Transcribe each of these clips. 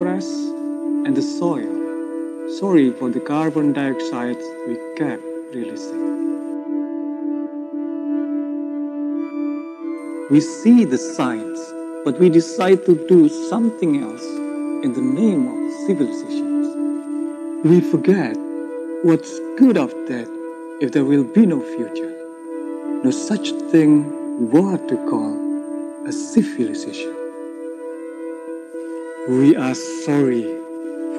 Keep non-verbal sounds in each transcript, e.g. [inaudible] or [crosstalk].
grass and the soil. Sorry for the carbon dioxide we kept releasing. We see the signs, but we decide to do something else in the name of civilizations. We forget what's good of that if there will be no future. No such thing what to call a civilization. We are sorry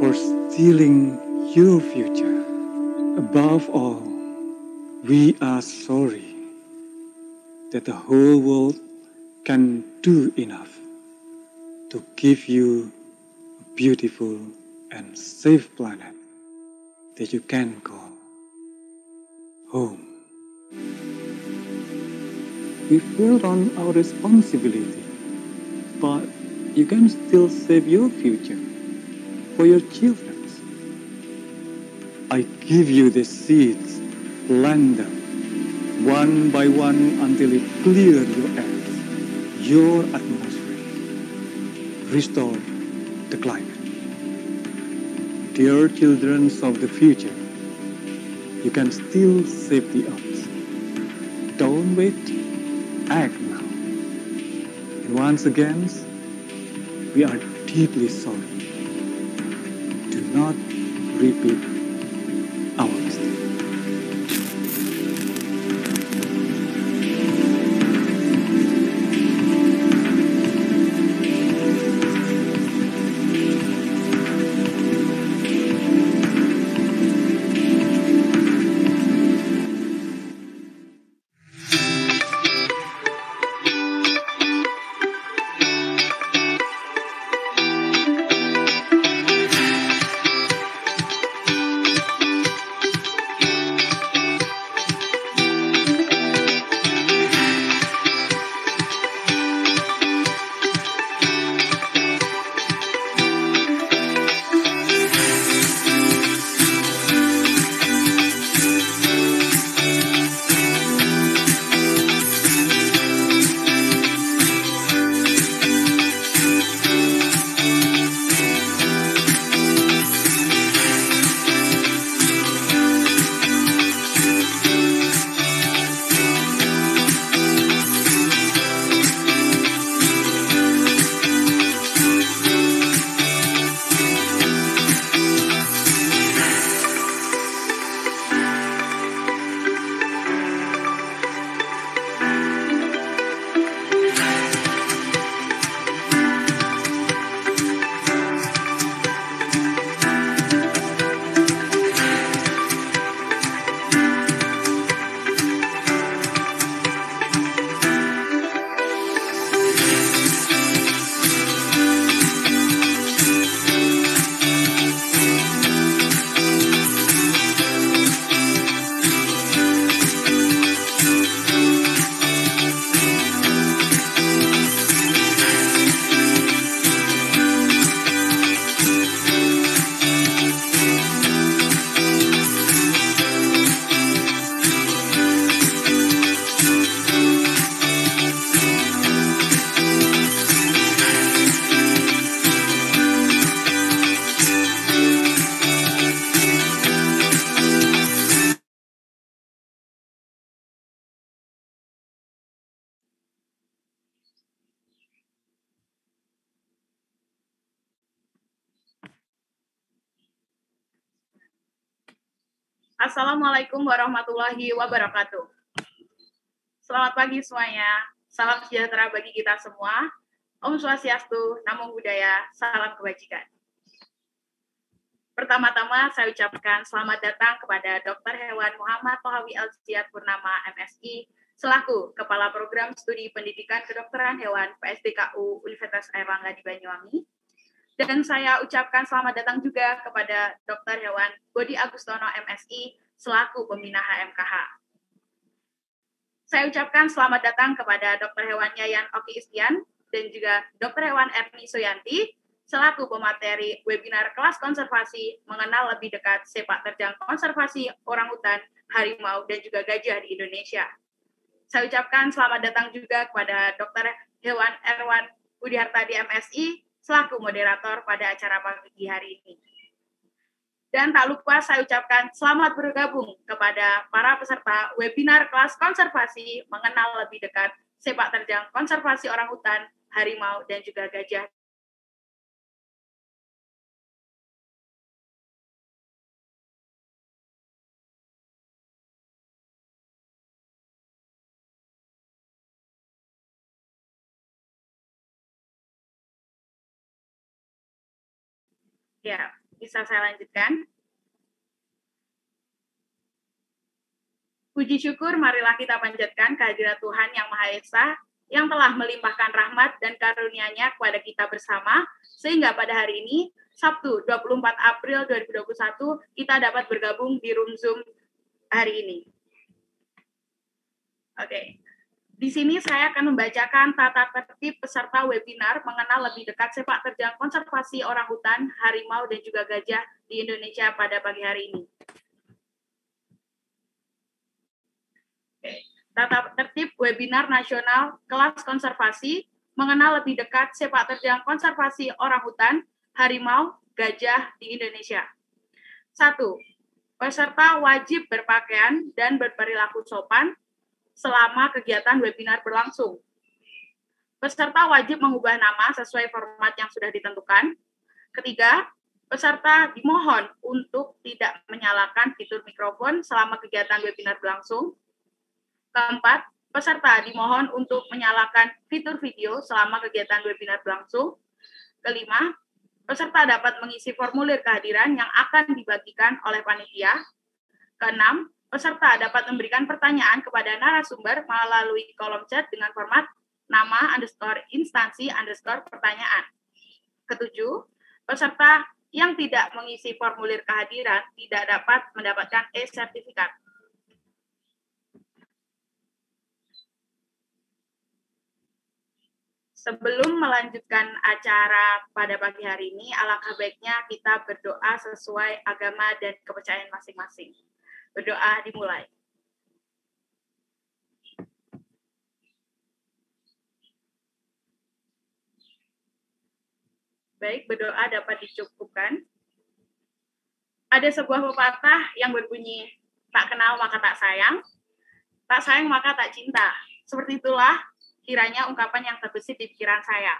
for stealing your future. Above all, we are sorry that the whole world can do enough to give you a beautiful and safe planet that you can call home. We feel on our responsibility, but you can still save your future for your children. I give you the seeds, plant them one by one until it clears your air, your atmosphere, restore the climate. Dear children of the future, you can still save the earth. Don't wait, act now. And once again, we are deeply sorry. Do not repeat warahmatullahi wabarakatuh. Selamat pagi semuanya. Salam sejahtera bagi kita semua. Om Swastiastu, Namo Buddhaya, salam kebajikan. Pertama-tama saya ucapkan selamat datang kepada Dr. Hewan Muhammad Tohawi al Purnama MSI selaku Kepala Program Studi Pendidikan Kedokteran Hewan PSDKU Universitas Airlangga di Banyuwangi dan saya ucapkan selamat datang juga kepada Dr. Hewan Bodi Agustono MSI selaku Pembina HMKH. Saya ucapkan selamat datang kepada Dr. Hewan Yayan Oki Istian dan juga Dr. Hewan Erni Suyanti selaku pemateri webinar kelas konservasi mengenal lebih dekat sepak terjang konservasi orangutan, harimau, dan juga gajah di Indonesia. Saya ucapkan selamat datang juga kepada Dr. Hewan Erwan Udiharta di MSI selaku moderator pada acara pagi hari ini. Dan tak lupa saya ucapkan selamat bergabung kepada para peserta webinar kelas konservasi mengenal lebih dekat sepak terjang konservasi orang hutan, harimau, dan juga gajah Ya, bisa saya lanjutkan? Puji syukur marilah kita panjatkan kehadiran Tuhan Yang Maha Esa yang telah melimpahkan rahmat dan karunia-Nya kepada kita bersama, sehingga pada hari ini, Sabtu 24 April 2021, kita dapat bergabung di Room Zoom hari ini. Oke, okay. Di sini saya akan membacakan tata tertib peserta webinar mengenal lebih dekat sepak terjang konservasi orang hutan, harimau, dan juga gajah di Indonesia pada pagi hari ini. Tata tertib webinar nasional kelas konservasi mengenal lebih dekat sepak terjang konservasi orang hutan, harimau, gajah di Indonesia. Satu, Peserta wajib berpakaian dan berperilaku sopan selama kegiatan webinar berlangsung. Peserta wajib mengubah nama sesuai format yang sudah ditentukan. Ketiga, peserta dimohon untuk tidak menyalakan fitur mikrofon selama kegiatan webinar berlangsung. Keempat, peserta dimohon untuk menyalakan fitur video selama kegiatan webinar berlangsung. Kelima, peserta dapat mengisi formulir kehadiran yang akan dibagikan oleh panitia. Keenam, Peserta dapat memberikan pertanyaan kepada narasumber melalui kolom chat dengan format nama underscore instansi underscore pertanyaan. Ketujuh, peserta yang tidak mengisi formulir kehadiran tidak dapat mendapatkan e-sertifikat. Sebelum melanjutkan acara pada pagi hari ini, alangkah baiknya kita berdoa sesuai agama dan kepercayaan masing-masing berdoa dimulai. Baik, berdoa dapat dicukupkan. Ada sebuah pepatah yang berbunyi, tak kenal maka tak sayang, tak sayang maka tak cinta. Seperti itulah kiranya ungkapan yang terbesit di pikiran saya.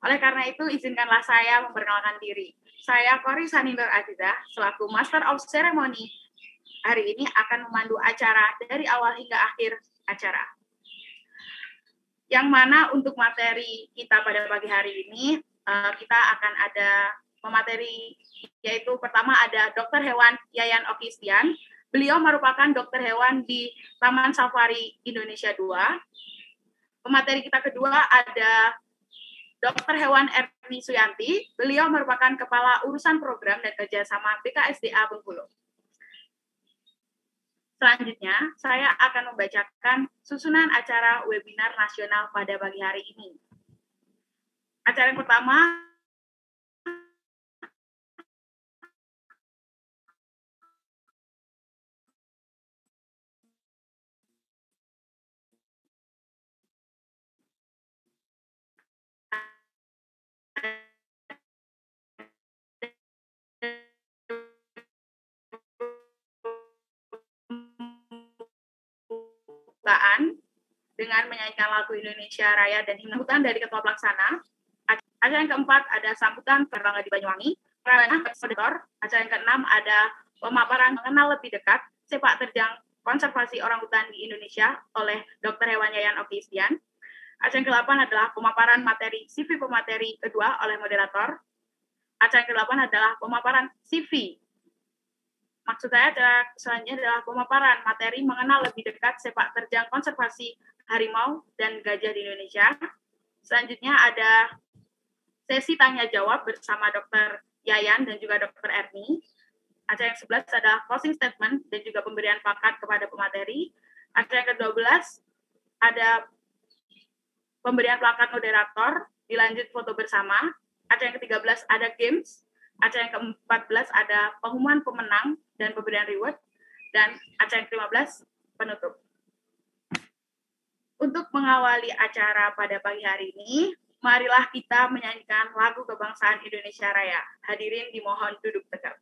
Oleh karena itu, izinkanlah saya memperkenalkan diri. Saya Kori Sanindor Azizah, selaku Master of Ceremony hari ini akan memandu acara dari awal hingga akhir acara. Yang mana untuk materi kita pada pagi hari ini, eh, kita akan ada pemateri yaitu pertama ada dokter hewan Yayan Okistian. Beliau merupakan dokter hewan di Taman Safari Indonesia II. Pemateri kita kedua ada Dokter Hewan Erni Suyanti, beliau merupakan Kepala Urusan Program dan Kerjasama BKSDA Bengkulu. Selanjutnya, saya akan membacakan susunan acara webinar nasional pada pagi hari ini. Acara yang pertama menyanyikan lagu Indonesia Raya dan himne hutan dari Ketua Pelaksana. Acara yang keempat ada sambutan perlangga di Banyuwangi. Acara yang keenam ada pemaparan mengenal lebih dekat sepak terjang konservasi orang hutan di Indonesia oleh Dr. Hewan Yayan Okisian. Acara yang ke-8 adalah pemaparan materi CV pemateri kedua oleh moderator. Acara yang ke-8 adalah pemaparan CV. Maksud saya adalah selanjutnya adalah pemaparan materi mengenal lebih dekat sepak terjang konservasi harimau dan gajah di Indonesia. Selanjutnya ada sesi tanya jawab bersama Dr. Yayan dan juga Dr. Erni. Acara yang ke-11 ada closing statement dan juga pemberian pakat kepada pemateri. Acara yang ke-12 ada pemberian plakat moderator, dilanjut foto bersama. Acara yang ke-13 ada games. Acara yang ke-14 ada pengumuman pemenang dan pemberian reward. Dan acara yang ke-15 penutup. Untuk mengawali acara pada pagi hari ini, marilah kita menyanyikan lagu kebangsaan Indonesia Raya. Hadirin dimohon duduk tegak.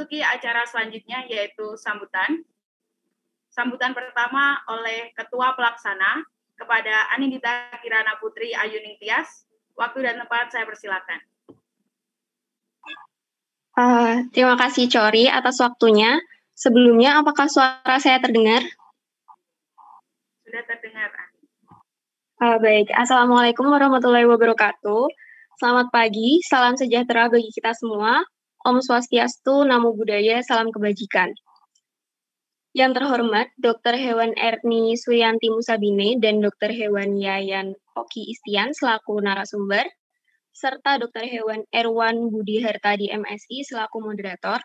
memasuki acara selanjutnya yaitu sambutan. Sambutan pertama oleh Ketua Pelaksana kepada Anindita Kirana Putri Ayu Tias. Waktu dan tempat saya persilakan. Uh, terima kasih Cori atas waktunya. Sebelumnya, apakah suara saya terdengar? Sudah terdengar. Uh, baik, Assalamualaikum warahmatullahi wabarakatuh. Selamat pagi, salam sejahtera bagi kita semua. Om Swastiastu, Namo Buddhaya, Salam Kebajikan. Yang terhormat, Dr. Hewan Erni Suyanti Musabine dan Dr. Hewan Yayan Oki Istian selaku narasumber, serta Dr. Hewan Erwan Budi Harta di MSI selaku moderator.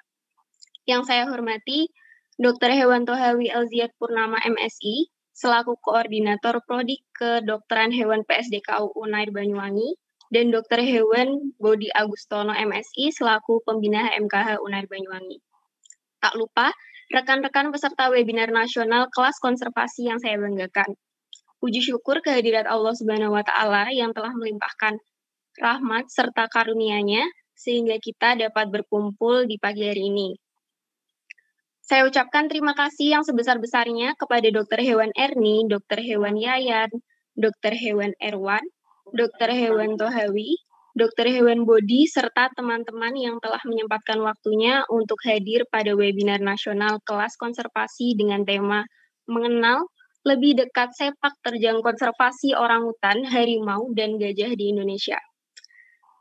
Yang saya hormati, Dr. Hewan Tohawi Elziat Purnama MSI, selaku koordinator prodi kedokteran hewan PSDKU Unair Banyuwangi, dan Dr. Hewan Bodi Agustono MSI selaku Pembina HMKH Unair Banyuwangi. Tak lupa, rekan-rekan peserta webinar nasional kelas konservasi yang saya banggakan. Puji syukur kehadirat Allah Subhanahu wa taala yang telah melimpahkan rahmat serta karunia-Nya sehingga kita dapat berkumpul di pagi hari ini. Saya ucapkan terima kasih yang sebesar-besarnya kepada Dr. Hewan Erni, Dr. Hewan Yayan, Dr. Hewan Erwan, Dr. Hewan Tohawi, Dr. Hewan Bodi, serta teman-teman yang telah menyempatkan waktunya untuk hadir pada webinar nasional kelas konservasi dengan tema Mengenal lebih dekat sepak terjang konservasi orang hutan, harimau, dan gajah di Indonesia.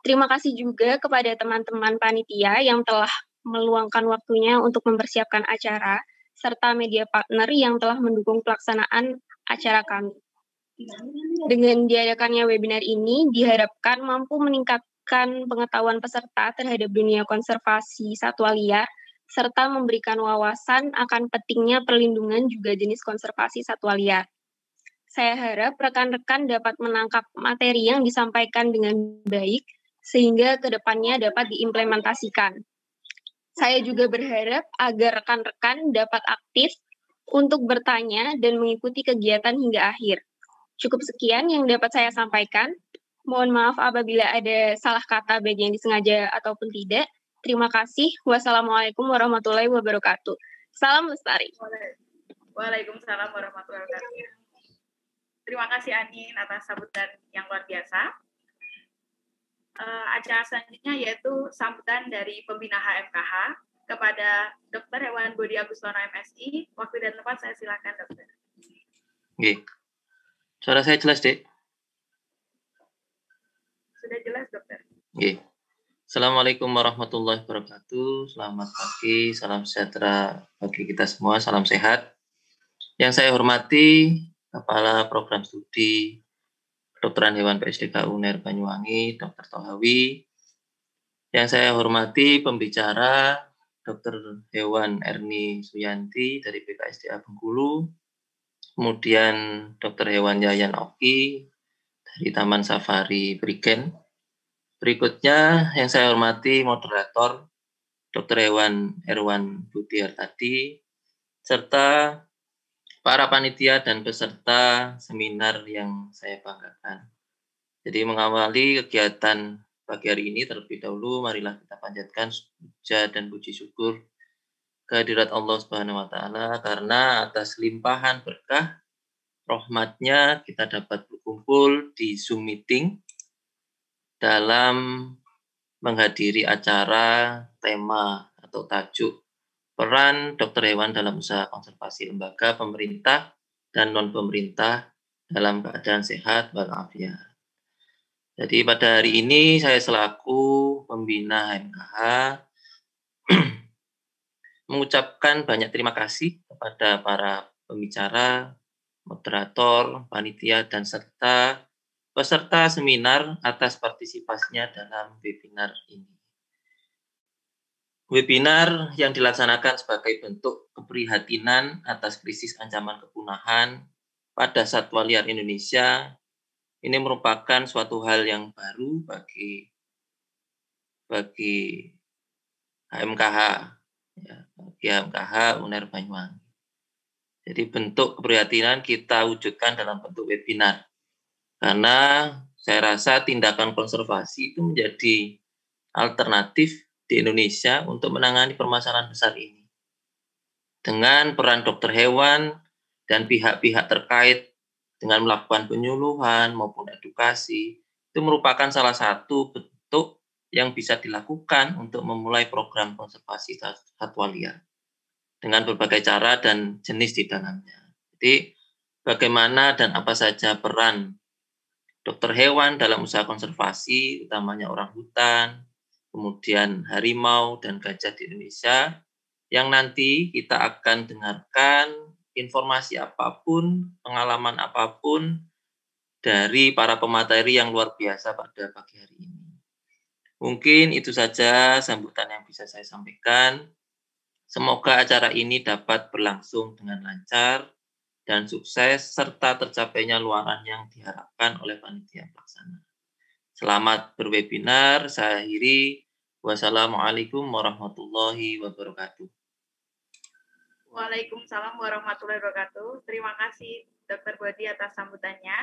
Terima kasih juga kepada teman-teman panitia yang telah meluangkan waktunya untuk mempersiapkan acara, serta media partner yang telah mendukung pelaksanaan acara kami. Dengan diadakannya webinar ini diharapkan mampu meningkatkan pengetahuan peserta terhadap dunia konservasi satwa liar serta memberikan wawasan akan pentingnya perlindungan juga jenis konservasi satwa liar. Saya harap rekan-rekan dapat menangkap materi yang disampaikan dengan baik sehingga kedepannya dapat diimplementasikan. Saya juga berharap agar rekan-rekan dapat aktif untuk bertanya dan mengikuti kegiatan hingga akhir. Cukup sekian yang dapat saya sampaikan. Mohon maaf apabila ada salah kata bagi yang disengaja ataupun tidak. Terima kasih. Wassalamualaikum warahmatullahi wabarakatuh. Salam lestari. Waalaikumsalam warahmatullahi wabarakatuh. Terima kasih Anin atas sambutan yang luar biasa. Uh, acara selanjutnya yaitu sambutan dari pembina HMKH kepada Dr. Hewan Budi Agustono MSI. Waktu dan tempat saya silakan, Dokter. Okay. Suara saya jelas, Dek? Sudah jelas, Dokter. Oke. Assalamualaikum warahmatullahi wabarakatuh. Selamat pagi, salam sejahtera bagi kita semua, salam sehat. Yang saya hormati, Kepala Program Studi Kedokteran Hewan PSDK UNER Banyuwangi, Dr. Tohawi. Yang saya hormati, pembicara Dr. Hewan Erni Suyanti dari BKSDA Bengkulu, kemudian Dr. Hewan Yayan Oki dari Taman Safari Brigen. Berikutnya yang saya hormati moderator Dr. Hewan Erwan Budiar tadi, serta para panitia dan peserta seminar yang saya banggakan. Jadi mengawali kegiatan pagi hari ini terlebih dahulu marilah kita panjatkan puja dan puji syukur kehadirat Allah Subhanahu wa taala karena atas limpahan berkah rahmatnya kita dapat berkumpul di Zoom meeting dalam menghadiri acara tema atau tajuk peran dokter hewan dalam usaha konservasi lembaga pemerintah dan non pemerintah dalam keadaan sehat walafiat. Jadi pada hari ini saya selaku pembina MKH mengucapkan banyak terima kasih kepada para pembicara, moderator, panitia, dan serta peserta seminar atas partisipasinya dalam webinar ini. Webinar yang dilaksanakan sebagai bentuk keprihatinan atas krisis ancaman kepunahan pada satwa liar Indonesia ini merupakan suatu hal yang baru bagi bagi HMKH ya, mkh UNER Banyuwangi. Jadi bentuk keprihatinan kita wujudkan dalam bentuk webinar. Karena saya rasa tindakan konservasi itu menjadi alternatif di Indonesia untuk menangani permasalahan besar ini. Dengan peran dokter hewan dan pihak-pihak terkait dengan melakukan penyuluhan maupun edukasi, itu merupakan salah satu yang bisa dilakukan untuk memulai program konservasi satwa liar dengan berbagai cara dan jenis di dalamnya. Jadi bagaimana dan apa saja peran dokter hewan dalam usaha konservasi, utamanya orang hutan, kemudian harimau dan gajah di Indonesia, yang nanti kita akan dengarkan informasi apapun, pengalaman apapun dari para pemateri yang luar biasa pada pagi hari ini. Mungkin itu saja sambutan yang bisa saya sampaikan. Semoga acara ini dapat berlangsung dengan lancar dan sukses serta tercapainya luaran yang diharapkan oleh panitia pelaksana. Selamat berwebinar, saya akhiri. Wassalamualaikum warahmatullahi wabarakatuh. Waalaikumsalam warahmatullahi wabarakatuh. Terima kasih Dr. Bodi atas sambutannya.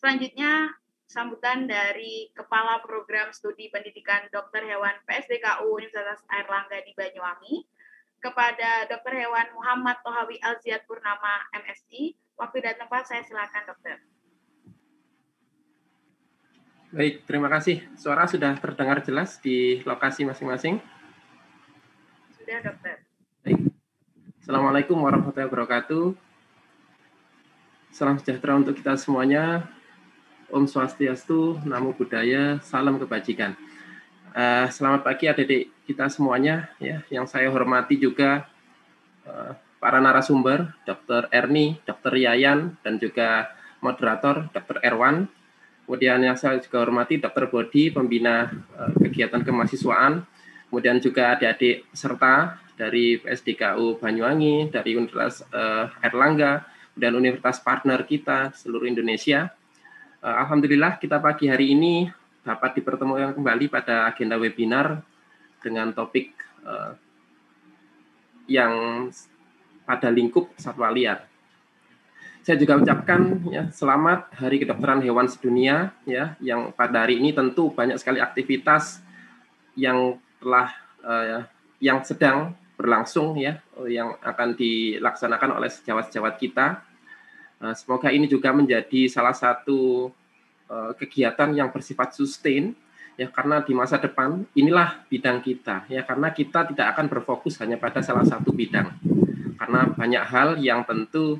Selanjutnya sambutan dari Kepala Program Studi Pendidikan Dokter Hewan PSDKU Universitas Airlangga di Banyuwangi kepada Dokter Hewan Muhammad Tohawi Alziat Purnama MSI. Waktu dan tempat saya silakan dokter. Baik, terima kasih. Suara sudah terdengar jelas di lokasi masing-masing? Sudah, dokter. Baik. Assalamualaikum warahmatullahi wabarakatuh. Salam sejahtera untuk kita semuanya. Om Swastiastu, Namo Buddhaya, Salam Kebajikan. Uh, selamat pagi adik-adik kita semuanya, ya, yang saya hormati juga uh, para narasumber, Dr. Erni, Dr. Yayan, dan juga moderator Dr. Erwan. Kemudian yang saya juga hormati Dr. Bodi, pembina uh, kegiatan kemahasiswaan. Kemudian juga adik-adik serta dari PSDKU Banyuwangi, dari Universitas uh, Erlangga, dan Universitas Partner kita seluruh Indonesia Eh, alhamdulillah kita pagi hari ini dapat dipertemukan kembali pada agenda webinar dengan topik eh, yang pada lingkup satwa liar. Saya juga ucapkan ya selamat Hari Kedokteran Hewan Sedunia ya yang pada hari ini tentu banyak sekali aktivitas yang telah uh, yang sedang berlangsung ya yang akan dilaksanakan oleh sejawat-sejawat kita Eh, semoga ini juga menjadi salah satu eh, kegiatan yang bersifat sustain ya karena di masa depan inilah bidang kita ya karena kita tidak akan berfokus hanya pada salah satu bidang karena banyak hal yang tentu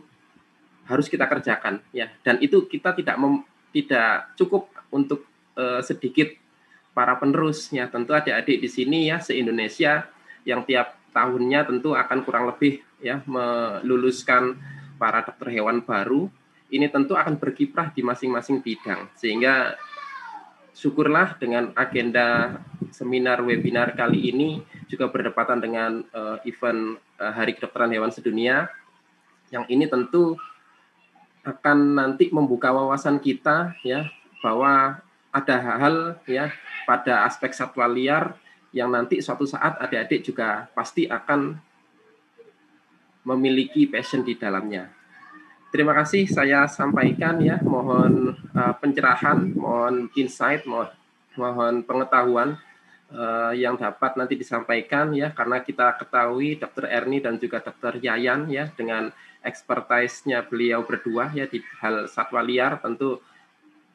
harus kita kerjakan ya dan itu kita tidak mem, tidak cukup untuk uh, sedikit para penerus ya tentu adik-adik di sini ya se-Indonesia yang tiap tahunnya tentu akan kurang lebih ya meluluskan para dokter hewan baru ini tentu akan berkiprah di masing-masing bidang sehingga syukurlah dengan agenda seminar webinar kali ini juga berdepatan dengan uh, event uh, Hari Kedokteran Hewan Sedunia yang ini tentu akan nanti membuka wawasan kita ya bahwa ada hal-hal ya pada aspek satwa liar yang nanti suatu saat adik-adik juga pasti akan memiliki passion di dalamnya. Terima kasih saya sampaikan ya, mohon uh, pencerahan, mohon insight, mohon, mohon pengetahuan uh, yang dapat nanti disampaikan ya, karena kita ketahui Dr. Erni dan juga Dr. Yayan ya dengan expertise beliau berdua ya di hal satwa liar tentu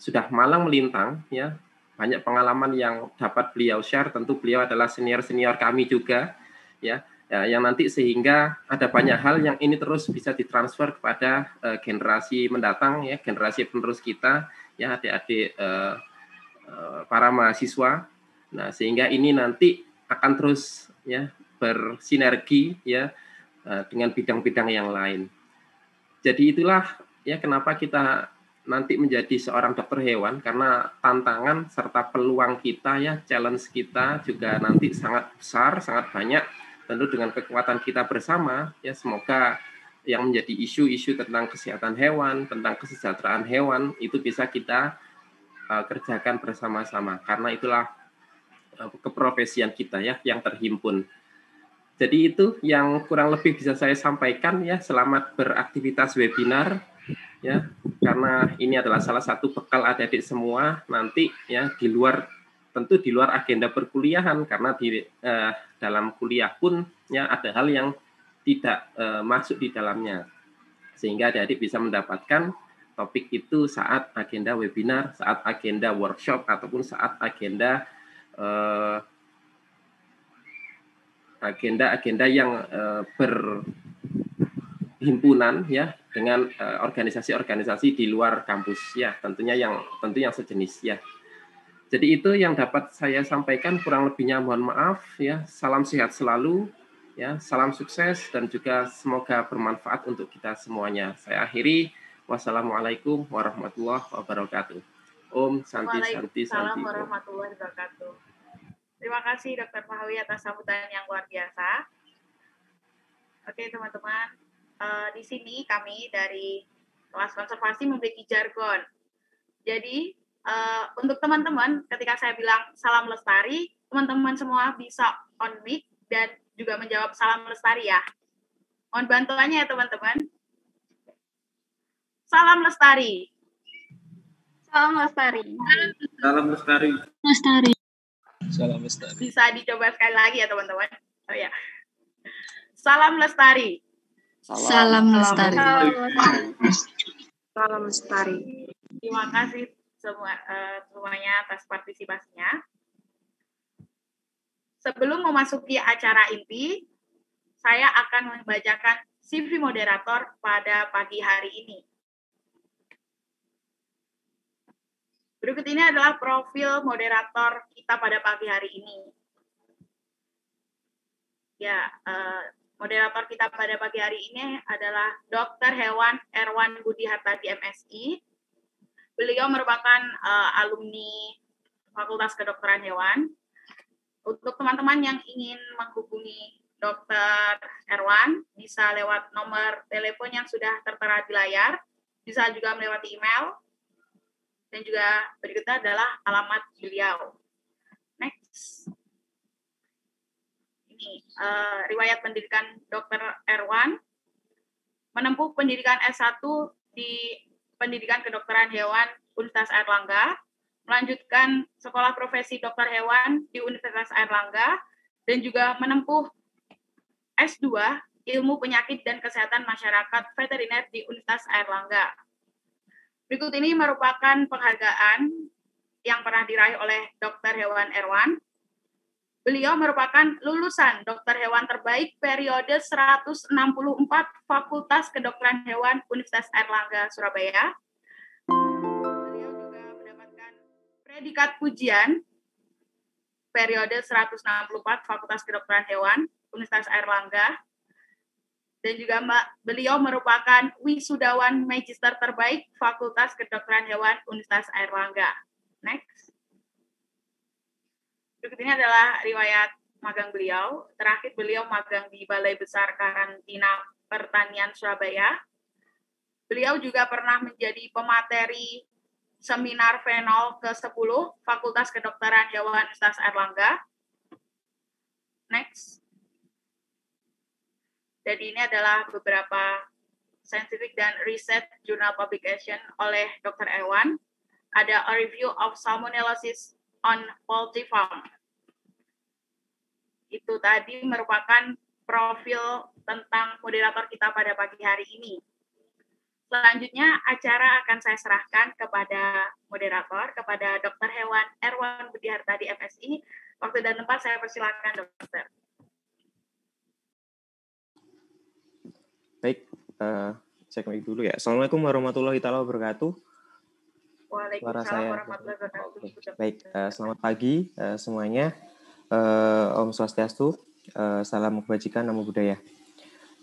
sudah malang melintang ya banyak pengalaman yang dapat beliau share tentu beliau adalah senior senior kami juga ya ya, yang nanti sehingga ada banyak hal yang ini terus bisa ditransfer kepada uh, generasi mendatang ya generasi penerus kita ya adik-adik uh, uh, para mahasiswa nah sehingga ini nanti akan terus ya bersinergi ya uh, dengan bidang-bidang yang lain jadi itulah ya kenapa kita nanti menjadi seorang dokter hewan karena tantangan serta peluang kita ya challenge kita juga nanti sangat besar sangat banyak tentu dengan kekuatan kita bersama ya semoga yang menjadi isu-isu tentang kesehatan hewan, tentang kesejahteraan hewan itu bisa kita uh, kerjakan bersama-sama karena itulah uh, keprofesian kita ya yang terhimpun. Jadi itu yang kurang lebih bisa saya sampaikan ya. Selamat beraktivitas webinar ya karena ini adalah salah satu bekal adik-adik semua nanti ya di luar tentu di luar agenda perkuliahan karena di uh, dalam kuliah pun ya ada hal yang tidak e, masuk di dalamnya sehingga adik-adik bisa mendapatkan topik itu saat agenda webinar, saat agenda workshop ataupun saat agenda e, agenda-agenda yang e, berhimpunan ya dengan organisasi e, organisasi-organisasi di luar kampus ya tentunya yang tentu yang sejenis ya. Jadi itu yang dapat saya sampaikan kurang lebihnya mohon maaf ya. Salam sehat selalu ya. Salam sukses dan juga semoga bermanfaat untuk kita semuanya. Saya akhiri wassalamualaikum warahmatullahi wabarakatuh. Om Santi Santi Santi. warahmatullahi wabarakatuh. Terima kasih Dokter Fahwi atas sambutan yang luar biasa. Oke teman-teman, uh, di sini kami dari kelas konservasi memiliki jargon. Jadi Eh, untuk teman-teman, ketika saya bilang salam lestari, teman-teman semua bisa on mic dan juga menjawab salam lestari ya. Mohon bantuannya ya teman-teman. Salam lestari. Salam lestari. Salam lestari. Lestari. Salam lestari. Bisa dicoba sekali lagi ya teman-teman. Oh ya. Salam lestari. Salam lestari. Salam lestari. Terima kasih semua uh, semuanya atas partisipasinya. Sebelum memasuki acara inti, saya akan membacakan CV moderator pada pagi hari ini. Berikut ini adalah profil moderator kita pada pagi hari ini. Ya, uh, moderator kita pada pagi hari ini adalah Dr. Hewan Erwan Budi di MSI, Beliau merupakan uh, alumni Fakultas Kedokteran Hewan. Untuk teman-teman yang ingin menghubungi Dr. Erwan bisa lewat nomor telepon yang sudah tertera di layar, bisa juga melewati email, dan juga berikutnya adalah alamat beliau. Next. Ini, uh, riwayat pendidikan Dr. Erwan. Menempuh pendidikan S1 di Pendidikan Kedokteran Hewan Universitas Airlangga, melanjutkan sekolah profesi dokter hewan di Universitas Airlangga, dan juga menempuh S2 Ilmu Penyakit dan Kesehatan Masyarakat Veteriner di Universitas Airlangga. Berikut ini merupakan penghargaan yang pernah diraih oleh dokter Hewan Erwan Beliau merupakan lulusan dokter hewan terbaik periode 164 Fakultas Kedokteran Hewan Universitas Airlangga Surabaya. Beliau juga mendapatkan predikat pujian periode 164 Fakultas Kedokteran Hewan Universitas Airlangga. Dan juga Mbak, beliau merupakan wisudawan magister terbaik Fakultas Kedokteran Hewan Universitas Airlangga. Next. Berikut ini adalah riwayat magang beliau. Terakhir beliau magang di Balai Besar Karantina Pertanian Surabaya. Beliau juga pernah menjadi pemateri seminar fenol ke-10 Fakultas Kedokteran Hewan Universitas Erlangga. Next. Jadi ini adalah beberapa scientific dan riset jurnal publication oleh Dr. Ewan. Ada a review of salmonellosis on poultry farm itu tadi merupakan profil tentang moderator kita pada pagi hari ini. Selanjutnya, acara akan saya serahkan kepada moderator, kepada Dr. Hewan Erwan Budi Hartadi, FSI. Waktu dan tempat saya persilakan, dokter. Baik, uh, cek mic dulu ya. Assalamualaikum warahmatullahi taala wabarakatuh. Waalaikumsalam warahmatullahi wabarakatuh. Baik, uh, selamat pagi uh, semuanya uh, Om Swastiastu, uh, salam kebajikan, namo budaya.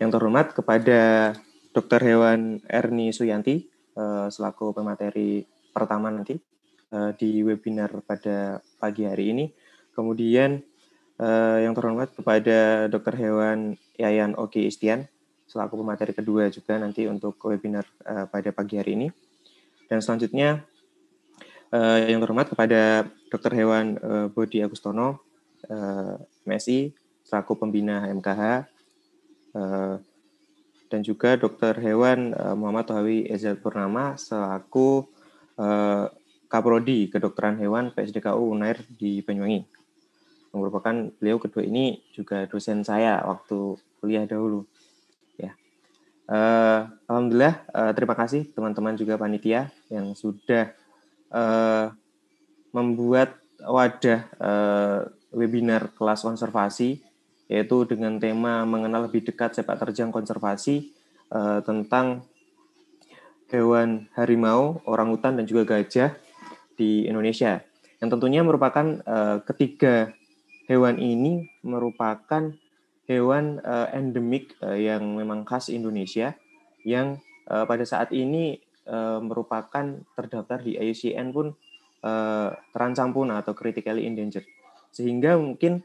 Yang terhormat kepada Dr. Hewan Erni Suyanti, uh, selaku pemateri pertama nanti uh, di webinar pada pagi hari ini. Kemudian uh, yang terhormat kepada Dr. Hewan Yayan Oki Istian, selaku pemateri kedua juga nanti untuk webinar uh, pada pagi hari ini. Dan selanjutnya uh, yang terhormat kepada Dr. Hewan uh, Bodi Agustono, uh, eh, MSI selaku pembina MKH uh, eh, dan juga dokter Hewan uh, Muhammad Tohawi Ezel Purnama selaku uh, Kaprodi Kedokteran Hewan PSDKU Unair di Banyuwangi. Yang merupakan beliau kedua ini juga dosen saya waktu kuliah dahulu. Ya. Uh, Alhamdulillah, uh, terima kasih teman-teman juga panitia yang sudah uh, membuat wadah uh, webinar kelas konservasi yaitu dengan tema mengenal lebih dekat sepak terjang konservasi eh, tentang hewan harimau, orangutan dan juga gajah di Indonesia. Yang tentunya merupakan eh, ketiga hewan ini merupakan hewan eh, endemik eh, yang memang khas Indonesia yang eh, pada saat ini eh, merupakan terdaftar di IUCN pun eh, terancam punah atau critically endangered sehingga mungkin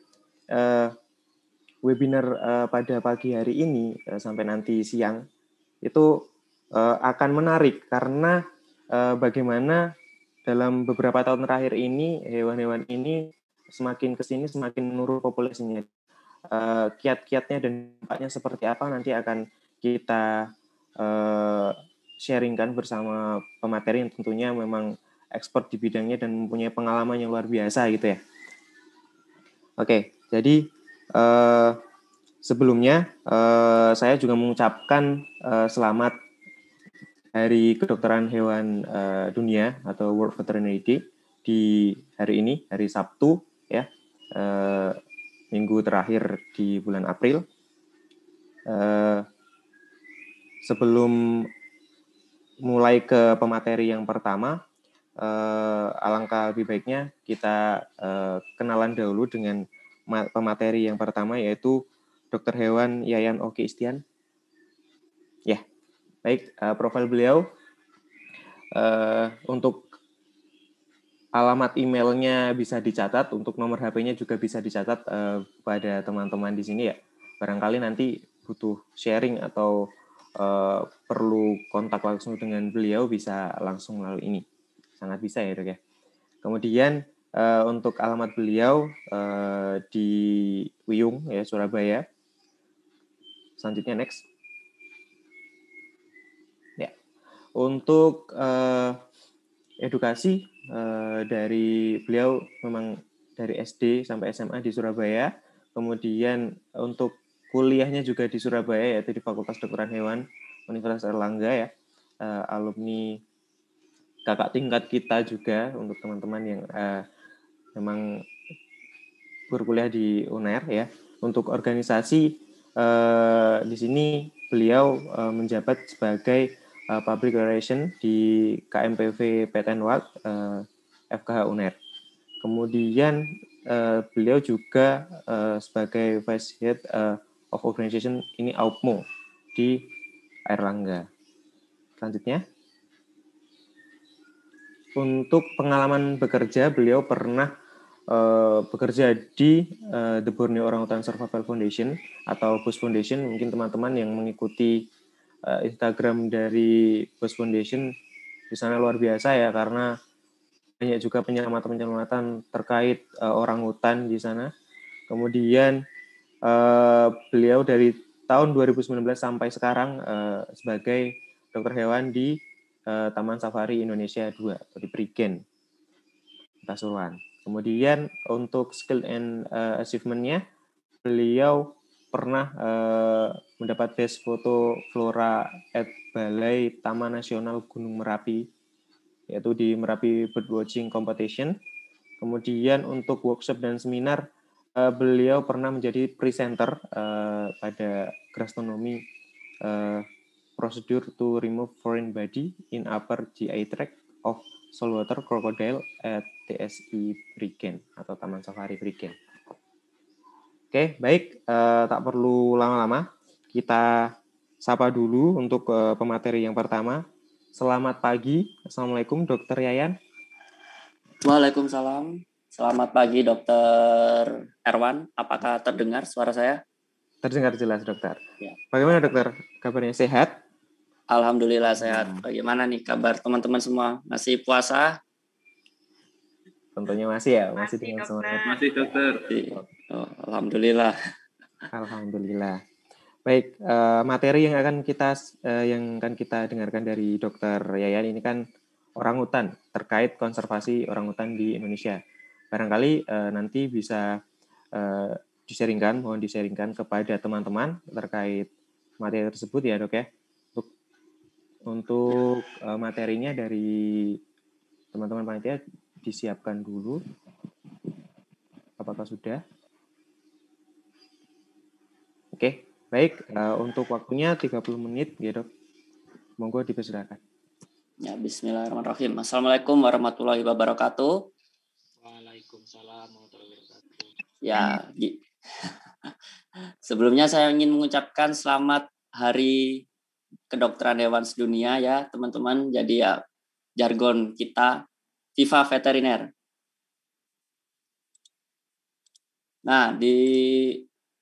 uh, webinar uh, pada pagi hari ini uh, sampai nanti siang itu uh, akan menarik karena uh, bagaimana dalam beberapa tahun terakhir ini hewan-hewan ini semakin kesini semakin menurun populasinya uh, kiat-kiatnya dan dampaknya seperti apa nanti akan kita uh, sharingkan bersama pemateri yang tentunya memang ekspor di bidangnya dan mempunyai pengalaman yang luar biasa gitu ya. Oke, jadi eh, sebelumnya eh, saya juga mengucapkan eh, selamat Hari Kedokteran Hewan eh, Dunia atau World Veterinary Day di hari ini, hari Sabtu ya, eh, minggu terakhir di bulan April. Eh, sebelum mulai ke pemateri yang pertama, uh, alangkah lebih baiknya kita uh, kenalan dahulu dengan pemateri yang pertama yaitu Dokter Hewan Yayan Oki Istian. Ya, baik uh, profil beliau uh, untuk alamat emailnya bisa dicatat, untuk nomor HP-nya juga bisa dicatat uh, pada teman-teman di sini ya. Barangkali nanti butuh sharing atau Uh, perlu kontak langsung dengan beliau bisa langsung melalui ini sangat bisa ya dok ya. Kemudian uh, untuk alamat beliau uh, di Wiyung ya Surabaya. Selanjutnya next. Ya. Untuk uh, edukasi uh, dari beliau memang dari SD sampai SMA di Surabaya. Kemudian untuk kuliahnya juga di Surabaya yaitu di Fakultas Dokteran Hewan Universitas Erlangga ya. Uh, alumni kakak tingkat kita juga untuk teman-teman yang uh, memang berkuliah di UNER ya. Untuk organisasi uh, di sini beliau uh, menjabat sebagai uh, public relation di KMPV PTN Wak uh, FKH UNER. Kemudian uh, beliau juga uh, sebagai vice head uh, of organization ini AUPMO di Airlangga. Selanjutnya untuk pengalaman bekerja beliau pernah uh, bekerja di uh, The Borneo Orangutan Survival Foundation atau Bus Foundation mungkin teman-teman yang mengikuti uh, Instagram dari Bus Foundation di sana luar biasa ya karena banyak juga penyelamatan-penyelamatan terkait uh, orang hutan di sana. Kemudian uh, beliau dari tahun 2019 sampai sekarang uh, sebagai dokter hewan di uh, Taman Safari Indonesia 2 atau di Prigen Pasuruan. Kemudian untuk skill and uh, achievement-nya beliau pernah uh, mendapat best foto flora at Balai Taman Nasional Gunung Merapi yaitu di Merapi Birdwatching Competition. Kemudian untuk workshop dan seminar uh, beliau pernah menjadi presenter uh, pada gastronomi. uh, procedure to remove foreign body in upper GI tract of saltwater crocodile at TSI Brigen e atau Taman Safari Brigen. Oke, baik, eh, tak perlu lama-lama. Kita sapa dulu untuk eh, pemateri yang pertama. Selamat pagi. Assalamualaikum Dokter Yayan. Waalaikumsalam. Selamat pagi Dokter Erwan. Apakah terdengar suara saya? Terdengar jelas Dokter. Ya. Bagaimana Dokter? Kabarnya sehat? Alhamdulillah sehat. Hmm. Bagaimana nih kabar teman-teman semua? Masih puasa? Tentunya masih ya, masih, masih semangat. Masih dokter. Oh, Alhamdulillah. Alhamdulillah. Baik, uh, materi yang akan kita uh, yang akan kita dengarkan dari Dokter Yayan ini kan orang orangutan terkait konservasi orang orangutan di Indonesia. Barangkali uh, nanti bisa uh, diseringkan, mohon diseringkan kepada teman-teman terkait materi tersebut ya dok ya untuk uh, materinya dari teman-teman panitia disiapkan dulu. Apakah sudah? Oke, baik. Uh, untuk waktunya 30 menit, ya dok. Monggo dipersilakan. Ya, bismillahirrahmanirrahim. Assalamualaikum warahmatullahi wabarakatuh. Waalaikumsalam warahmatullahi wabarakatuh. Ya, [laughs] sebelumnya saya ingin mengucapkan selamat hari kedokteran hewan sedunia ya teman-teman. Jadi ya jargon kita FIFA veteriner. Nah, di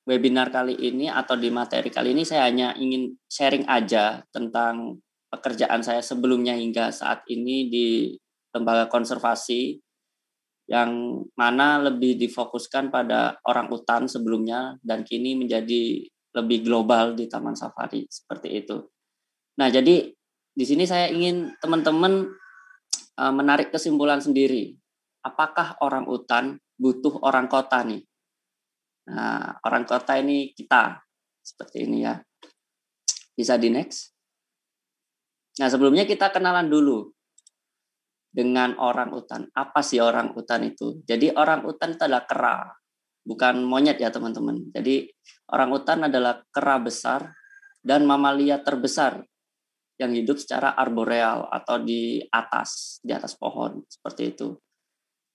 webinar kali ini atau di materi kali ini saya hanya ingin sharing aja tentang pekerjaan saya sebelumnya hingga saat ini di lembaga konservasi yang mana lebih difokuskan pada orang utan sebelumnya dan kini menjadi lebih global di Taman Safari seperti itu. Nah, jadi di sini saya ingin teman-teman eh, menarik kesimpulan sendiri. Apakah orang utan butuh orang kota nih? Nah, orang kota ini kita seperti ini ya. Bisa di next. Nah, sebelumnya kita kenalan dulu dengan orang utan. Apa sih orang utan itu? Jadi orang utan itu adalah kera, bukan monyet ya teman-teman. Jadi orang utan adalah kera besar dan mamalia terbesar yang hidup secara arboreal atau di atas di atas pohon seperti itu.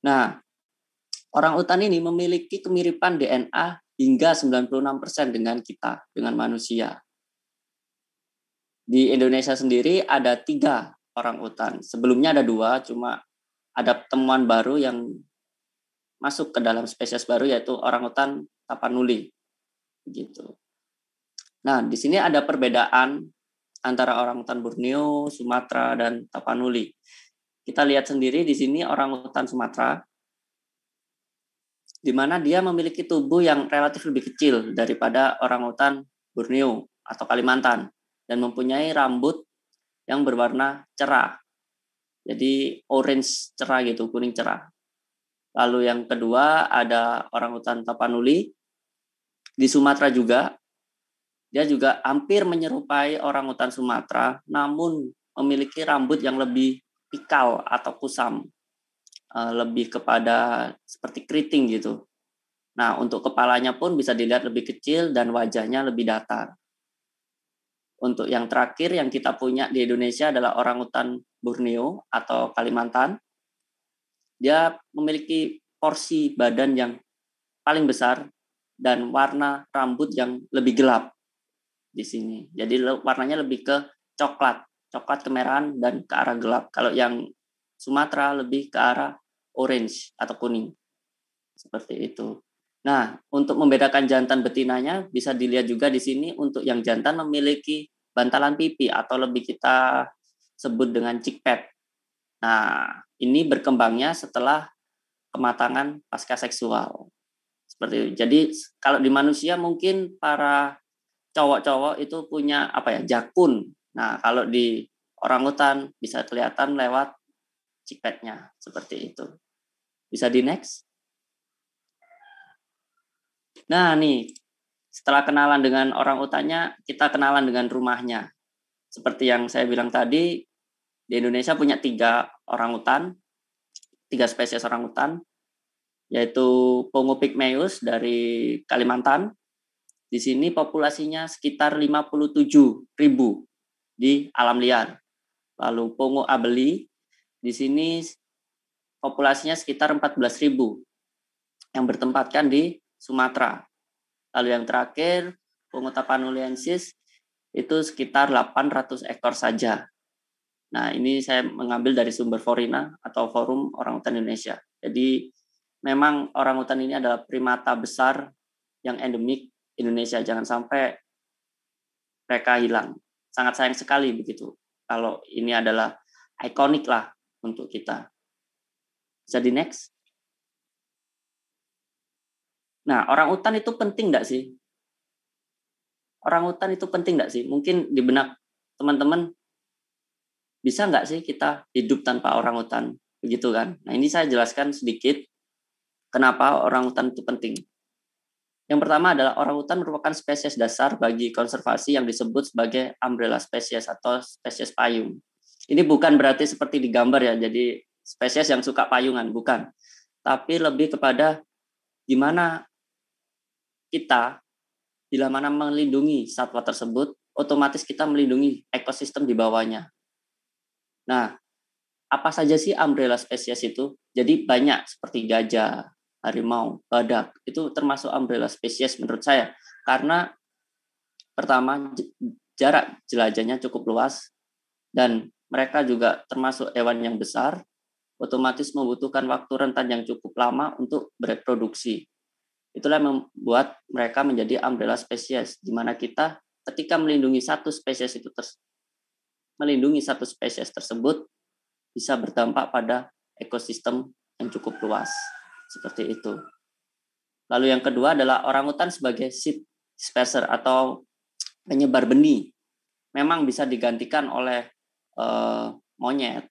Nah, orang utan ini memiliki kemiripan DNA hingga 96% dengan kita, dengan manusia. Di Indonesia sendiri ada tiga orang utan. Sebelumnya ada dua, cuma ada temuan baru yang masuk ke dalam spesies baru yaitu orang utan tapanuli. Begitu. Nah, di sini ada perbedaan antara orangutan Borneo, Sumatera, dan Tapanuli. Kita lihat sendiri di sini orangutan Sumatera, di mana dia memiliki tubuh yang relatif lebih kecil daripada orangutan Borneo atau Kalimantan, dan mempunyai rambut yang berwarna cerah. Jadi orange cerah gitu, kuning cerah. Lalu yang kedua ada orangutan Tapanuli. Di Sumatera juga dia juga hampir menyerupai orang hutan Sumatera, namun memiliki rambut yang lebih pikal atau kusam, eh, lebih kepada seperti keriting gitu. Nah, untuk kepalanya pun bisa dilihat lebih kecil dan wajahnya lebih datar. Untuk yang terakhir yang kita punya di Indonesia adalah orangutan Borneo atau Kalimantan. Dia memiliki porsi badan yang paling besar dan warna rambut yang lebih gelap di sini. Jadi warnanya lebih ke coklat, coklat kemerahan dan ke arah gelap. Kalau yang Sumatera lebih ke arah orange atau kuning. Seperti itu. Nah, untuk membedakan jantan betinanya bisa dilihat juga di sini untuk yang jantan memiliki bantalan pipi atau lebih kita sebut dengan cheek pad Nah, ini berkembangnya setelah kematangan pasca seksual. Seperti itu. Jadi kalau di manusia mungkin para cowok-cowok itu punya apa ya jakun. Nah kalau di orang hutan bisa kelihatan lewat cipetnya seperti itu. Bisa di next. Nah nih setelah kenalan dengan orang utannya kita kenalan dengan rumahnya. Seperti yang saya bilang tadi di Indonesia punya tiga orang hutan, tiga spesies orang hutan, yaitu Pongo pygmaeus dari Kalimantan, di sini populasinya sekitar 57 ribu di alam liar. Lalu Pongo Abeli, di sini populasinya sekitar 14 ribu yang bertempatkan di Sumatera. Lalu yang terakhir, Pongo tapanuliensis itu sekitar 800 ekor saja. Nah, ini saya mengambil dari sumber Forina atau Forum orangutan Indonesia. Jadi, memang orangutan ini adalah primata besar yang endemik Indonesia jangan sampai mereka hilang sangat sayang sekali begitu kalau ini adalah ikonik lah untuk kita Jadi next nah orang hutan itu penting enggak sih orang hutan itu penting enggak sih mungkin di benak teman-teman bisa nggak sih kita hidup tanpa orang hutan begitu kan nah ini saya jelaskan sedikit kenapa orang hutan itu penting yang pertama adalah orang orangutan merupakan spesies dasar bagi konservasi yang disebut sebagai umbrella spesies atau spesies payung. Ini bukan berarti seperti di gambar ya, jadi spesies yang suka payungan, bukan. Tapi lebih kepada gimana kita bila mana melindungi satwa tersebut, otomatis kita melindungi ekosistem di bawahnya. Nah, apa saja sih umbrella spesies itu? Jadi banyak seperti gajah, harimau, badak itu termasuk umbrella spesies menurut saya karena pertama jarak jelajahnya cukup luas dan mereka juga termasuk hewan yang besar otomatis membutuhkan waktu rentan yang cukup lama untuk bereproduksi. Itulah yang membuat mereka menjadi umbrella spesies di mana kita ketika melindungi satu spesies itu melindungi satu spesies tersebut bisa berdampak pada ekosistem yang cukup luas. Seperti itu. Lalu yang kedua adalah orangutan sebagai seed spacer atau penyebar benih. Memang bisa digantikan oleh eh, monyet,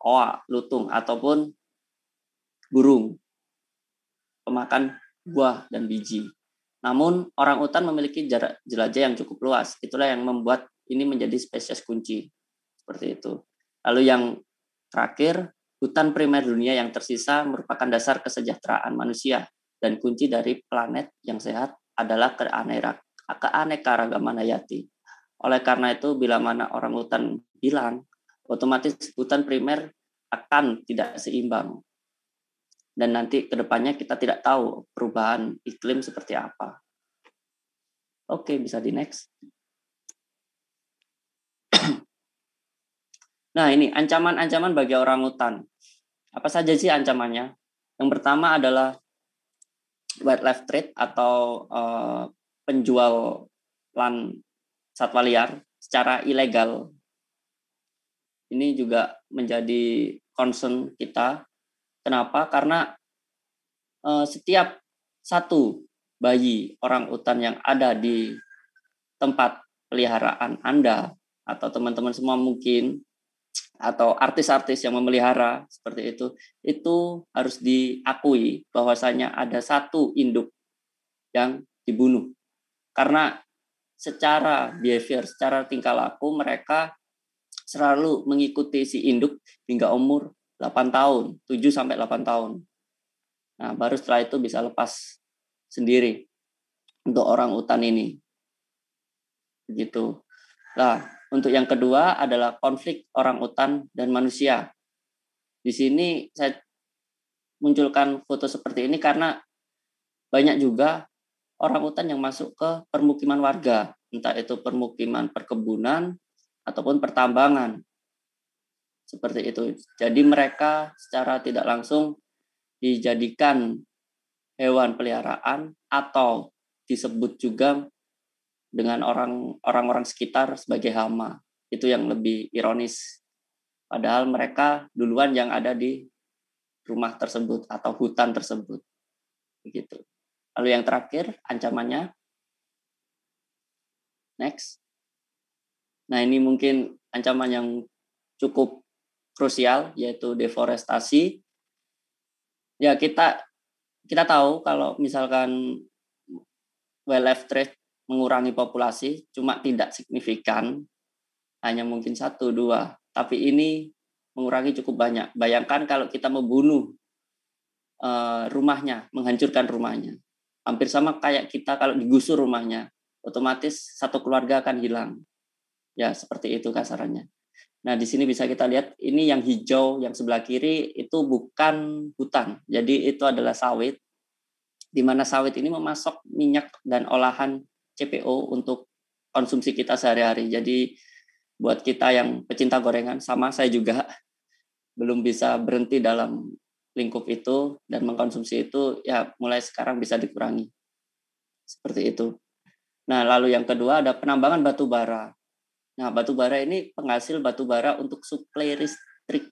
oa, lutung ataupun burung pemakan buah dan biji. Namun orangutan memiliki jarak jelajah yang cukup luas. Itulah yang membuat ini menjadi spesies kunci. Seperti itu. Lalu yang terakhir Hutan primer dunia yang tersisa merupakan dasar kesejahteraan manusia dan kunci dari planet yang sehat adalah keanekaragaman hayati. Oleh karena itu, bila mana orang hutan hilang, otomatis hutan primer akan tidak seimbang. Dan nanti ke depannya kita tidak tahu perubahan iklim seperti apa. Oke, bisa di next. Nah, ini ancaman-ancaman bagi orang hutan. Apa saja sih ancamannya? Yang pertama adalah wildlife trade atau uh, penjual lan satwa liar secara ilegal. Ini juga menjadi concern kita. Kenapa? Karena uh, setiap satu bayi orang hutan yang ada di tempat peliharaan Anda atau teman-teman semua mungkin atau artis-artis yang memelihara seperti itu itu harus diakui bahwasanya ada satu induk yang dibunuh karena secara behavior secara tingkah laku mereka selalu mengikuti si induk hingga umur 8 tahun 7 sampai 8 tahun nah baru setelah itu bisa lepas sendiri untuk orang utan ini begitu lah untuk yang kedua adalah konflik orang utan dan manusia. Di sini saya munculkan foto seperti ini karena banyak juga orang utan yang masuk ke permukiman warga, entah itu permukiman perkebunan ataupun pertambangan. Seperti itu. Jadi mereka secara tidak langsung dijadikan hewan peliharaan atau disebut juga dengan orang orang-orang sekitar sebagai hama. Itu yang lebih ironis. Padahal mereka duluan yang ada di rumah tersebut atau hutan tersebut. Begitu. Lalu yang terakhir ancamannya next. Nah, ini mungkin ancaman yang cukup krusial yaitu deforestasi. Ya, kita kita tahu kalau misalkan wildlife trade mengurangi populasi, cuma tidak signifikan, hanya mungkin satu dua. Tapi ini mengurangi cukup banyak. Bayangkan kalau kita membunuh eh, rumahnya, menghancurkan rumahnya, hampir sama kayak kita kalau digusur rumahnya, otomatis satu keluarga akan hilang. Ya seperti itu kasarannya. Nah di sini bisa kita lihat ini yang hijau yang sebelah kiri itu bukan hutan, jadi itu adalah sawit, di mana sawit ini memasok minyak dan olahan CPO untuk konsumsi kita sehari-hari. Jadi buat kita yang pecinta gorengan sama saya juga belum bisa berhenti dalam lingkup itu dan mengkonsumsi itu ya mulai sekarang bisa dikurangi. Seperti itu. Nah, lalu yang kedua ada penambangan batu bara. Nah, batu bara ini penghasil batu bara untuk suplai listrik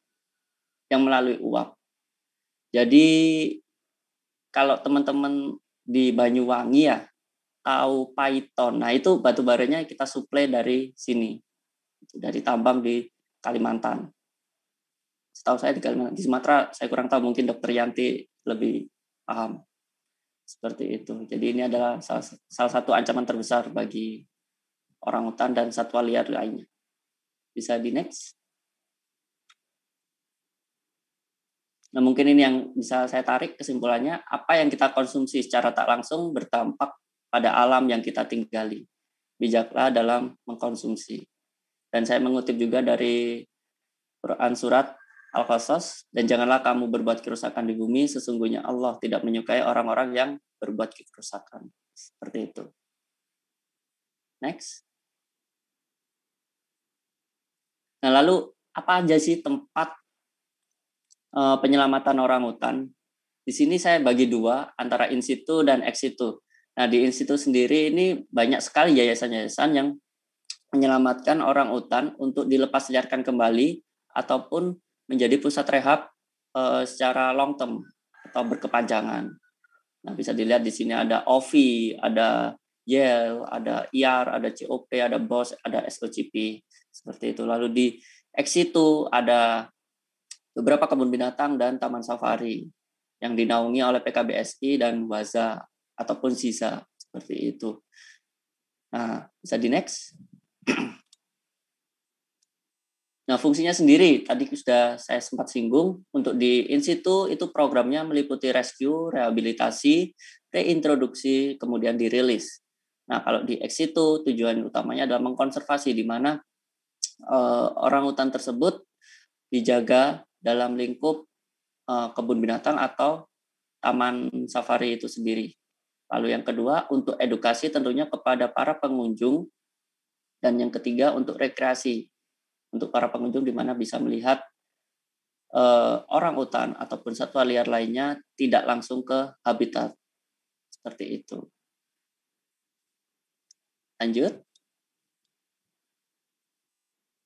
yang melalui uap. Jadi kalau teman-teman di Banyuwangi ya, tahu Python. Nah, itu batu baranya kita suplai dari sini. Dari tambang di Kalimantan. Setahu saya di Kalimantan, di Sumatera saya kurang tahu mungkin Dokter Yanti lebih paham. Seperti itu. Jadi ini adalah salah, satu ancaman terbesar bagi orang hutan dan satwa liar lainnya. Bisa di next. Nah, mungkin ini yang bisa saya tarik kesimpulannya, apa yang kita konsumsi secara tak langsung bertampak pada alam yang kita tinggali. Bijaklah dalam mengkonsumsi. Dan saya mengutip juga dari Quran Surat Al-Qasas, dan janganlah kamu berbuat kerusakan di bumi, sesungguhnya Allah tidak menyukai orang-orang yang berbuat kerusakan. Seperti itu. Next. Nah, lalu apa aja sih tempat eh, penyelamatan orang hutan? Di sini saya bagi dua, antara in situ dan ex situ. Nah, di institut sendiri ini banyak sekali yayasan-yayasan yang menyelamatkan orang utan untuk dilepas liarkan kembali ataupun menjadi pusat rehab e, secara long term atau berkepanjangan. Nah, bisa dilihat di sini ada OVI, ada YEL, ada IR, e ada COP, ada BOS, ada SOCP. Seperti itu. Lalu di itu ada beberapa kebun binatang dan taman safari yang dinaungi oleh PKBSI dan Waza ataupun sisa seperti itu. Nah, bisa di next. [clears throat] Nah, fungsinya sendiri tadi sudah saya sempat singgung untuk di institu itu programnya meliputi rescue, rehabilitasi, reintroduksi, kemudian dirilis. Nah, kalau di ex itu tujuan utamanya adalah mengkonservasi di mana eh, orang hutan tersebut dijaga dalam lingkup eh, kebun binatang atau taman safari itu sendiri. Lalu yang kedua untuk edukasi tentunya kepada para pengunjung dan yang ketiga untuk rekreasi untuk para pengunjung di mana bisa melihat uh, orang utan ataupun satwa liar lainnya tidak langsung ke habitat seperti itu. Lanjut.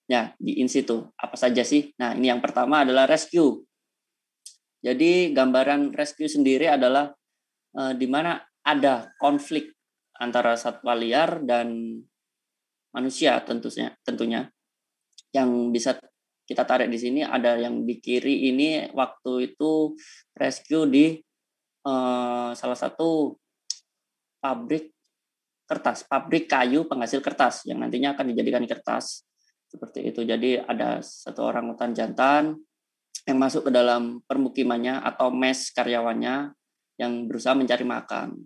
Ya, di in situ apa saja sih? Nah, ini yang pertama adalah rescue. Jadi gambaran rescue sendiri adalah eh, di mana ada konflik antara satwa liar dan manusia tentunya tentunya yang bisa kita tarik di sini ada yang di kiri ini waktu itu rescue di uh, salah satu pabrik kertas pabrik kayu penghasil kertas yang nantinya akan dijadikan kertas seperti itu jadi ada satu orang hutan jantan yang masuk ke dalam permukimannya atau mes karyawannya yang berusaha mencari makan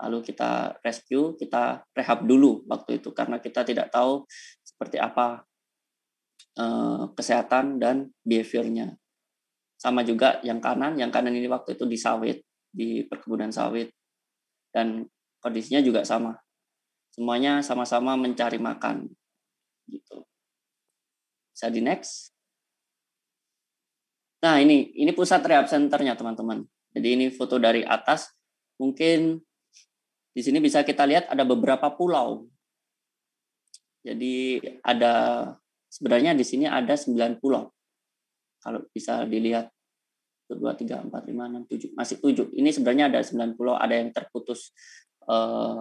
lalu kita rescue, kita rehab dulu waktu itu karena kita tidak tahu seperti apa eh, kesehatan dan behaviornya. Sama juga yang kanan, yang kanan ini waktu itu di sawit, di perkebunan sawit dan kondisinya juga sama. Semuanya sama-sama mencari makan gitu. Bisa di next. Nah, ini ini pusat rehab centernya teman-teman. Jadi ini foto dari atas. Mungkin di sini bisa kita lihat ada beberapa pulau. Jadi ada sebenarnya di sini ada 9 pulau. Kalau bisa dilihat 1, 2, 3, 4, 5, 6, 7. Masih 7. Ini sebenarnya ada 9 pulau, ada yang terputus eh,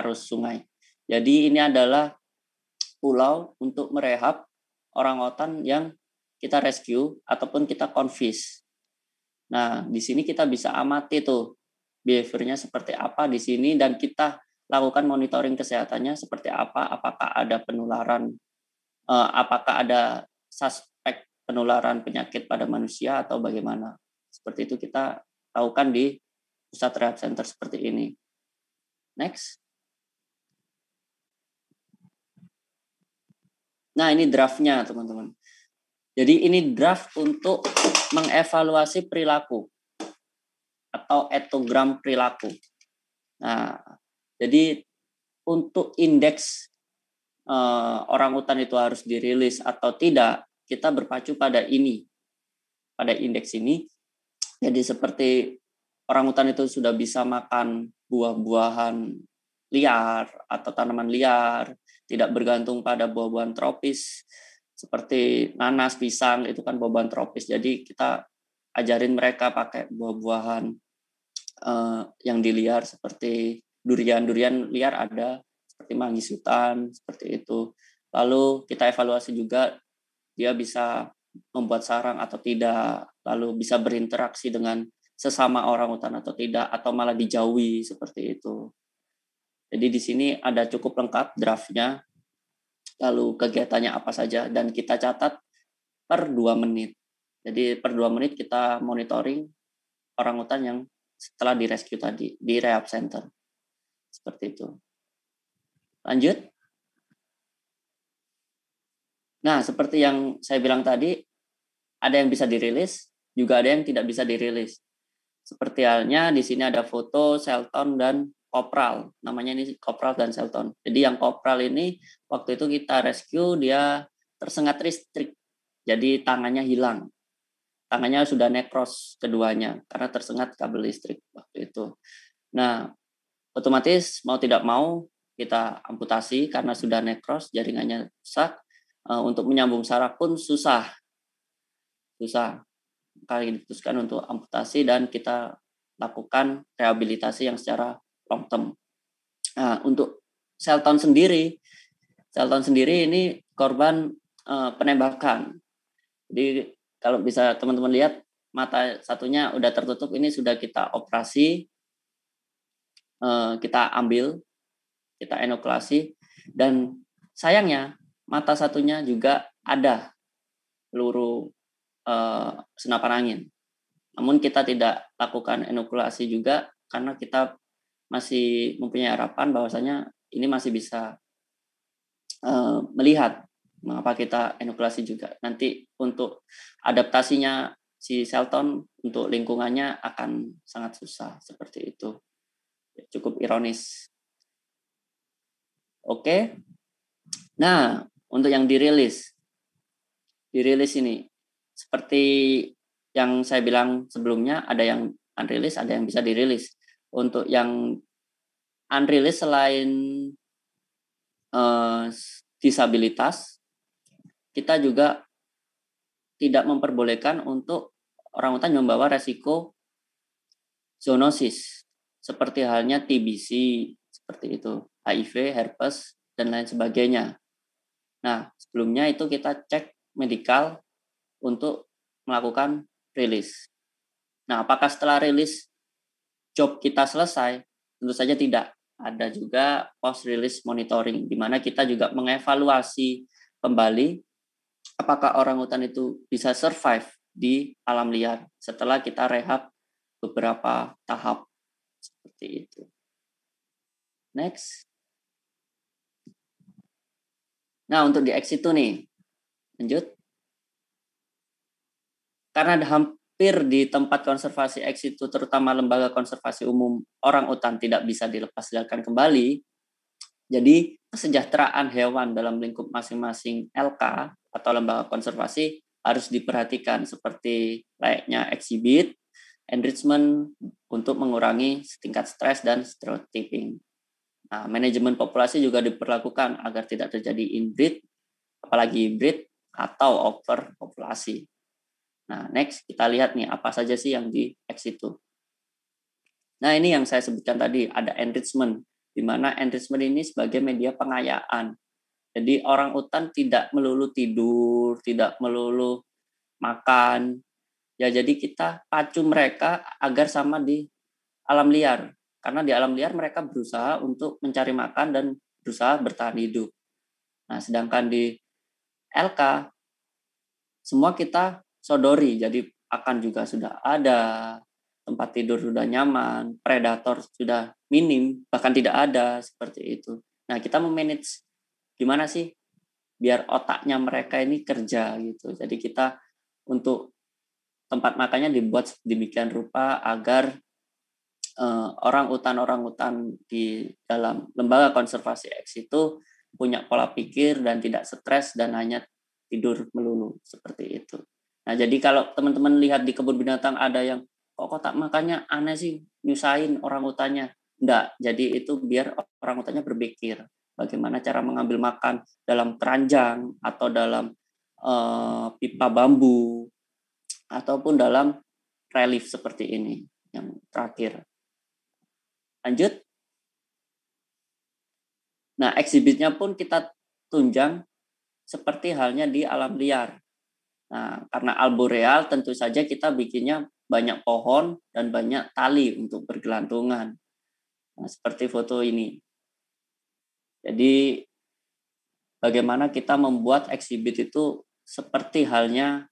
arus sungai. Jadi ini adalah pulau untuk merehab orangutan yang kita rescue ataupun kita konfis. Nah, di sini kita bisa amati tuh behaviornya seperti apa di sini dan kita lakukan monitoring kesehatannya seperti apa, apakah ada penularan, eh, apakah ada suspek penularan penyakit pada manusia atau bagaimana. Seperti itu kita lakukan di pusat rehab center seperti ini. Next. Nah, ini draftnya, teman-teman. Jadi ini draft untuk mengevaluasi perilaku atau etogram perilaku. Nah, jadi untuk indeks uh, eh, orang hutan itu harus dirilis atau tidak, kita berpacu pada ini, pada indeks ini. Jadi seperti orang hutan itu sudah bisa makan buah-buahan liar atau tanaman liar, tidak bergantung pada buah-buahan tropis seperti nanas, pisang itu kan buah-buahan tropis. Jadi kita ajarin mereka pakai buah-buahan uh, yang di seperti durian-durian liar ada seperti manggis hutan seperti itu. Lalu kita evaluasi juga dia bisa membuat sarang atau tidak, lalu bisa berinteraksi dengan sesama orang hutan atau tidak, atau malah dijauhi seperti itu. Jadi di sini ada cukup lengkap draftnya, lalu kegiatannya apa saja, dan kita catat per dua menit. Jadi per dua menit kita monitoring orangutan yang setelah di rescue tadi di rehab center. Seperti itu. Lanjut. Nah, seperti yang saya bilang tadi, ada yang bisa dirilis, juga ada yang tidak bisa dirilis. Seperti halnya di sini ada foto Selton dan Kopral. Namanya ini Kopral dan Selton. Jadi yang Kopral ini waktu itu kita rescue dia tersengat listrik. Jadi tangannya hilang tangannya sudah nekros keduanya karena tersengat kabel listrik waktu itu. Nah, otomatis mau tidak mau kita amputasi karena sudah nekros jaringannya rusak. Eh, untuk menyambung saraf pun susah, susah. Kali diputuskan untuk amputasi dan kita lakukan rehabilitasi yang secara long term. Nah, untuk Selton sendiri, Selton sendiri ini korban eh, penembakan. Jadi kalau bisa teman-teman lihat mata satunya udah tertutup ini sudah kita operasi eh, kita ambil kita enoklasi dan sayangnya mata satunya juga ada peluru eh, senapan angin namun kita tidak lakukan enokulasi juga karena kita masih mempunyai harapan bahwasanya ini masih bisa eh, melihat mengapa kita inokulasi juga. Nanti untuk adaptasinya si Selton untuk lingkungannya akan sangat susah seperti itu. Ya, cukup ironis. Oke. Nah, untuk yang dirilis. Dirilis ini seperti yang saya bilang sebelumnya ada yang unrilis ada yang bisa dirilis. Untuk yang unrilis selain uh, disabilitas kita juga tidak memperbolehkan untuk orangutan membawa resiko zoonosis seperti halnya TBC seperti itu, HIV, herpes dan lain sebagainya. Nah, sebelumnya itu kita cek medikal untuk melakukan rilis. Nah, apakah setelah rilis job kita selesai? Tentu saja tidak. Ada juga post release monitoring di mana kita juga mengevaluasi kembali apakah orang hutan itu bisa survive di alam liar setelah kita rehab beberapa tahap seperti itu. Next. Nah, untuk di exit itu nih, lanjut. Karena hampir di tempat konservasi X itu, terutama lembaga konservasi umum, orang utan tidak bisa dilepas liarkan kembali, jadi kesejahteraan hewan dalam lingkup masing-masing LK atau lembaga konservasi harus diperhatikan seperti layaknya exhibit, enrichment untuk mengurangi tingkat stres dan stereotyping. Nah, manajemen populasi juga diperlakukan agar tidak terjadi inbreed, apalagi hybrid atau overpopulasi. Nah, next kita lihat nih apa saja sih yang di X itu. Nah, ini yang saya sebutkan tadi ada enrichment di mana enrichment ini sebagai media pengayaan jadi orang utan tidak melulu tidur, tidak melulu makan. Ya jadi kita pacu mereka agar sama di alam liar. Karena di alam liar mereka berusaha untuk mencari makan dan berusaha bertahan hidup. Nah, sedangkan di LK semua kita sodori. Jadi akan juga sudah ada, tempat tidur sudah nyaman, predator sudah minim, bahkan tidak ada seperti itu. Nah, kita memanage gimana sih biar otaknya mereka ini kerja gitu. Jadi kita untuk tempat makannya dibuat demikian rupa agar uh, eh, orang hutan-orang hutan di dalam lembaga konservasi X itu punya pola pikir dan tidak stres dan hanya tidur melulu seperti itu. Nah, jadi kalau teman-teman lihat di kebun binatang ada yang kok kotak makannya aneh sih nyusahin orang hutannya. Enggak, jadi itu biar orang hutannya berpikir bagaimana cara mengambil makan dalam keranjang atau dalam uh, pipa bambu ataupun dalam relief seperti ini yang terakhir. Lanjut. Nah, eksibitnya pun kita tunjang seperti halnya di alam liar. Nah, karena alboreal tentu saja kita bikinnya banyak pohon dan banyak tali untuk bergelantungan. Nah, seperti foto ini. Jadi bagaimana kita membuat eksibit itu seperti halnya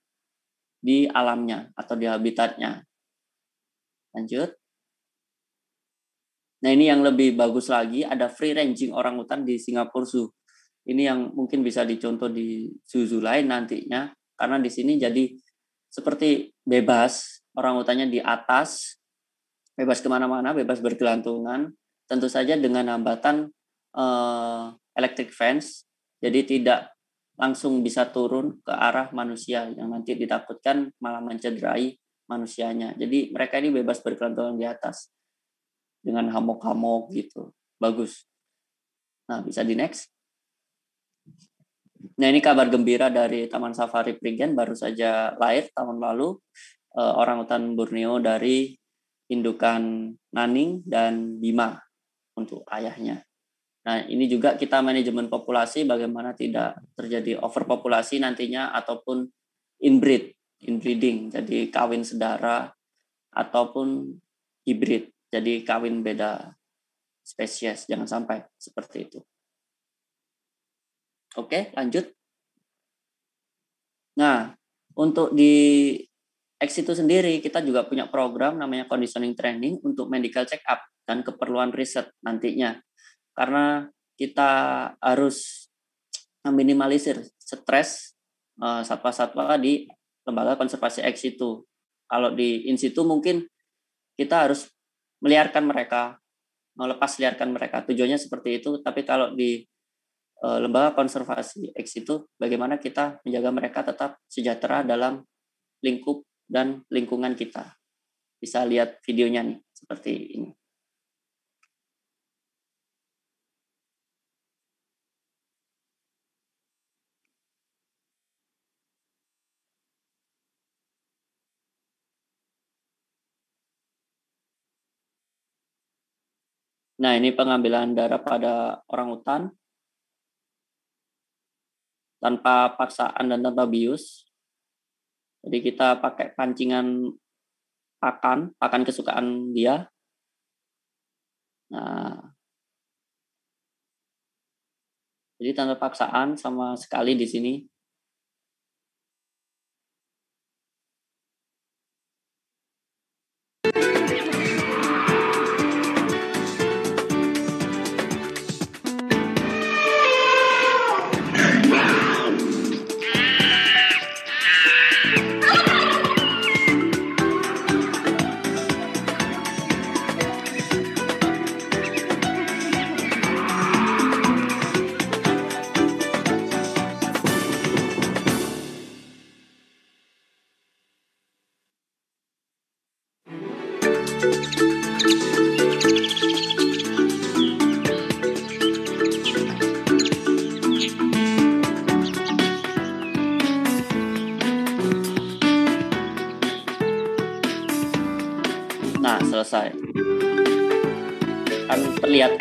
di alamnya atau di habitatnya. Lanjut. Nah ini yang lebih bagus lagi ada free ranging orang hutan di Singapura Zoo. Ini yang mungkin bisa dicontoh di zoo lain nantinya karena di sini jadi seperti bebas orang hutannya di atas, bebas kemana-mana, bebas bergelantungan. Tentu saja dengan hambatan uh, electric fence, jadi tidak langsung bisa turun ke arah manusia yang nanti ditakutkan malah mencederai manusianya. Jadi mereka ini bebas berkelantungan di atas dengan hamok-hamok gitu. Bagus. Nah, bisa di next. Nah, ini kabar gembira dari Taman Safari Prigen baru saja lahir tahun lalu eh, orangutan orang hutan Borneo dari indukan Naning dan Bima untuk ayahnya. Nah, ini juga kita manajemen populasi bagaimana tidak terjadi overpopulasi nantinya ataupun inbreed, inbreeding, jadi kawin sedara ataupun hibrid, jadi kawin beda spesies. Jangan sampai seperti itu. Oke, lanjut. Nah, untuk di X sendiri kita juga punya program namanya conditioning training untuk medical check up dan keperluan riset nantinya karena kita harus meminimalisir stres uh, satwa-satwa di lembaga konservasi X itu. Kalau di in situ mungkin kita harus meliarkan mereka, melepas liarkan mereka. Tujuannya seperti itu, tapi kalau di uh, lembaga konservasi X itu bagaimana kita menjaga mereka tetap sejahtera dalam lingkup dan lingkungan kita. Bisa lihat videonya nih seperti ini. Nah, ini pengambilan darah pada orang utan tanpa paksaan dan tanpa bius. Jadi kita pakai pancingan pakan, pakan kesukaan dia. Nah, jadi tanpa paksaan sama sekali di sini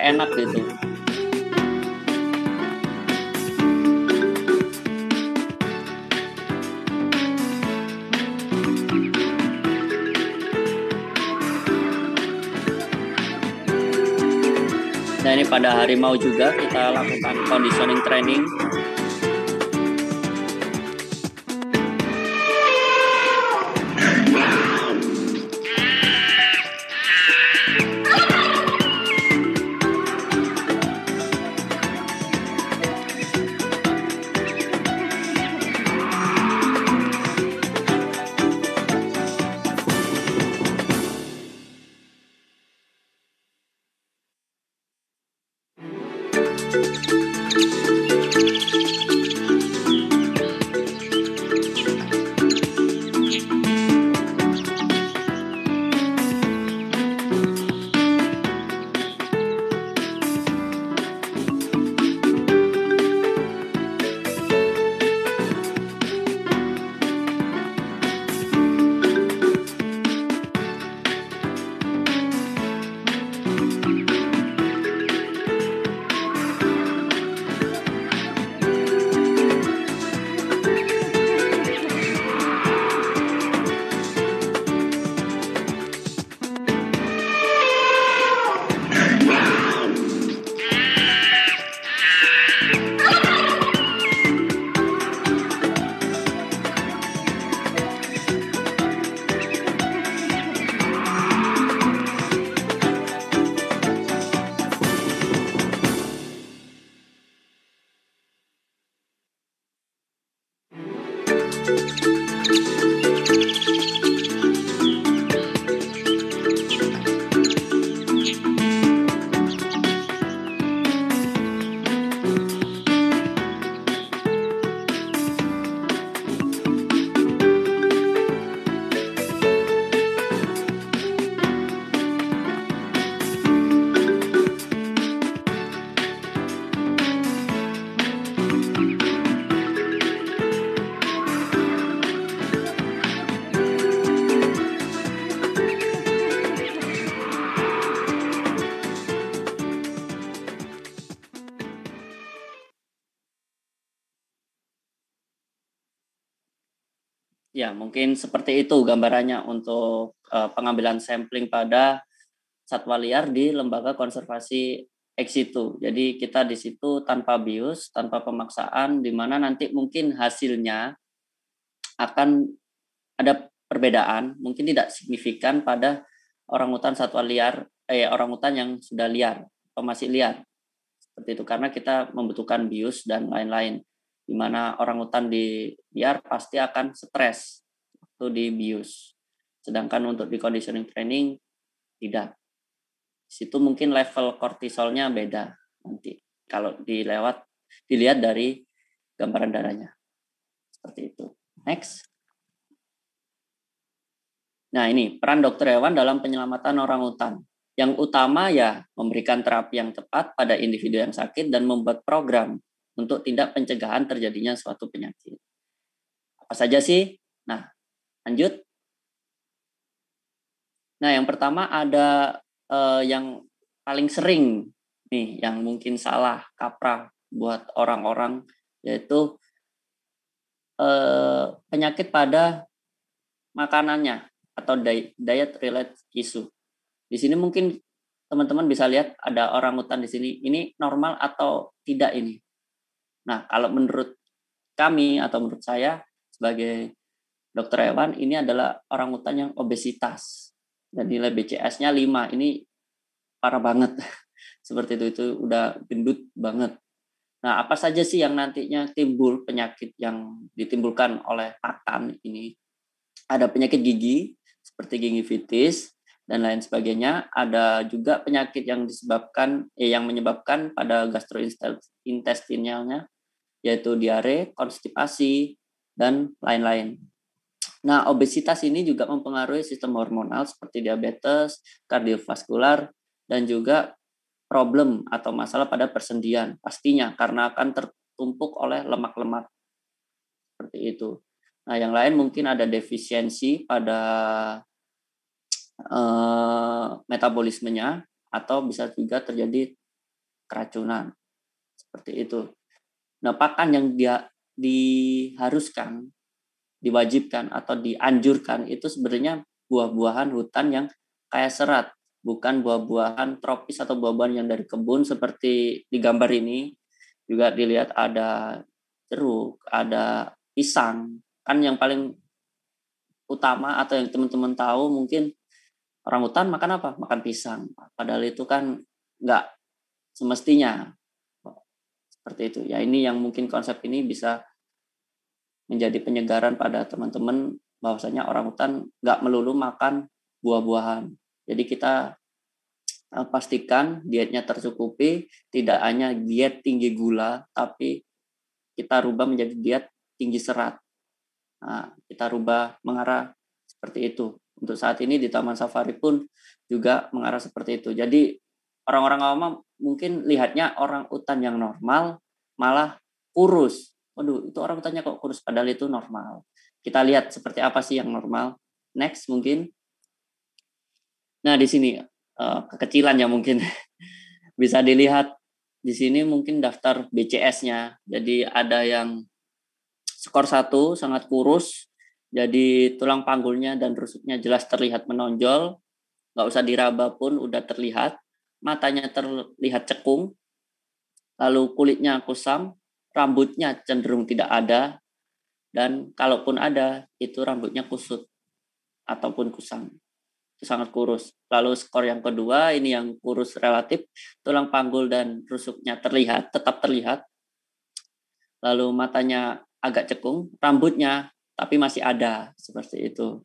enak gitu Nah ini pada harimau juga kita lakukan conditioning training Ya, mungkin seperti itu gambarannya untuk uh, pengambilan sampling pada satwa liar di lembaga konservasi ex situ. Jadi kita di situ tanpa bius, tanpa pemaksaan, di mana nanti mungkin hasilnya akan ada perbedaan, mungkin tidak signifikan pada orang hutan satwa liar, eh orang hutan yang sudah liar, atau masih liar. Seperti itu karena kita membutuhkan bius dan lain-lain di mana orang hutan di liar pasti akan stres waktu di bius. Sedangkan untuk di conditioning training tidak. Di situ mungkin level kortisolnya beda nanti kalau dilewat dilihat dari gambaran darahnya. Seperti itu. Next. Nah, ini peran dokter hewan dalam penyelamatan orang hutan. Yang utama ya memberikan terapi yang tepat pada individu yang sakit dan membuat program untuk tindak pencegahan terjadinya suatu penyakit. Apa saja sih? Nah, lanjut. Nah, yang pertama ada eh, yang paling sering nih yang mungkin salah kaprah buat orang-orang yaitu eh, penyakit pada makanannya atau diet related issue. Di sini mungkin teman-teman bisa lihat ada orang hutan di sini. Ini normal atau tidak ini? Nah, kalau menurut kami atau menurut saya sebagai dokter hewan ini adalah orang hutan yang obesitas dan nilai BCS-nya 5. Ini parah banget. [laughs] Seperti itu itu udah gendut banget. Nah, apa saja sih yang nantinya timbul penyakit yang ditimbulkan oleh pakan ini? Ada penyakit gigi seperti gingivitis dan lain sebagainya. Ada juga penyakit yang disebabkan eh, yang menyebabkan pada gastrointestinalnya yaitu diare, konstipasi, dan lain-lain. Nah, obesitas ini juga mempengaruhi sistem hormonal seperti diabetes, kardiovaskular, dan juga problem atau masalah pada persendian. Pastinya karena akan tertumpuk oleh lemak-lemak. Seperti itu. Nah, yang lain mungkin ada defisiensi pada eh, metabolismenya atau bisa juga terjadi keracunan. Seperti itu. Nah, pakan yang dia diharuskan, diwajibkan atau dianjurkan itu sebenarnya buah-buahan hutan yang kaya serat, bukan buah-buahan tropis atau buah-buahan yang dari kebun seperti di gambar ini juga dilihat ada jeruk, ada pisang. Kan yang paling utama atau yang teman-teman tahu mungkin orang hutan makan apa? Makan pisang. Padahal itu kan nggak semestinya seperti itu ya ini yang mungkin konsep ini bisa menjadi penyegaran pada teman-teman bahwasanya orang hutan nggak melulu makan buah-buahan jadi kita eh, pastikan dietnya tercukupi tidak hanya diet tinggi gula tapi kita rubah menjadi diet tinggi serat nah, kita rubah mengarah seperti itu untuk saat ini di Taman Safari pun juga mengarah seperti itu. Jadi orang-orang awam mungkin lihatnya orang utan yang normal malah kurus. Waduh, itu orang utannya kok kurus padahal itu normal. Kita lihat seperti apa sih yang normal. Next mungkin. Nah, di sini eh, kekecilan ya mungkin [laughs] bisa dilihat di sini mungkin daftar BCS-nya. Jadi ada yang skor 1 sangat kurus, jadi tulang panggulnya dan rusuknya jelas terlihat menonjol, nggak usah diraba pun udah terlihat matanya terlihat cekung, lalu kulitnya kusam, rambutnya cenderung tidak ada, dan kalaupun ada, itu rambutnya kusut ataupun kusam. Itu sangat kurus. Lalu skor yang kedua, ini yang kurus relatif, tulang panggul dan rusuknya terlihat, tetap terlihat. Lalu matanya agak cekung, rambutnya tapi masih ada seperti itu.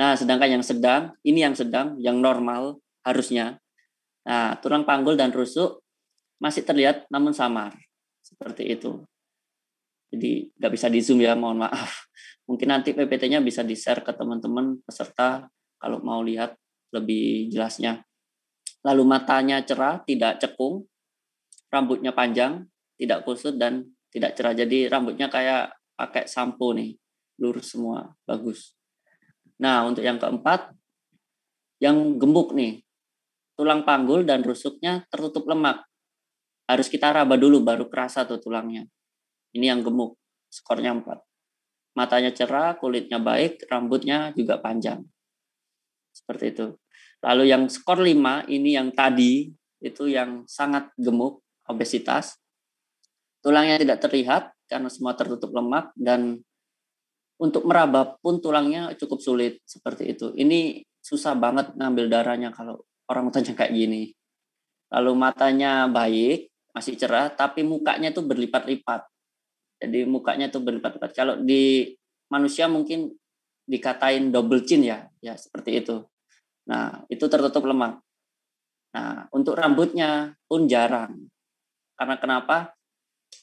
Nah, sedangkan yang sedang, ini yang sedang, yang normal harusnya Nah, tulang panggul dan rusuk masih terlihat namun samar. Seperti itu. Jadi nggak bisa di zoom ya, mohon maaf. [laughs] Mungkin nanti PPT-nya bisa di-share ke teman-teman peserta kalau mau lihat lebih jelasnya. Lalu matanya cerah, tidak cekung, rambutnya panjang, tidak kusut dan tidak cerah. Jadi rambutnya kayak pakai sampo nih, lurus semua, bagus. Nah, untuk yang keempat, yang gembuk nih, tulang panggul dan rusuknya tertutup lemak. Harus kita raba dulu baru kerasa tuh tulangnya. Ini yang gemuk, skornya 4. Matanya cerah, kulitnya baik, rambutnya juga panjang. Seperti itu. Lalu yang skor 5 ini yang tadi itu yang sangat gemuk, obesitas. Tulangnya tidak terlihat karena semua tertutup lemak dan untuk meraba pun tulangnya cukup sulit seperti itu. Ini susah banget ngambil darahnya kalau orang yang kayak gini. Lalu matanya baik, masih cerah, tapi mukanya tuh berlipat-lipat. Jadi mukanya tuh berlipat-lipat. Kalau di manusia mungkin dikatain double chin ya, ya seperti itu. Nah, itu tertutup lemak. Nah, untuk rambutnya pun jarang. Karena kenapa?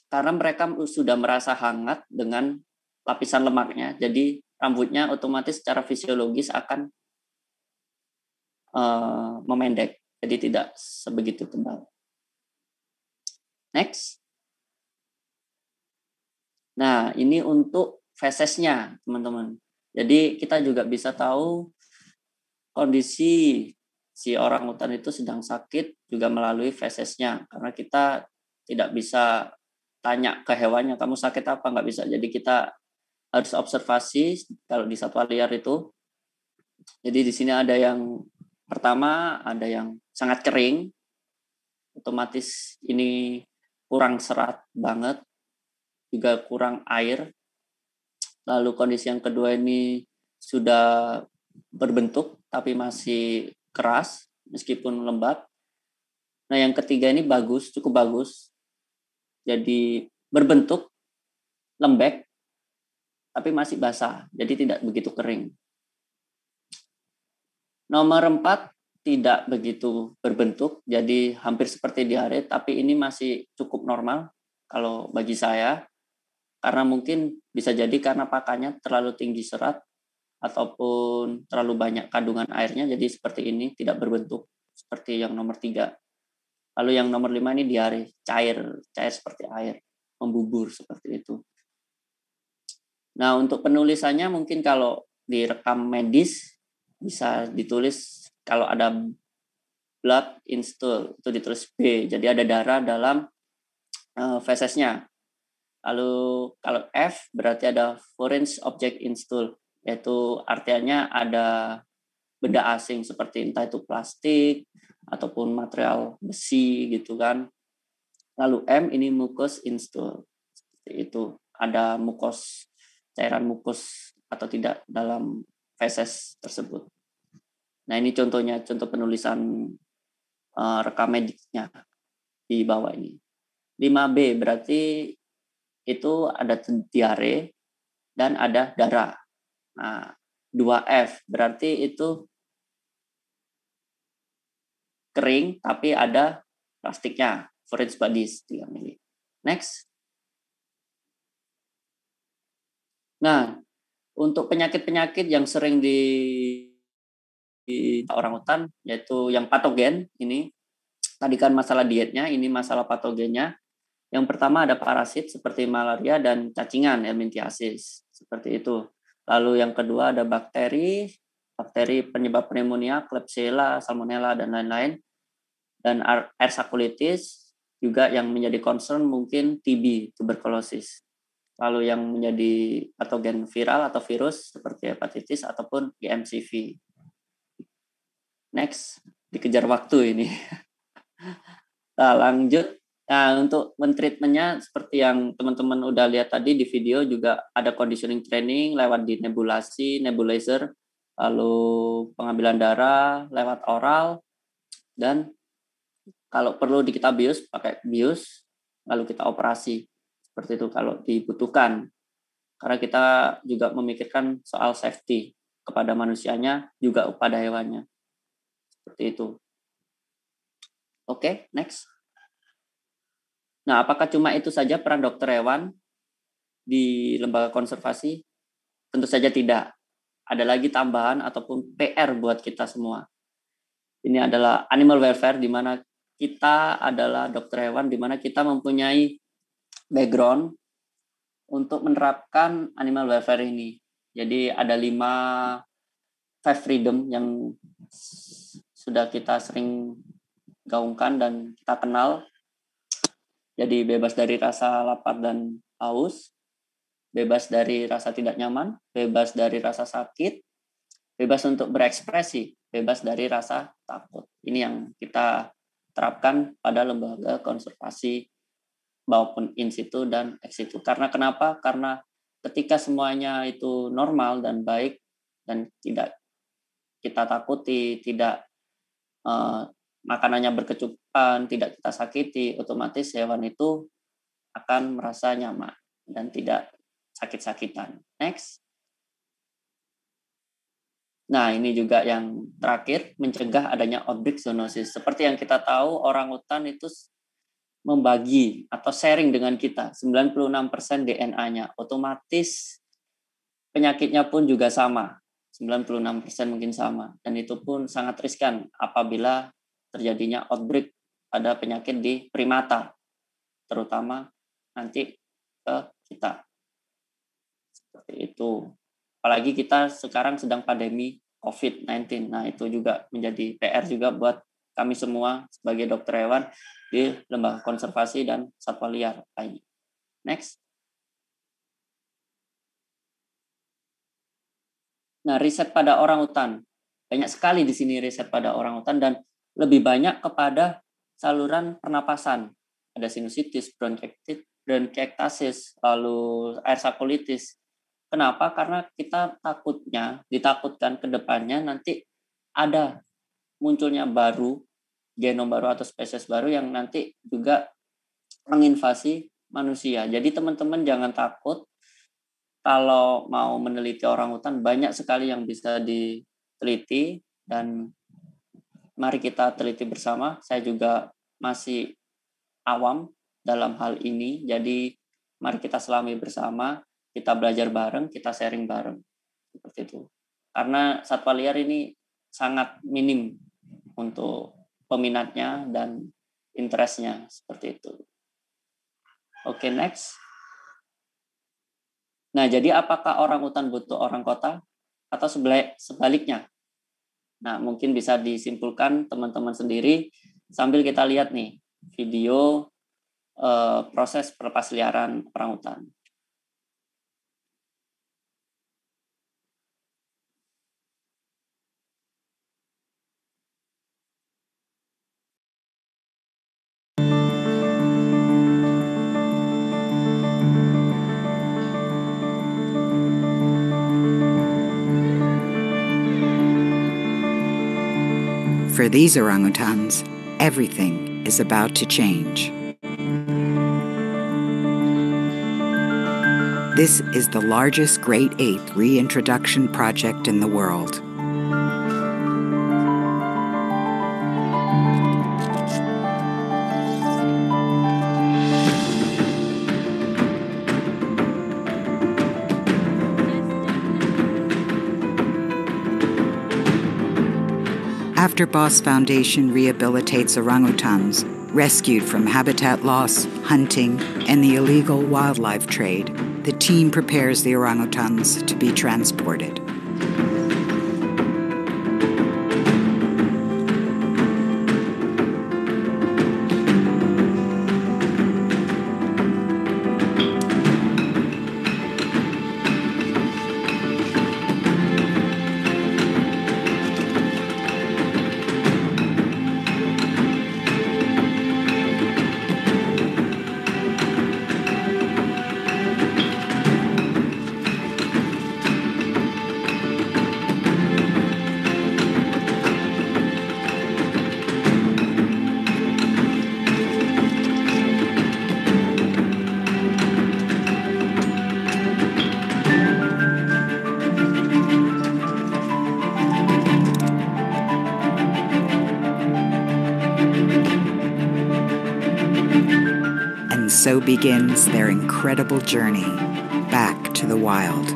Karena mereka sudah merasa hangat dengan lapisan lemaknya. Jadi rambutnya otomatis secara fisiologis akan Eh, memendek, jadi tidak sebegitu tebal. Next. Nah, ini untuk fesesnya, teman-teman. Jadi kita juga bisa tahu kondisi si orang hutan itu sedang sakit juga melalui fesesnya karena kita tidak bisa tanya ke hewannya kamu sakit apa nggak bisa jadi kita harus observasi kalau di satwa liar itu jadi di sini ada yang Pertama, ada yang sangat kering, otomatis ini kurang serat banget, juga kurang air. Lalu kondisi yang kedua ini sudah berbentuk tapi masih keras meskipun lembab. Nah, yang ketiga ini bagus, cukup bagus. Jadi berbentuk lembek tapi masih basah, jadi tidak begitu kering. Nomor empat tidak begitu berbentuk, jadi hampir seperti diare, tapi ini masih cukup normal kalau bagi saya, karena mungkin bisa jadi karena pakannya terlalu tinggi serat ataupun terlalu banyak kandungan airnya, jadi seperti ini tidak berbentuk seperti yang nomor tiga. Lalu yang nomor lima ini diare, cair, cair seperti air, membubur seperti itu. Nah untuk penulisannya mungkin kalau direkam medis bisa ditulis kalau ada blood install itu ditulis B. Jadi ada darah dalam uh, fesesnya. Lalu kalau F berarti ada foreign object install yaitu artinya ada benda asing seperti entah itu plastik ataupun material besi gitu kan. Lalu M ini mucus install. itu ada mukos cairan mukus atau tidak dalam feses tersebut. Nah ini contohnya, contoh penulisan uh, rekam mediknya di bawah ini. 5B berarti itu ada diare dan ada darah. Nah, 2F berarti itu kering tapi ada plastiknya, foreign bodies 3 mili. Next. Nah, untuk penyakit-penyakit yang sering di, di orang hutan yaitu yang patogen ini tadi kan masalah dietnya ini masalah patogennya yang pertama ada parasit seperti malaria dan cacingan helminthiasis ya, seperti itu lalu yang kedua ada bakteri bakteri penyebab pneumonia klebsiella salmonella dan lain-lain dan air sakulitis juga yang menjadi concern mungkin TB tuberkulosis lalu yang menjadi patogen viral atau virus seperti hepatitis ataupun IMCV. Next, dikejar waktu ini. [laughs] Nah, lanjut Nah, untuk mentreatmentnya seperti yang teman-teman udah lihat tadi di video juga ada conditioning training lewat di nebulasi, nebulizer, lalu pengambilan darah lewat oral, dan kalau perlu kita bius, pakai bius, lalu kita operasi seperti itu kalau dibutuhkan karena kita juga memikirkan soal safety kepada manusianya juga kepada hewannya seperti itu oke okay, next nah apakah cuma itu saja peran dokter hewan di lembaga konservasi tentu saja tidak ada lagi tambahan ataupun PR buat kita semua ini adalah animal welfare di mana kita adalah dokter hewan di mana kita mempunyai background untuk menerapkan animal welfare ini. Jadi ada lima five freedom yang sudah kita sering gaungkan dan kita kenal. Jadi bebas dari rasa lapar dan haus, bebas dari rasa tidak nyaman, bebas dari rasa sakit, bebas untuk berekspresi, bebas dari rasa takut. Ini yang kita terapkan pada lembaga konservasi maupun in situ dan ex situ. Karena kenapa? Karena ketika semuanya itu normal dan baik dan tidak kita takuti, tidak uh, makanannya berkecukupan, tidak kita sakiti, otomatis hewan itu akan merasa nyaman dan tidak sakit-sakitan. Next. Nah, ini juga yang terakhir, mencegah adanya objek zoonosis. Seperti yang kita tahu, orang hutan itu membagi atau sharing dengan kita 96% DNA-nya otomatis penyakitnya pun juga sama 96% mungkin sama dan itu pun sangat riskan apabila terjadinya outbreak pada penyakit di primata terutama nanti ke kita seperti itu apalagi kita sekarang sedang pandemi COVID-19 nah itu juga menjadi PR juga buat kami semua sebagai dokter hewan di lembaga konservasi dan satwa liar lainnya. Next. Nah, riset pada orang hutan. Banyak sekali di sini riset pada orang hutan dan lebih banyak kepada saluran pernapasan. Ada sinusitis, bronchitis, bronchiectasis, lalu air sakulitis. Kenapa? Karena kita takutnya, ditakutkan ke depannya nanti ada munculnya baru genom baru atau spesies baru yang nanti juga menginvasi manusia. Jadi teman-teman jangan takut kalau mau meneliti orang hutan banyak sekali yang bisa diteliti dan mari kita teliti bersama. Saya juga masih awam dalam hal ini. Jadi mari kita selami bersama, kita belajar bareng, kita sharing bareng. Seperti itu. Karena satwa liar ini sangat minim untuk peminatnya dan interestnya seperti itu. Oke, okay, next. Nah, jadi apakah orang hutan butuh orang kota atau sebaliknya? Nah, mungkin bisa disimpulkan teman-teman sendiri sambil kita lihat nih video eh, proses perpasliaran orang hutan. these orangutans, everything is about to change. This is the largest great ape reintroduction project in the world. after Boss Foundation rehabilitates orangutans rescued from habitat loss, hunting, and the illegal wildlife trade, the team prepares the orangutans to be transported. begins their incredible journey back to the wild.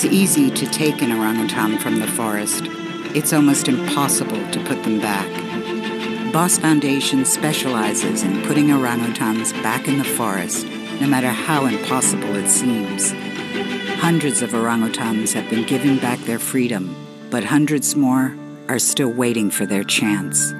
It's easy to take an orangutan from the forest. It's almost impossible to put them back. Boss Foundation specializes in putting orangutans back in the forest, no matter how impossible it seems. Hundreds of orangutans have been given back their freedom, but hundreds more are still waiting for their chance.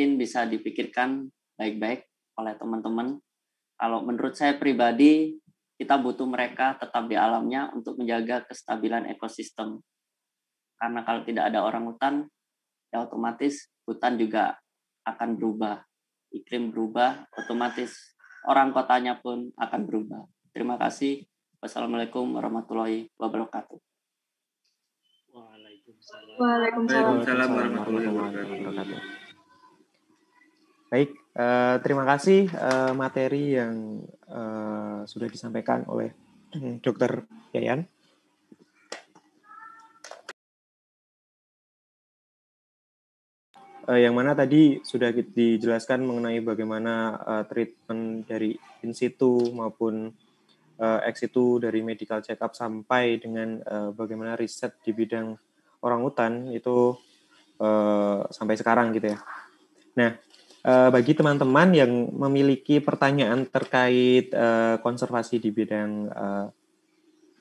mungkin bisa dipikirkan baik-baik oleh teman-teman. Kalau menurut saya pribadi, kita butuh mereka tetap di alamnya untuk menjaga kestabilan ekosistem. Karena kalau tidak ada orang hutan, ya otomatis hutan juga akan berubah. Iklim berubah, otomatis orang kotanya pun akan berubah. Terima kasih. Wassalamualaikum warahmatullahi wabarakatuh. Waalaikumsalam. Waalaikumsalam warahmatullahi wabarakatuh. Baik, uh, terima kasih uh, materi yang uh, sudah disampaikan oleh hmm, Dr. Yayan. Uh, yang mana tadi sudah dijelaskan mengenai bagaimana uh, treatment dari in situ maupun uh, ex situ dari medical check up sampai dengan uh, bagaimana riset di bidang orangutan itu uh, sampai sekarang gitu ya. Nah, Eh, bagi teman-teman yang memiliki pertanyaan terkait uh, konservasi di bidang uh, eh,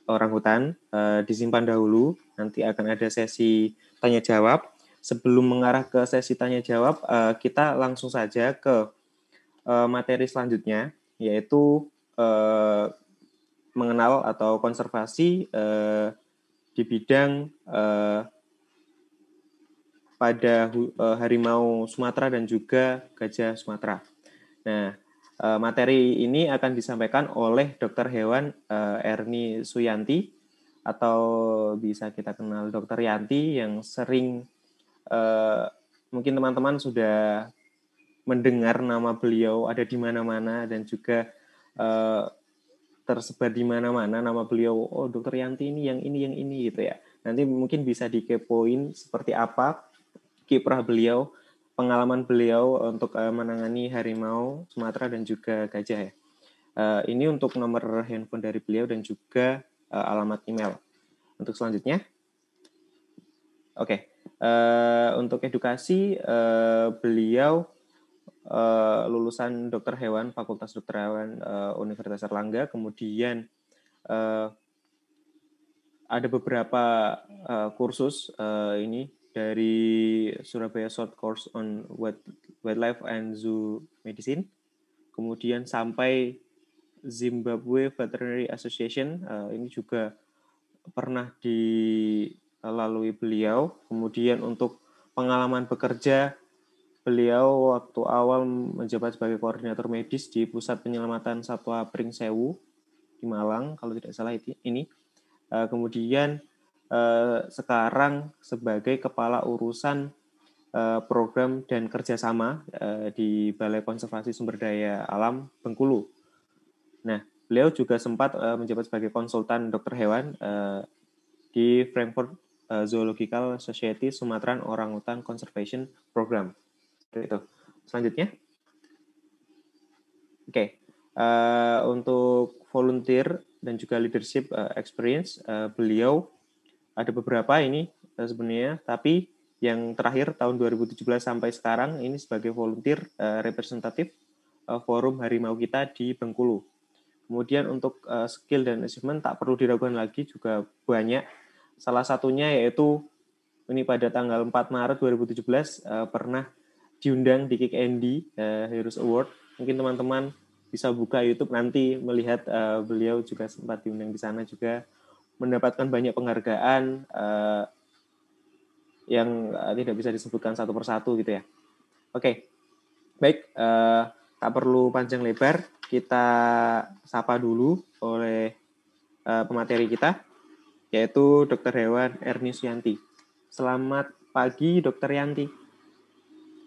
orang hutan uh, disimpan dahulu. Nanti akan ada sesi tanya jawab. Sebelum mengarah ke sesi tanya jawab, uh, kita langsung saja ke uh, materi selanjutnya, yaitu uh, mengenal atau konservasi uh, di bidang uh, pada e, harimau Sumatera dan juga gajah Sumatera. Nah, e, materi ini akan disampaikan oleh dokter hewan e, Erni Suyanti atau bisa kita kenal dokter Yanti yang sering mungkin teman-teman sudah mendengar nama beliau ada di mana-mana dan juga tersebar di mana-mana nama beliau oh dokter Yanti ini yang ini yang ini gitu ya nanti mungkin bisa dikepoin seperti apa kiprah beliau, pengalaman beliau eh, untuk uh, menangani harimau Sumatera dan juga gajah ya. Uh, ini untuk nomor handphone dari beliau dan juga uh, alamat email. Untuk selanjutnya, oke. Okay. Uh, untuk edukasi, uh, beliau uh, lulusan dokter hewan, Fakultas Dokter Hewan uh, Universitas Erlangga, kemudian uh, ada beberapa uh, kursus uh, ini dari Surabaya Short Course on Wildlife and Zoo Medicine, kemudian sampai Zimbabwe Veterinary Association, uh, ini juga pernah dilalui beliau. Kemudian untuk pengalaman bekerja, beliau waktu awal menjabat sebagai koordinator medis di Pusat Penyelamatan Satwa Pringsewu di Malang, kalau tidak salah ini. Eh, kemudian Eh, sekarang sebagai kepala urusan eh, program dan kerjasama eh, di Balai Konservasi Sumber Daya Alam Bengkulu. Nah, beliau juga sempat menjabat sebagai konsultan dokter hewan di Frankfurt Zoological Society Sumatera Orangutan Conservation Program. Itu. Selanjutnya, oke okay. untuk volunteer dan juga leadership experience beliau ada beberapa ini eh, sebenarnya, tapi yang terakhir tahun 2017 sampai sekarang ini sebagai volunteer uh, representatif uh, forum harimau kita di Bengkulu. Kemudian untuk uh, skill dan achievement tak perlu diragukan lagi juga banyak. Salah satunya yaitu ini pada tanggal 4 Maret 2017 uh, pernah diundang di Kick Andy uh, Heroes Award. Mungkin teman-teman bisa buka YouTube nanti melihat uh, beliau juga sempat diundang di sana juga mendapatkan banyak penghargaan uh, yang uh, tidak bisa disebutkan satu persatu gitu ya. Oke, okay. baik, uh, tak perlu panjang lebar, kita sapa dulu oleh uh, pemateri kita, yaitu Dr. Hewan Ernis Yanti. Selamat pagi, Dr. Yanti.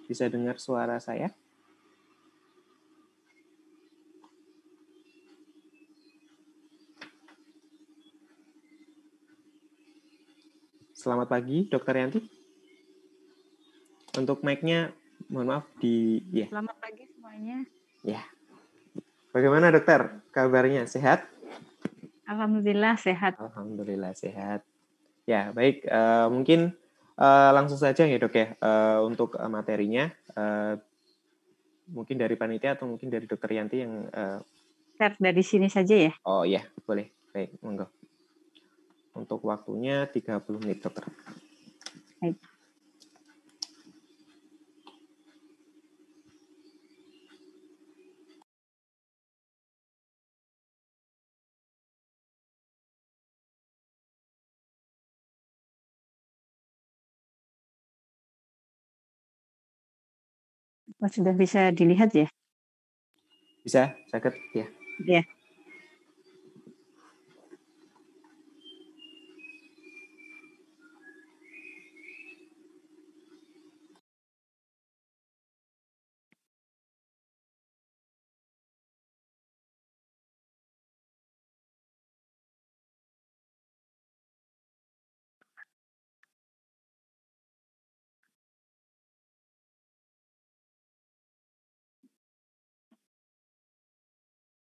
Bisa dengar suara saya? Selamat pagi, Dokter Yanti. Untuk mic-nya, mohon maaf di... Ya. Selamat pagi semuanya. Ya. Bagaimana dokter? Kabarnya sehat? Alhamdulillah sehat. Alhamdulillah sehat. Ya, baik. Uh, mungkin uh, langsung saja ya dok ya uh, untuk materinya. Uh, mungkin dari panitia atau mungkin dari dokter Yanti yang... Uh... Dari sini saja ya? Oh ya, boleh. Baik, monggo. Untuk waktunya 30 menit, dokter. Baik. Oh, sudah bisa dilihat ya? Bisa, sakit ya. Ya.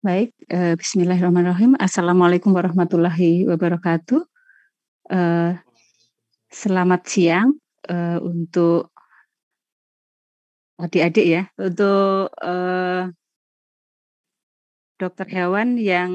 Baik, uh, bismillahirrahmanirrahim. Assalamualaikum warahmatullahi wabarakatuh. Uh, selamat siang uh, untuk adik-adik ya, untuk uh, dokter hewan yang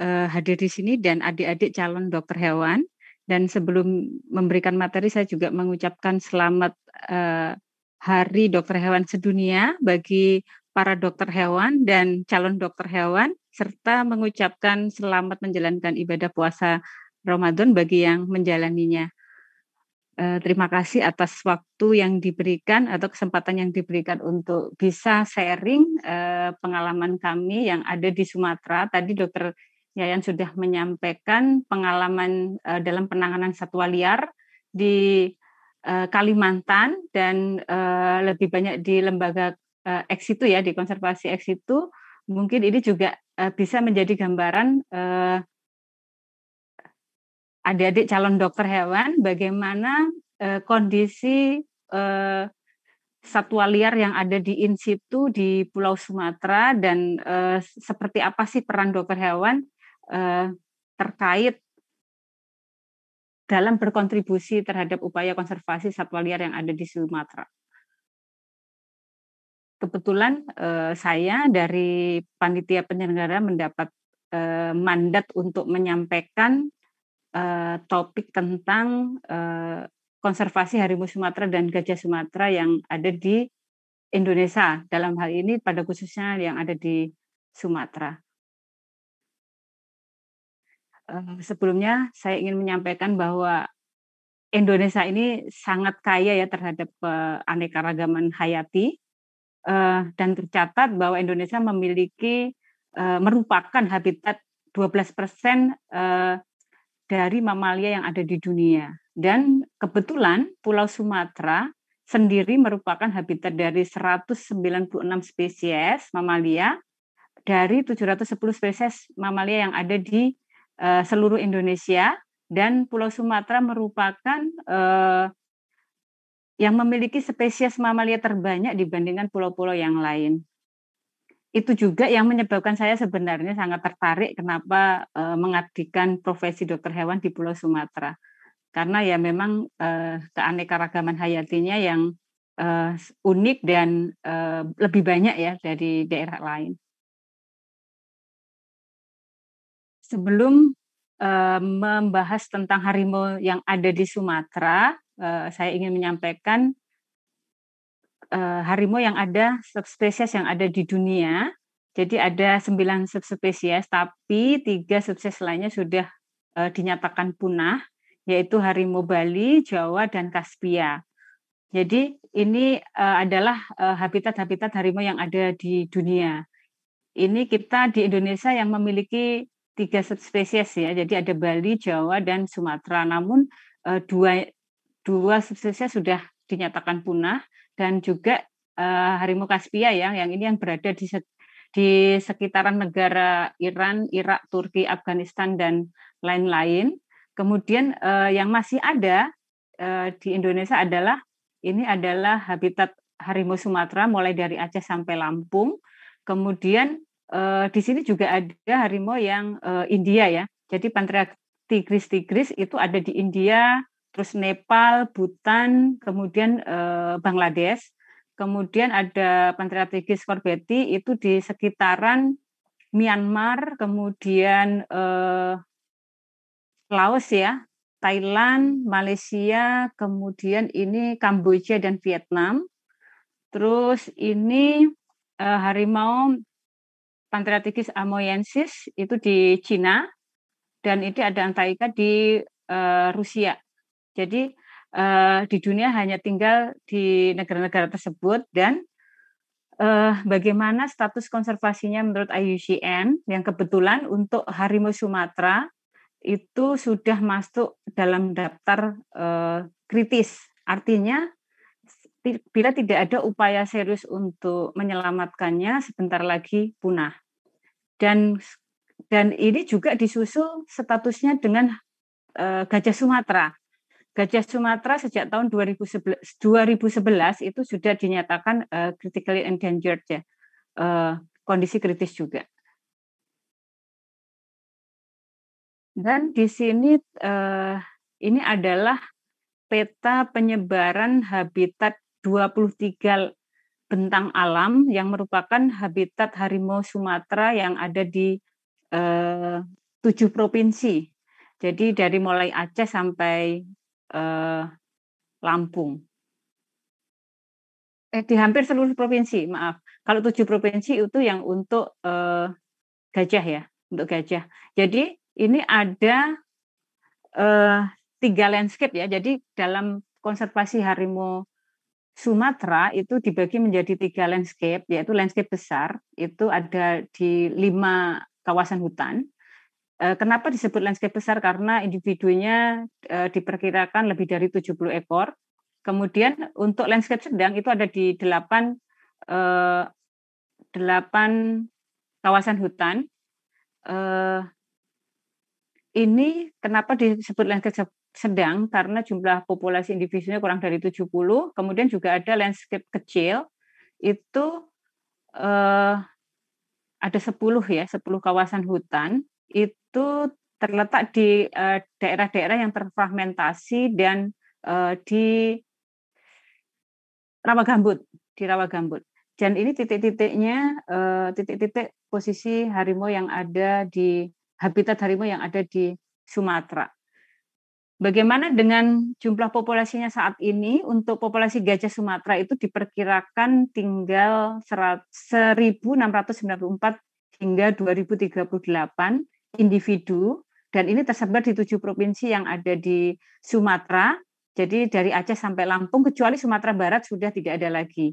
uh, hadir di sini dan adik-adik calon dokter hewan. Dan sebelum memberikan materi, saya juga mengucapkan selamat uh, Hari Dokter Hewan Sedunia bagi para dokter hewan dan calon dokter hewan serta mengucapkan selamat menjalankan ibadah puasa Ramadan bagi yang menjalaninya. Eh, terima kasih atas waktu yang diberikan atau kesempatan yang diberikan untuk bisa sharing eh, pengalaman kami yang ada di Sumatera. Tadi dokter Yayan sudah menyampaikan pengalaman eh, dalam penanganan satwa liar di Kalimantan dan lebih banyak di lembaga uh, ex situ ya di konservasi ex situ mungkin ini juga uh, bisa menjadi gambaran uh, adik-adik calon dokter hewan bagaimana uh, kondisi uh, satwa liar yang ada di in situ di Pulau Sumatera dan uh, seperti apa sih peran dokter hewan uh, terkait dalam berkontribusi terhadap upaya konservasi satwa liar yang ada di Sumatera kebetulan eh, saya dari panitia penyelenggara mendapat eh, mandat untuk menyampaikan eh, topik tentang eh, konservasi harimau Sumatera dan gajah Sumatera yang ada di Indonesia dalam hal ini pada khususnya yang ada di Sumatera. Eh, sebelumnya saya ingin menyampaikan bahwa Indonesia ini sangat kaya ya terhadap eh, aneka ragaman hayati uh, dan tercatat bahwa Indonesia memiliki uh, merupakan habitat 12 persen uh, dari mamalia yang ada di dunia. Dan kebetulan Pulau Sumatera sendiri merupakan habitat dari 196 spesies mamalia dari 710 spesies mamalia yang ada di uh, seluruh Indonesia dan Pulau Sumatera merupakan uh, yang memiliki spesies mamalia terbanyak dibandingkan pulau-pulau yang lain. Itu juga yang menyebabkan saya sebenarnya sangat tertarik kenapa eh, mengabdikan profesi dokter hewan di Pulau Sumatera. Karena ya memang eh, keanekaragaman hayatinya yang eh, unik dan lebih banyak ya dari daerah lain. Sebelum membahas tentang harimau yang ada di Sumatera, Eh, saya ingin menyampaikan eh, harimau yang ada subspesies yang ada di dunia. Jadi ada sembilan subspesies, tapi tiga subspesies lainnya sudah eh, dinyatakan punah, yaitu harimau Bali, Jawa, dan Kaspia. Jadi ini adalah habitat-habitat harimau yang ada di dunia. Ini kita di Indonesia yang memiliki tiga subspesies ya. Jadi ada Bali, Jawa, dan Sumatera. Namun dua dua spesiesnya sudah dinyatakan punah dan juga uh, eh, harimau Kaspia yang yang ini yang berada di di sekitaran negara Iran, Irak, Turki, Afghanistan dan lain-lain. Kemudian uh, yang masih ada uh, di Indonesia adalah ini adalah habitat harimau Sumatera mulai dari Aceh sampai Lampung. Kemudian uh, di sini juga ada harimau yang uh, India ya. Jadi pantera tigris tigris itu ada di India, terus Nepal, Bhutan, kemudian eh, Bangladesh, kemudian ada pantai strategis Korbeti itu di sekitaran Myanmar, kemudian eh, Laos ya, Thailand, Malaysia, kemudian ini Kamboja dan Vietnam. Terus ini eh, harimau Pantheratikis amoyensis itu di Cina dan ini ada Antaika di eh, Rusia. Jadi uh, di dunia hanya tinggal di negara-negara tersebut dan uh, bagaimana status konservasinya menurut IUCN yang kebetulan untuk harimau Sumatera itu sudah masuk dalam daftar uh, kritis. Artinya bila tidak ada upaya serius untuk menyelamatkannya sebentar lagi punah. Dan dan ini juga disusul statusnya dengan uh, gajah Sumatera Gajah Sumatera sejak tahun 2011, 2011 itu sudah dinyatakan uh, critically endangered ya, uh, kondisi kritis juga. Dan di sini uh, ini adalah peta penyebaran habitat 23 bentang alam yang merupakan habitat harimau Sumatera yang ada di tujuh provinsi. Jadi dari mulai Aceh sampai eh, Lampung. Eh, di hampir seluruh provinsi, maaf. Kalau tujuh provinsi itu yang untuk eh, gajah ya, untuk gajah. Jadi ini ada eh, tiga landscape ya. Jadi dalam konservasi harimau Sumatera itu dibagi menjadi tiga landscape, yaitu landscape besar, itu ada di lima kawasan hutan. Eh, kenapa disebut landscape besar? Karena individunya eh, diperkirakan lebih dari 70 ekor. Kemudian untuk landscape sedang itu ada di 8 8 eh, kawasan hutan. Ini kenapa disebut landscape sedang? Karena jumlah populasi individunya kurang dari 70. Kemudian juga ada landscape kecil itu ada 10 ya, 10 kawasan hutan itu terletak di eh, daerah-daerah yang terfragmentasi dan eh, di rawa gambut, di rawa gambut. Dan ini titik-titiknya, eh, titik-titik posisi harimau yang ada di habitat harimau yang ada di Sumatera. Bagaimana dengan jumlah populasinya saat ini? Untuk populasi gajah Sumatera itu diperkirakan tinggal 1.694 hingga 2038 individu dan ini tersebar di tujuh provinsi yang ada di Sumatera. Jadi dari Aceh sampai Lampung kecuali Sumatera Barat sudah tidak ada lagi.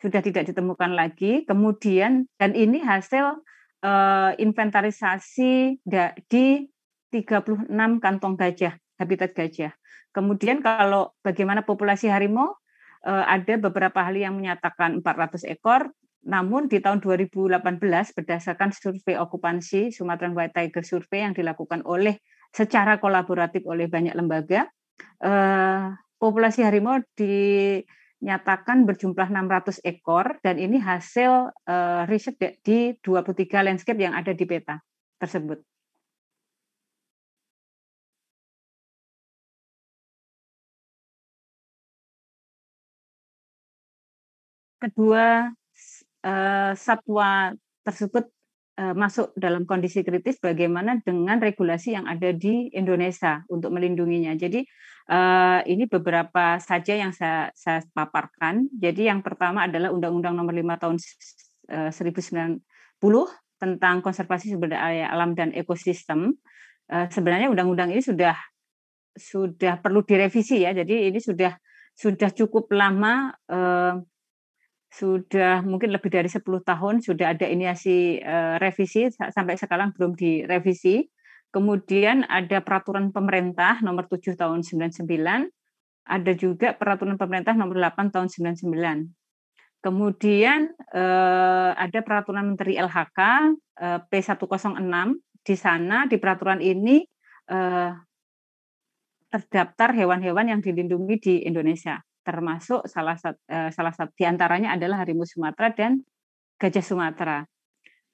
Sudah tidak ditemukan lagi. Kemudian dan ini hasil uh, inventarisasi di 36 kantong gajah, habitat gajah. Kemudian kalau bagaimana populasi harimau eh, ada beberapa ahli yang menyatakan 400 ekor, namun di tahun 2018 berdasarkan survei okupansi Sumatera White Tiger Survey yang dilakukan oleh secara kolaboratif oleh banyak lembaga, eh, populasi harimau dinyatakan berjumlah 600 ekor dan ini hasil eh, riset di 23 landscape yang ada di peta tersebut. Kedua Eh, satwa tersebut eh, masuk dalam kondisi kritis bagaimana dengan regulasi yang ada di Indonesia untuk melindunginya. Jadi eh, ini beberapa saja yang saya, saya paparkan. Jadi yang pertama adalah Undang-Undang Nomor 5 Tahun uh, 1990 tentang konservasi sumber daya alam dan ekosistem. sebenarnya undang-undang ini sudah sudah perlu direvisi ya. Jadi ini sudah sudah cukup lama sudah mungkin lebih dari 10 tahun sudah ada iniasi eh, revisi sampai sekarang belum direvisi. Kemudian ada peraturan pemerintah nomor 7 tahun 99, ada juga peraturan pemerintah nomor 8 tahun 99. Kemudian eh, ada peraturan Menteri LHK eh, P106 di sana di peraturan ini terdaftar hewan-hewan yang dilindungi di Indonesia termasuk salah satu eh, salah satu diantaranya adalah harimau Sumatera dan gajah Sumatera.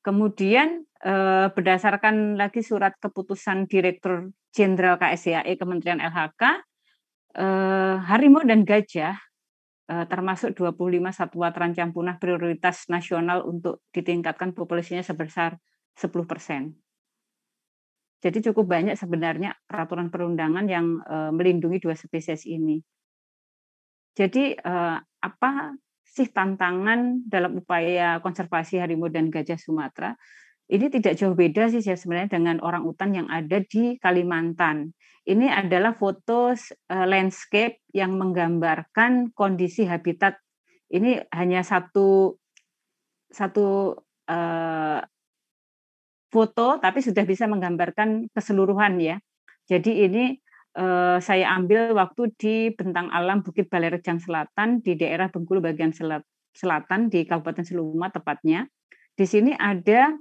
Kemudian eh, berdasarkan lagi surat keputusan Direktur Jenderal KSIAE Kementerian LHK, eh, harimau dan gajah termasuk 25 satwa terancam punah prioritas nasional untuk ditingkatkan populasinya sebesar 10 persen. Jadi cukup banyak sebenarnya peraturan perundangan yang melindungi dua spesies ini. Jadi eh, apa sih tantangan dalam upaya konservasi harimau dan gajah Sumatera? Ini tidak jauh beda sih sebenarnya dengan orang utan yang ada di Kalimantan. Ini adalah foto eh, landscape yang menggambarkan kondisi habitat. Ini hanya satu satu eh, foto tapi sudah bisa menggambarkan keseluruhan ya. Jadi ini Eh, saya ambil waktu di bentang alam Bukit Balai Selatan di daerah Bengkulu bagian selatan di Kabupaten Seluma tepatnya. Di sini ada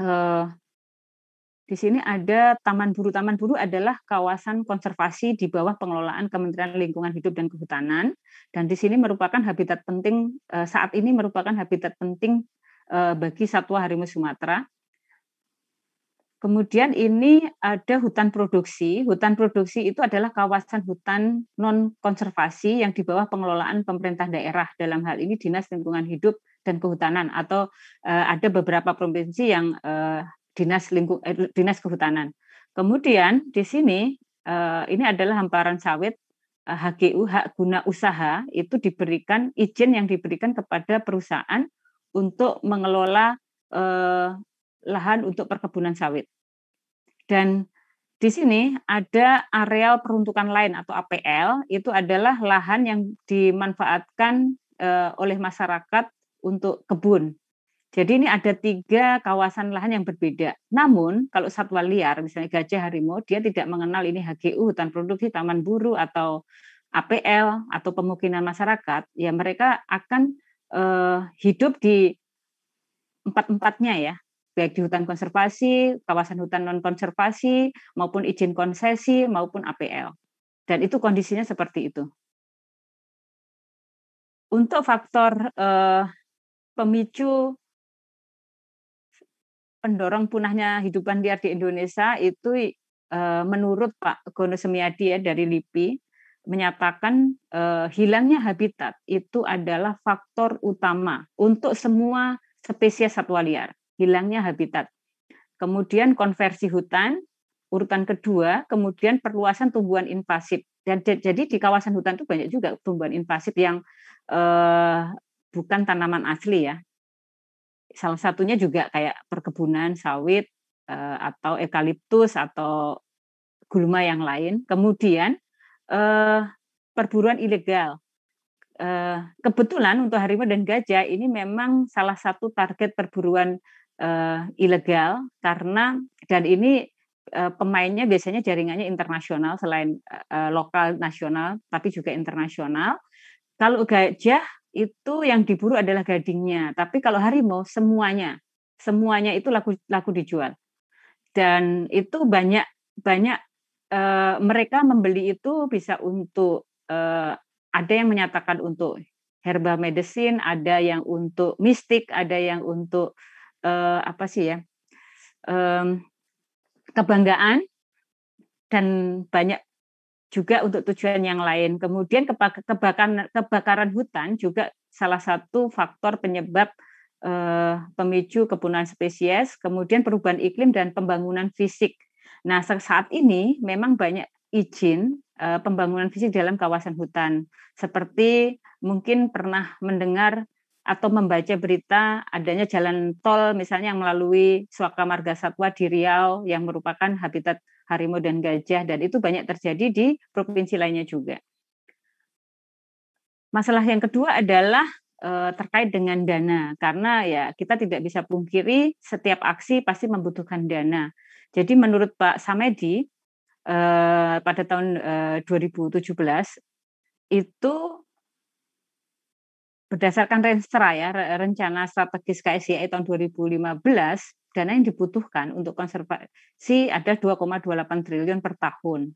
eh, di sini ada Taman Buru. Taman Buru adalah kawasan konservasi di bawah pengelolaan Kementerian Lingkungan Hidup dan Kehutanan dan di sini merupakan habitat penting eh, saat ini merupakan habitat penting bagi satwa harimau Sumatera Kemudian ini ada hutan produksi. Hutan produksi itu adalah kawasan hutan non konservasi yang di bawah pengelolaan pemerintah daerah. Dalam hal ini Dinas Lingkungan Hidup dan Kehutanan atau eh, ada beberapa provinsi yang eh, Dinas Lingkung eh, Dinas Kehutanan. Kemudian di sini eh, ini adalah hamparan sawit HGU eh, hak guna usaha itu diberikan izin yang diberikan kepada perusahaan untuk mengelola eh, lahan untuk perkebunan sawit. Dan di sini ada areal peruntukan lain atau APL, itu adalah lahan yang dimanfaatkan eh, oleh masyarakat untuk kebun. Jadi ini ada tiga kawasan lahan yang berbeda. Namun kalau satwa liar, misalnya gajah, harimau, dia tidak mengenal ini HGU, hutan produksi, taman buru, atau APL, atau pemukiman masyarakat, ya mereka akan eh, hidup di empat-empatnya ya baik di hutan konservasi, kawasan hutan non konservasi, maupun izin konsesi maupun APL. Dan itu kondisinya seperti itu. Untuk faktor eh, pemicu pendorong punahnya hidupan liar di Indonesia itu eh, menurut Pak Gono Semiyadi ya dari LIPI menyatakan eh, hilangnya habitat itu adalah faktor utama untuk semua spesies satwa liar hilangnya habitat. Kemudian konversi hutan, urutan kedua, kemudian perluasan tumbuhan invasif. Dan jadi di kawasan hutan itu banyak juga tumbuhan invasif yang eh, bukan tanaman asli ya. Salah satunya juga kayak perkebunan sawit eh, atau ekaliptus atau gulma yang lain. Kemudian eh, perburuan ilegal eh, kebetulan untuk harimau dan gajah ini memang salah satu target perburuan uh, ilegal karena dan ini uh, pemainnya biasanya jaringannya internasional selain uh, lokal nasional tapi juga internasional. Kalau gajah itu yang diburu adalah gadingnya, tapi kalau harimau semuanya, semuanya itu laku laku dijual. Dan itu banyak banyak uh, mereka membeli itu bisa untuk uh, ada yang menyatakan untuk herbal medicine, ada yang untuk mistik, ada yang untuk uh, apa sih ya um, kebanggaan dan banyak juga untuk tujuan yang lain. Kemudian kebakaran, kebakaran hutan juga salah satu faktor penyebab eh, pemicu kepunahan spesies, kemudian perubahan iklim dan pembangunan fisik. Nah, saat ini memang banyak izin eh, pembangunan fisik dalam kawasan hutan. Seperti mungkin pernah mendengar atau membaca berita adanya jalan tol misalnya yang melalui Suaka Marga Satwa di Riau yang merupakan habitat harimau dan gajah dan itu banyak terjadi di provinsi lainnya juga. Masalah yang kedua adalah e, terkait dengan dana karena ya kita tidak bisa pungkiri setiap aksi pasti membutuhkan dana. Jadi menurut Pak Samedi e, pada tahun e, eh, 2017 itu berdasarkan Renstra ya, rencana strategis KSIA tahun 2015, dana yang dibutuhkan untuk konservasi ada 2,28 triliun per tahun.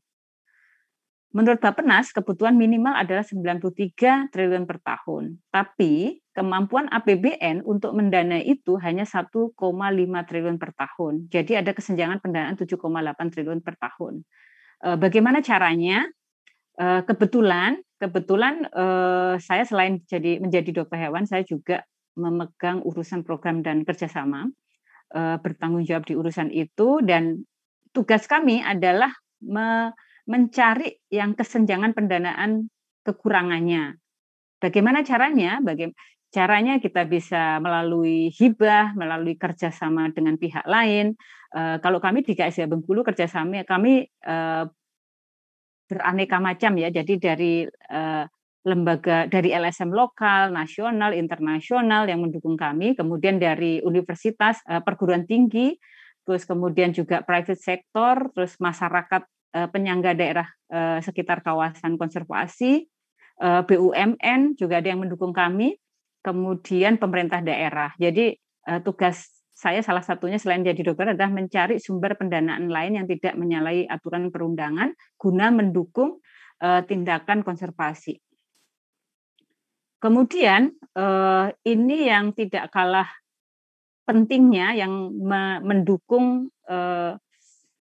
Menurut Bappenas, kebutuhan minimal adalah 93 triliun per tahun. Tapi kemampuan APBN untuk mendana itu hanya 1,5 triliun per tahun. Jadi ada kesenjangan pendanaan 7,8 triliun per tahun. Eh, bagaimana caranya? Eh, kebetulan kebetulan eh, saya selain jadi menjadi dokter hewan, saya juga memegang urusan program dan kerjasama, eh, bertanggung jawab di urusan itu dan tugas kami adalah me mencari yang kesenjangan pendanaan kekurangannya. Bagaimana caranya? Bagaimana caranya kita bisa melalui hibah, melalui kerjasama dengan pihak lain. Uh, kalau kami di KSIA Bengkulu kerjasama kami uh, beraneka macam ya. Jadi dari uh, lembaga dari LSM lokal, nasional, internasional yang mendukung kami, kemudian dari universitas, uh, perguruan tinggi, terus kemudian juga private sektor, terus masyarakat uh, penyangga daerah uh, sekitar kawasan konservasi, uh, BUMN juga ada yang mendukung kami, kemudian pemerintah daerah. Jadi uh, tugas saya salah satunya selain jadi dokter adalah mencari sumber pendanaan lain yang tidak menyalahi aturan perundangan guna mendukung uh, tindakan konservasi. Kemudian uh, ini yang tidak kalah pentingnya yang me mendukung uh,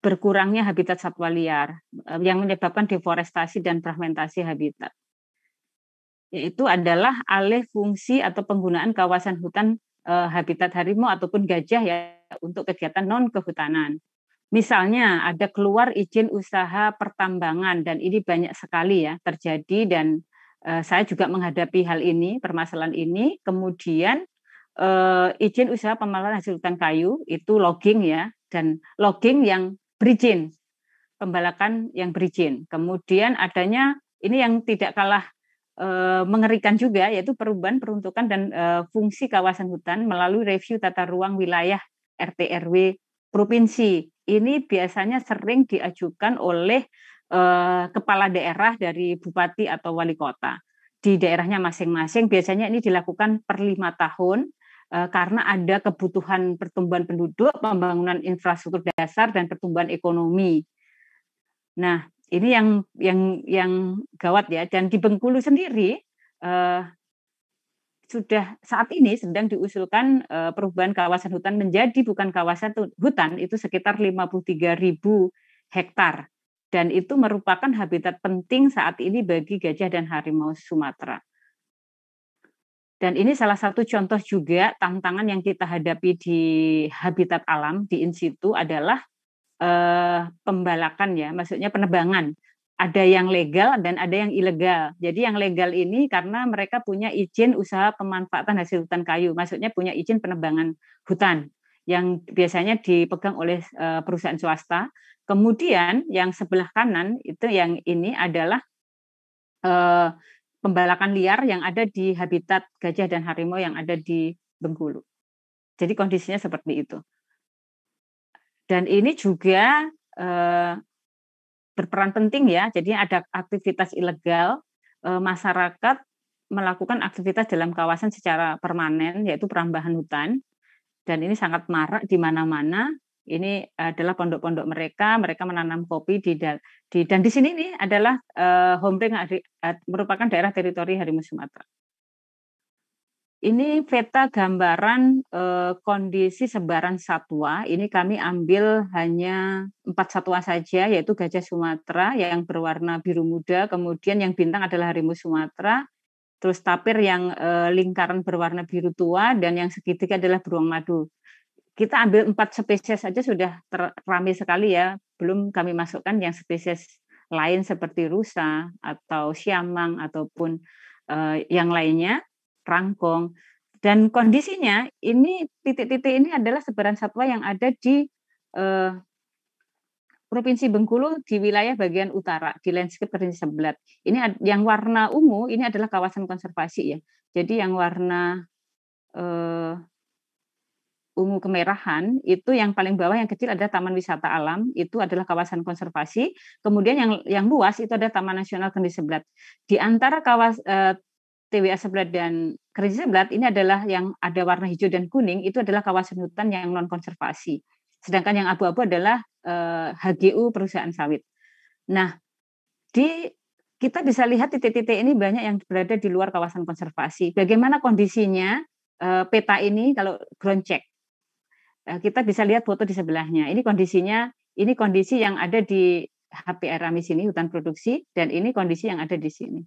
berkurangnya habitat satwa liar uh, yang menyebabkan deforestasi dan fragmentasi habitat yaitu adalah alih fungsi atau penggunaan kawasan hutan uh, habitat harimau ataupun gajah ya untuk kegiatan non kehutanan. Misalnya ada keluar izin usaha pertambangan dan ini banyak sekali ya terjadi dan uh, saya juga menghadapi hal ini, permasalahan ini. Kemudian uh, izin usaha pemalahan hasil hutan kayu itu logging ya dan logging yang berizin, pembalakan yang berizin. Kemudian adanya ini yang tidak kalah Eh, mengerikan juga yaitu perubahan peruntukan dan eh, fungsi kawasan hutan melalui review tata ruang wilayah RT RW provinsi. Ini biasanya sering diajukan oleh eh, kepala daerah dari bupati atau wali kota di daerahnya masing-masing. Biasanya ini dilakukan per lima tahun karena ada kebutuhan pertumbuhan penduduk, pembangunan infrastruktur dasar dan pertumbuhan ekonomi. Nah, ini yang yang yang gawat ya. Dan di Bengkulu sendiri uh, sudah saat ini sedang diusulkan uh, perubahan kawasan hutan menjadi bukan kawasan hutan itu sekitar 53.000 hektar dan itu merupakan habitat penting saat ini bagi gajah dan harimau Sumatera. Dan ini salah satu contoh juga tantangan yang kita hadapi di habitat alam di in situ adalah eh, pembalakan ya, maksudnya penebangan. Ada yang legal dan ada yang ilegal. Jadi yang legal ini karena mereka punya izin usaha pemanfaatan hasil hutan kayu, maksudnya punya izin penebangan hutan yang biasanya dipegang oleh eh, perusahaan swasta. Kemudian yang sebelah kanan itu yang ini adalah eh, pembalakan liar yang ada di habitat gajah dan harimau yang ada di Bengkulu. Jadi kondisinya seperti itu. Dan ini juga eh, berperan penting ya. Jadi ada aktivitas ilegal eh, masyarakat melakukan aktivitas dalam kawasan secara permanen yaitu perambahan hutan dan ini sangat marak di mana-mana. Ini adalah pondok-pondok mereka, mereka menanam kopi di, di dan di sini ini adalah eh, merupakan daerah teritori Harimau Sumatera. Ini peta gambaran e, kondisi sebaran satwa. Ini kami ambil hanya empat satwa saja, yaitu gajah Sumatera yang berwarna biru muda, kemudian yang bintang adalah harimau Sumatera, terus tapir yang e, lingkaran berwarna biru tua, dan yang segitiga adalah beruang madu. Kita ambil empat spesies saja sudah ramai sekali ya, belum kami masukkan yang spesies lain seperti rusa atau siamang ataupun e, yang lainnya rangkong. Dan kondisinya ini titik-titik ini adalah sebaran satwa yang ada di eh, Provinsi Bengkulu di wilayah bagian utara di landscape Provinsi Sebelat. Ini yang warna ungu ini adalah kawasan konservasi ya. Jadi yang warna eh, ungu kemerahan itu yang paling bawah yang kecil ada taman wisata alam itu adalah kawasan konservasi kemudian yang yang luas itu ada taman nasional Kendi Sebelat. di antara kawas eh, TWA sebelah dan Kerinci sebelah ini adalah yang ada warna hijau dan kuning itu adalah kawasan hutan yang non konservasi. Sedangkan yang abu-abu adalah eh, HGU perusahaan sawit. Nah, di kita bisa lihat titik-titik ini banyak yang berada di luar kawasan konservasi. Bagaimana kondisinya eh, peta ini kalau ground check? Eh, kita bisa lihat foto di sebelahnya. Ini kondisinya ini kondisi yang ada di HPR Amis ini hutan produksi dan ini kondisi yang ada di sini.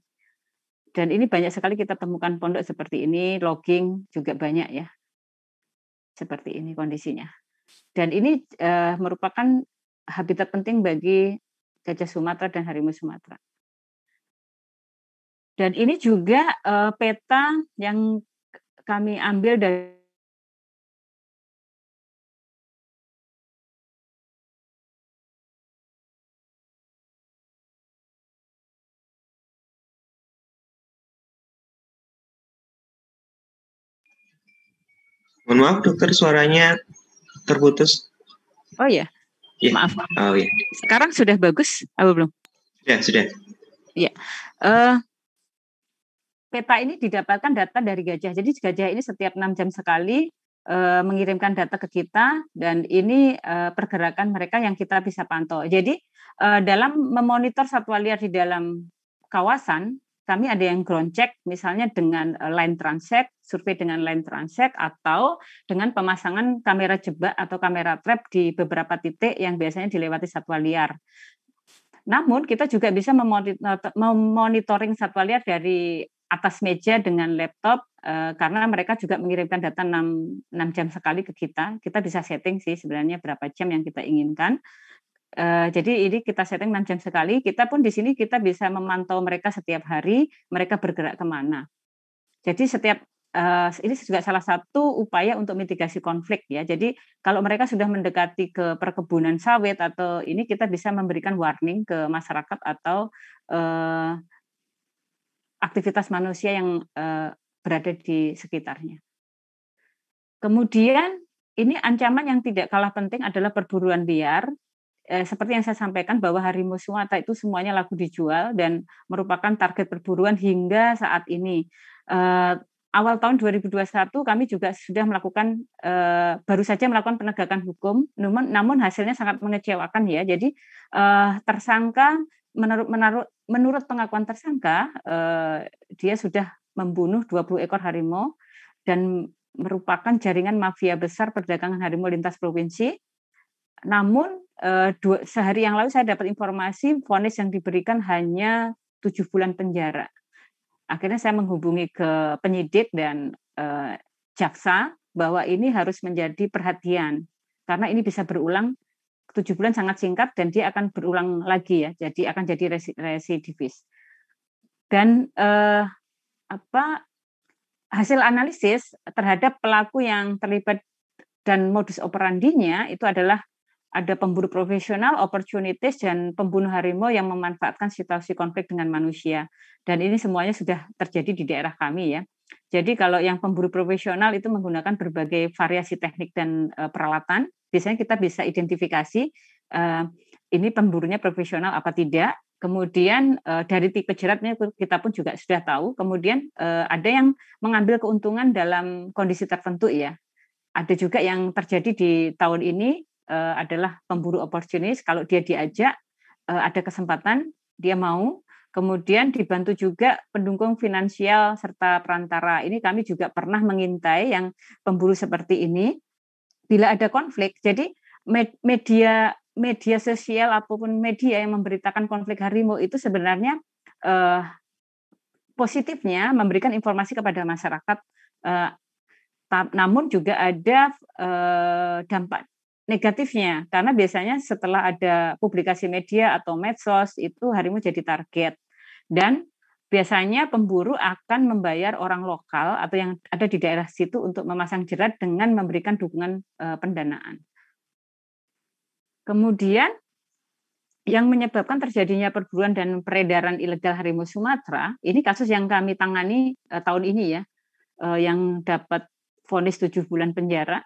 Dan ini banyak sekali kita temukan pondok seperti ini, logging juga banyak ya. Seperti ini kondisinya. Dan ini uh, merupakan habitat penting bagi gajah Sumatera dan harimau Sumatera. Dan ini juga uh, peta yang kami ambil dari Mohon maaf dokter suaranya terputus. Oh ya. Yeah. Maaf. Oh ya. Yeah. Sekarang sudah bagus apa belum? Ya, sudah. Ya. Uh, peta ini didapatkan data dari gajah. Jadi gajah ini setiap enam jam sekali uh, mengirimkan data ke kita dan ini uh, pergerakan mereka yang kita bisa pantau. Jadi uh, dalam memonitor satwa liar di dalam kawasan kami ada yang ground check misalnya dengan eh, line transect, survei dengan line transect atau dengan pemasangan kamera jebak atau kamera trap di beberapa titik yang biasanya dilewati satwa liar. Namun kita juga bisa eh, memonitoring satwa liar dari atas meja dengan laptop eh, karena mereka juga mengirimkan data 6, jam sekali ke kita. Kita bisa setting sih sebenarnya berapa jam yang kita inginkan Eh, jadi ini kita setting 6 jam sekali. Kita pun di sini kita bisa memantau mereka setiap hari, mereka bergerak kemana. Jadi setiap uh, ini juga salah satu upaya untuk mitigasi konflik ya. Jadi kalau mereka sudah mendekati ke perkebunan sawit atau ini kita bisa memberikan warning ke masyarakat atau uh, aktivitas manusia yang uh, berada di sekitarnya. Kemudian ini ancaman yang tidak kalah penting adalah perburuan liar Eh, seperti yang saya sampaikan bahwa Harimau Suwata itu semuanya laku dijual dan merupakan target perburuan hingga saat ini. Uh, awal tahun 2021 kami juga sudah melakukan uh, baru saja melakukan penegakan hukum, namun, namun hasilnya sangat mengecewakan ya. Jadi uh, tersangka menurut, menurut menurut pengakuan tersangka uh, dia sudah membunuh 20 ekor harimau dan merupakan jaringan mafia besar perdagangan harimau lintas provinsi. Namun uh, dua, sehari yang lalu saya dapat informasi vonis yang diberikan hanya tujuh bulan penjara. Akhirnya saya menghubungi ke penyidik dan uh, jaksa bahwa ini harus menjadi perhatian karena ini bisa berulang tujuh bulan sangat singkat dan dia akan berulang lagi ya, jadi akan jadi residivis. Dan eh, apa hasil analisis terhadap pelaku yang terlibat dan modus operandinya itu adalah ada pemburu profesional, opportunities, dan pembunuh harimau yang memanfaatkan situasi konflik dengan manusia. Dan ini semuanya sudah terjadi di daerah kami ya. Jadi kalau yang pemburu profesional itu menggunakan berbagai variasi teknik dan e, peralatan, biasanya kita bisa identifikasi e, ini pemburunya profesional apa tidak. Kemudian e, dari tipe jeratnya kita pun juga sudah tahu. Kemudian ada yang mengambil keuntungan dalam kondisi tertentu ya. Ada juga yang terjadi di tahun ini Eh, adalah pemburu oportunis. Kalau dia diajak eh, ada kesempatan, dia mau. Kemudian dibantu juga pendukung finansial serta perantara. Ini kami juga pernah mengintai yang pemburu seperti ini bila ada konflik. Jadi media media sosial apapun media yang memberitakan konflik harimau itu sebenarnya eh, positifnya memberikan informasi kepada masyarakat eh, namun juga ada eh, dampak negatifnya karena biasanya setelah ada publikasi media atau medsos itu harimu jadi target dan biasanya pemburu akan membayar orang lokal atau yang ada di daerah situ untuk memasang jerat dengan memberikan dukungan eh, pendanaan. Kemudian yang menyebabkan terjadinya perburuan dan peredaran ilegal harimau Sumatera, ini kasus yang kami tangani eh, tahun ini ya, eh, yang dapat vonis tujuh bulan penjara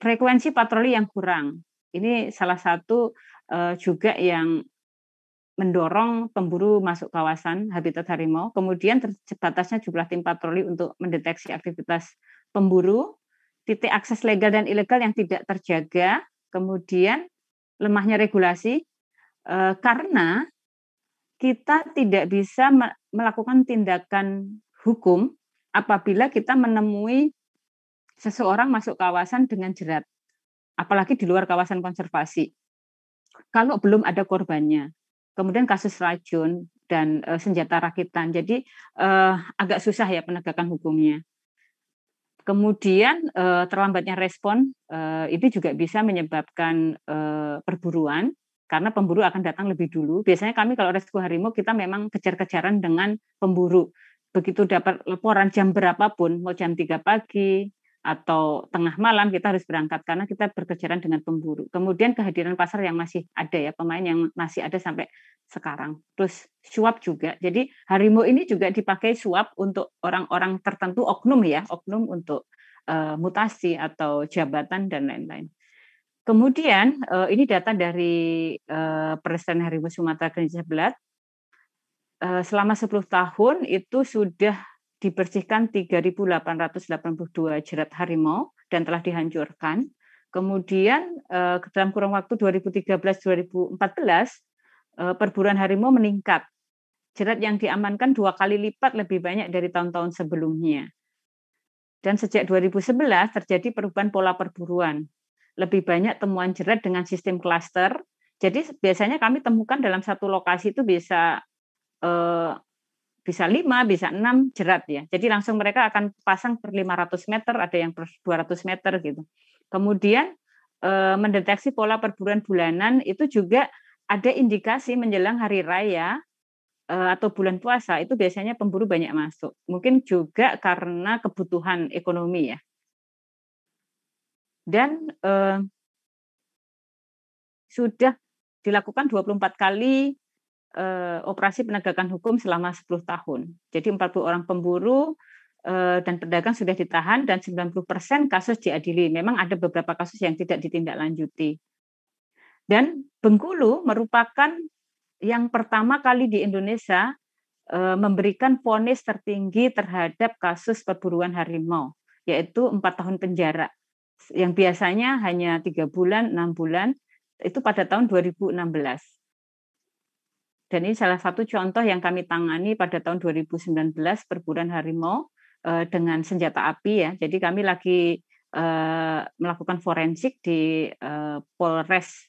frekuensi patroli yang kurang. Ini salah satu eh, juga yang mendorong pemburu masuk kawasan habitat harimau. Kemudian terbatasnya jumlah tim patroli untuk mendeteksi aktivitas pemburu, titik akses legal dan ilegal yang tidak terjaga, kemudian lemahnya regulasi eh, karena kita tidak bisa melakukan tindakan hukum apabila kita menemui seseorang masuk kawasan dengan jerat, apalagi di luar kawasan konservasi. Kalau belum ada korbannya, kemudian kasus racun dan uh, senjata rakitan, jadi uh, agak susah ya penegakan hukumnya. Kemudian uh, terlambatnya respon uh, itu juga bisa menyebabkan uh, perburuan karena pemburu akan datang lebih dulu. Biasanya kami kalau rescue harimau kita memang kejar-kejaran dengan pemburu begitu dapat laporan jam berapapun, mau jam 3 pagi, atau tengah malam kita harus berangkat karena kita berkejaran dengan pemburu. Kemudian kehadiran pasar yang masih ada ya, pemain yang masih ada sampai sekarang. Terus suap juga. Jadi harimau ini juga dipakai suap untuk orang-orang tertentu oknum ya, oknum untuk uh, mutasi atau jabatan dan lain-lain. Kemudian eh, ini data dari uh, Presiden Harimau Sumatera Gereja selama 10 tahun itu sudah dibersihkan 3.882 jerat harimau dan telah dihancurkan. Kemudian eh, dalam kurun waktu 2013-2014 eh, perburuan harimau meningkat. Jerat yang diamankan dua kali lipat lebih banyak dari tahun-tahun sebelumnya. Dan sejak 2011 terjadi perubahan pola perburuan. Lebih banyak temuan jerat dengan sistem klaster. Jadi biasanya kami temukan dalam satu lokasi itu bisa eh, bisa lima, bisa enam jerat ya. Jadi langsung mereka akan pasang per 500 meter, ada yang per 200 meter gitu. Kemudian eh, mendeteksi pola perburuan bulanan itu juga ada indikasi menjelang hari raya eh, atau bulan puasa itu biasanya pemburu banyak masuk. Mungkin juga karena kebutuhan ekonomi ya. Dan eh, sudah dilakukan 24 kali eh, operasi penegakan hukum selama 10 tahun. Jadi 40 orang pemburu eh, dan pedagang sudah ditahan dan 90% kasus diadili. Memang ada beberapa kasus yang tidak ditindaklanjuti. Dan Bengkulu merupakan yang pertama kali di Indonesia eh, memberikan vonis tertinggi terhadap kasus perburuan harimau, yaitu empat tahun penjara yang biasanya hanya tiga bulan, enam bulan, itu pada tahun 2016. Dan ini salah satu contoh yang kami tangani pada tahun 2019 perburuan harimau eh, dengan senjata api ya. Jadi kami lagi eh, melakukan forensik di eh, Polres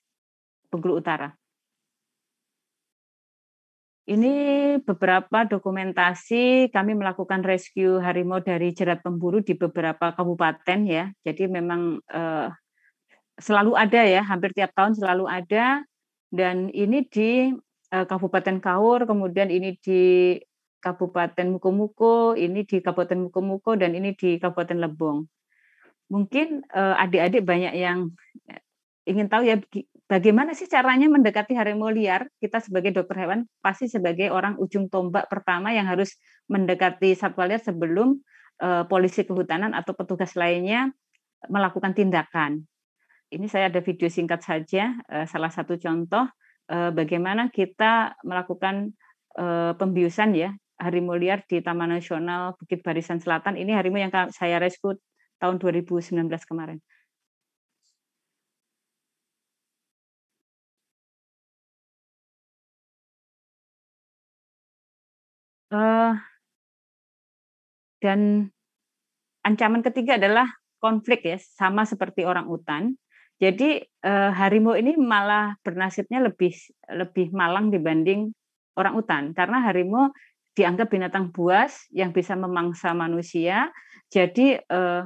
Bengkulu Utara. Ini beberapa dokumentasi kami melakukan rescue harimau dari jerat pemburu di beberapa kabupaten ya. Jadi memang selalu ada ya, hampir tiap tahun selalu ada. Dan ini di Eh, Kabupaten Kaur, kemudian ini di Kabupaten Mukomuko, ini di Kabupaten Mukomuko, dan ini di Kabupaten Lebong. Mungkin eh, adik-adik banyak yang eh, ingin tahu ya bagaimana sih caranya mendekati harimau liar. Kita sebagai dokter hewan pasti sebagai orang ujung tombak pertama yang harus mendekati satwa liar sebelum polisi kehutanan atau petugas lainnya melakukan tindakan. Ini saya ada video singkat saja, salah satu contoh uh, bagaimana kita melakukan uh, pembiusan ya harimau liar di Taman Nasional Bukit Barisan Selatan ini harimau yang saya rescue tahun 2019 kemarin. Uh, dan ancaman ketiga adalah konflik ya, sama seperti orang utan. Jadi eh, harimau ini malah bernasibnya lebih lebih malang dibanding orang utan karena harimau dianggap binatang buas yang bisa memangsa manusia. Jadi eh,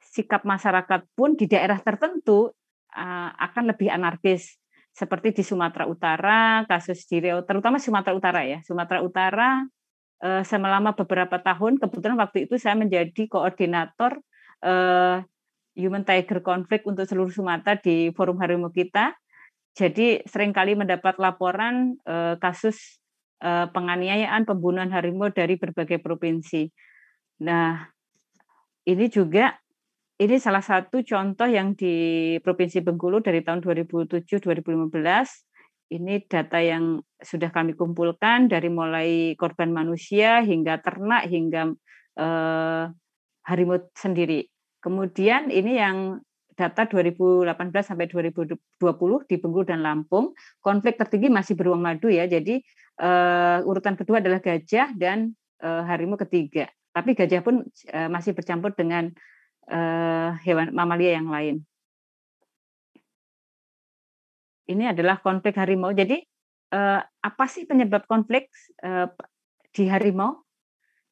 sikap masyarakat pun di daerah tertentu eh, akan lebih anarkis seperti di Sumatera Utara, kasus di Riau, terutama Sumatera Utara ya. Sumatera Utara eh, selama beberapa tahun kebetulan waktu itu saya menjadi koordinator eh, Human Tiger Conflict untuk seluruh Sumatera di Forum Harimau kita. Jadi seringkali mendapat laporan eh, kasus eh, penganiayaan pembunuhan harimau dari berbagai provinsi. Nah, ini juga ini salah satu contoh yang di Provinsi Bengkulu dari tahun 2007-2015. Ini data yang sudah kami kumpulkan dari mulai korban manusia hingga ternak hingga eh, harimau sendiri. Kemudian ini yang data 2018 sampai 2020 di Bengkulu dan Lampung, konflik tertinggi masih beruang madu ya. Jadi uh, urutan kedua adalah gajah dan uh, harimau ketiga. Tapi gajah pun uh, masih bercampur dengan uh, hewan mamalia yang lain. Ini adalah konflik harimau. Jadi uh, apa sih penyebab konflik uh, di harimau?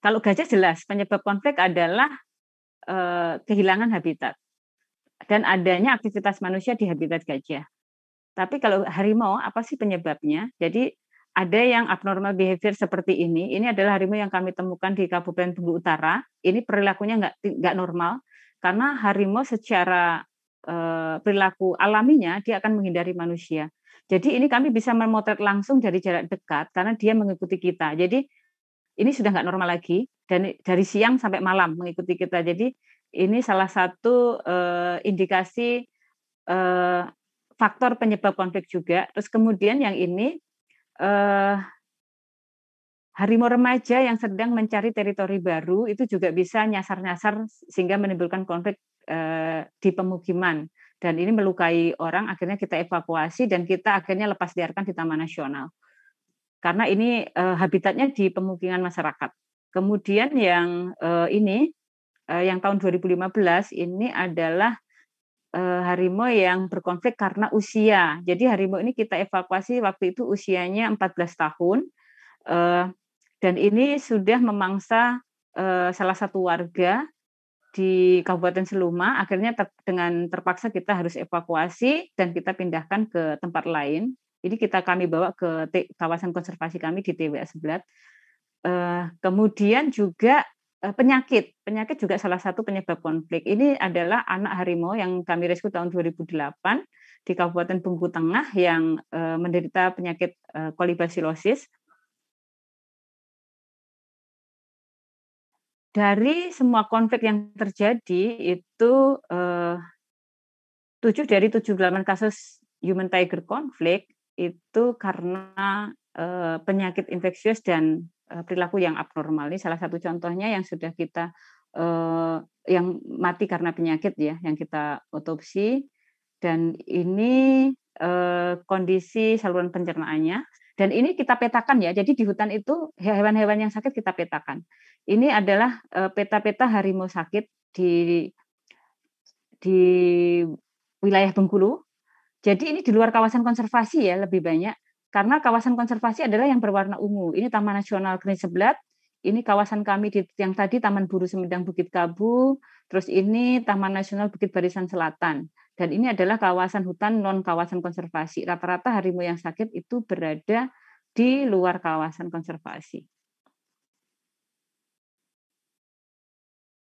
Kalau gajah jelas penyebab konflik adalah Eh, kehilangan habitat dan adanya aktivitas manusia di habitat gajah. Tapi kalau harimau apa sih penyebabnya? Jadi ada yang abnormal behavior seperti ini. Ini adalah harimau yang kami temukan di Kabupaten Bengkulu Utara. Ini perilakunya nggak nggak normal karena harimau secara eh, perilaku alaminya dia akan menghindari manusia. Jadi ini kami bisa memotret langsung dari jarak dekat karena dia mengikuti kita. Jadi ini sudah nggak normal lagi dan dari siang sampai malam mengikuti kita. Jadi ini salah satu uh, indikasi uh, faktor penyebab konflik juga. Terus kemudian yang ini uh, harimau remaja yang sedang mencari teritori baru itu juga bisa nyasar-nyasar sehingga menimbulkan konflik uh, di pemukiman dan ini melukai orang akhirnya kita evakuasi dan kita akhirnya lepas liarkan di Taman Nasional karena ini uh, habitatnya di pemukiman masyarakat. Kemudian yang uh, ini uh, yang tahun 2015 ini adalah uh, harimau yang berkonflik karena usia. Jadi harimau ini kita evakuasi waktu itu usianya 14 tahun Uh, dan ini sudah memangsa uh, salah satu warga di Kabupaten Seluma akhirnya ter dengan terpaksa kita harus evakuasi dan kita pindahkan ke tempat lain jadi kita kami bawa ke kawasan konservasi kami di TWA Sebelat. Eh, kemudian juga eh, penyakit, penyakit juga salah satu penyebab konflik. Ini adalah anak harimau yang kami rescue tahun 2008 di Kabupaten Bengkulu Tengah yang eh, menderita penyakit kolibasilosis. Dari semua konflik yang terjadi itu tujuh dari 78 kasus human tiger konflik itu karena penyakit infeksius dan perilaku yang abnormal. Ini salah satu contohnya yang sudah kita yang mati karena penyakit ya, yang kita otopsi dan ini kondisi saluran pencernaannya dan ini kita petakan ya. Jadi di hutan itu hewan-hewan yang sakit kita petakan. Ini adalah peta-peta harimau sakit di di wilayah Bengkulu jadi ini di luar kawasan konservasi ya lebih banyak karena kawasan konservasi adalah yang berwarna ungu. Ini Taman Nasional Kering Seblat, ini kawasan kami di, yang tadi Taman Buru Semedang Bukit Kabu, terus ini Taman Nasional Bukit Barisan Selatan. Dan ini adalah kawasan hutan non kawasan konservasi. Rata-rata harimau yang sakit itu berada di luar kawasan konservasi.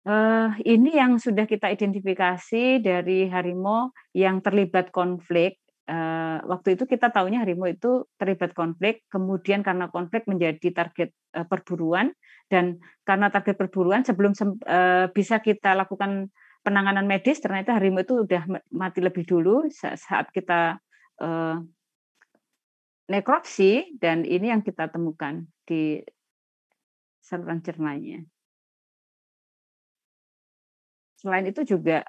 Uh, ini yang sudah kita identifikasi dari harimau yang terlibat konflik. Uh, waktu itu kita tahunya harimau itu terlibat konflik, kemudian karena konflik menjadi target uh, perburuan dan karena target perburuan sebelum uh, bisa kita lakukan penanganan medis ternyata harimau itu sudah mati lebih dulu saat kita uh, nekropsi dan ini yang kita temukan di saluran cernanya. Selain itu juga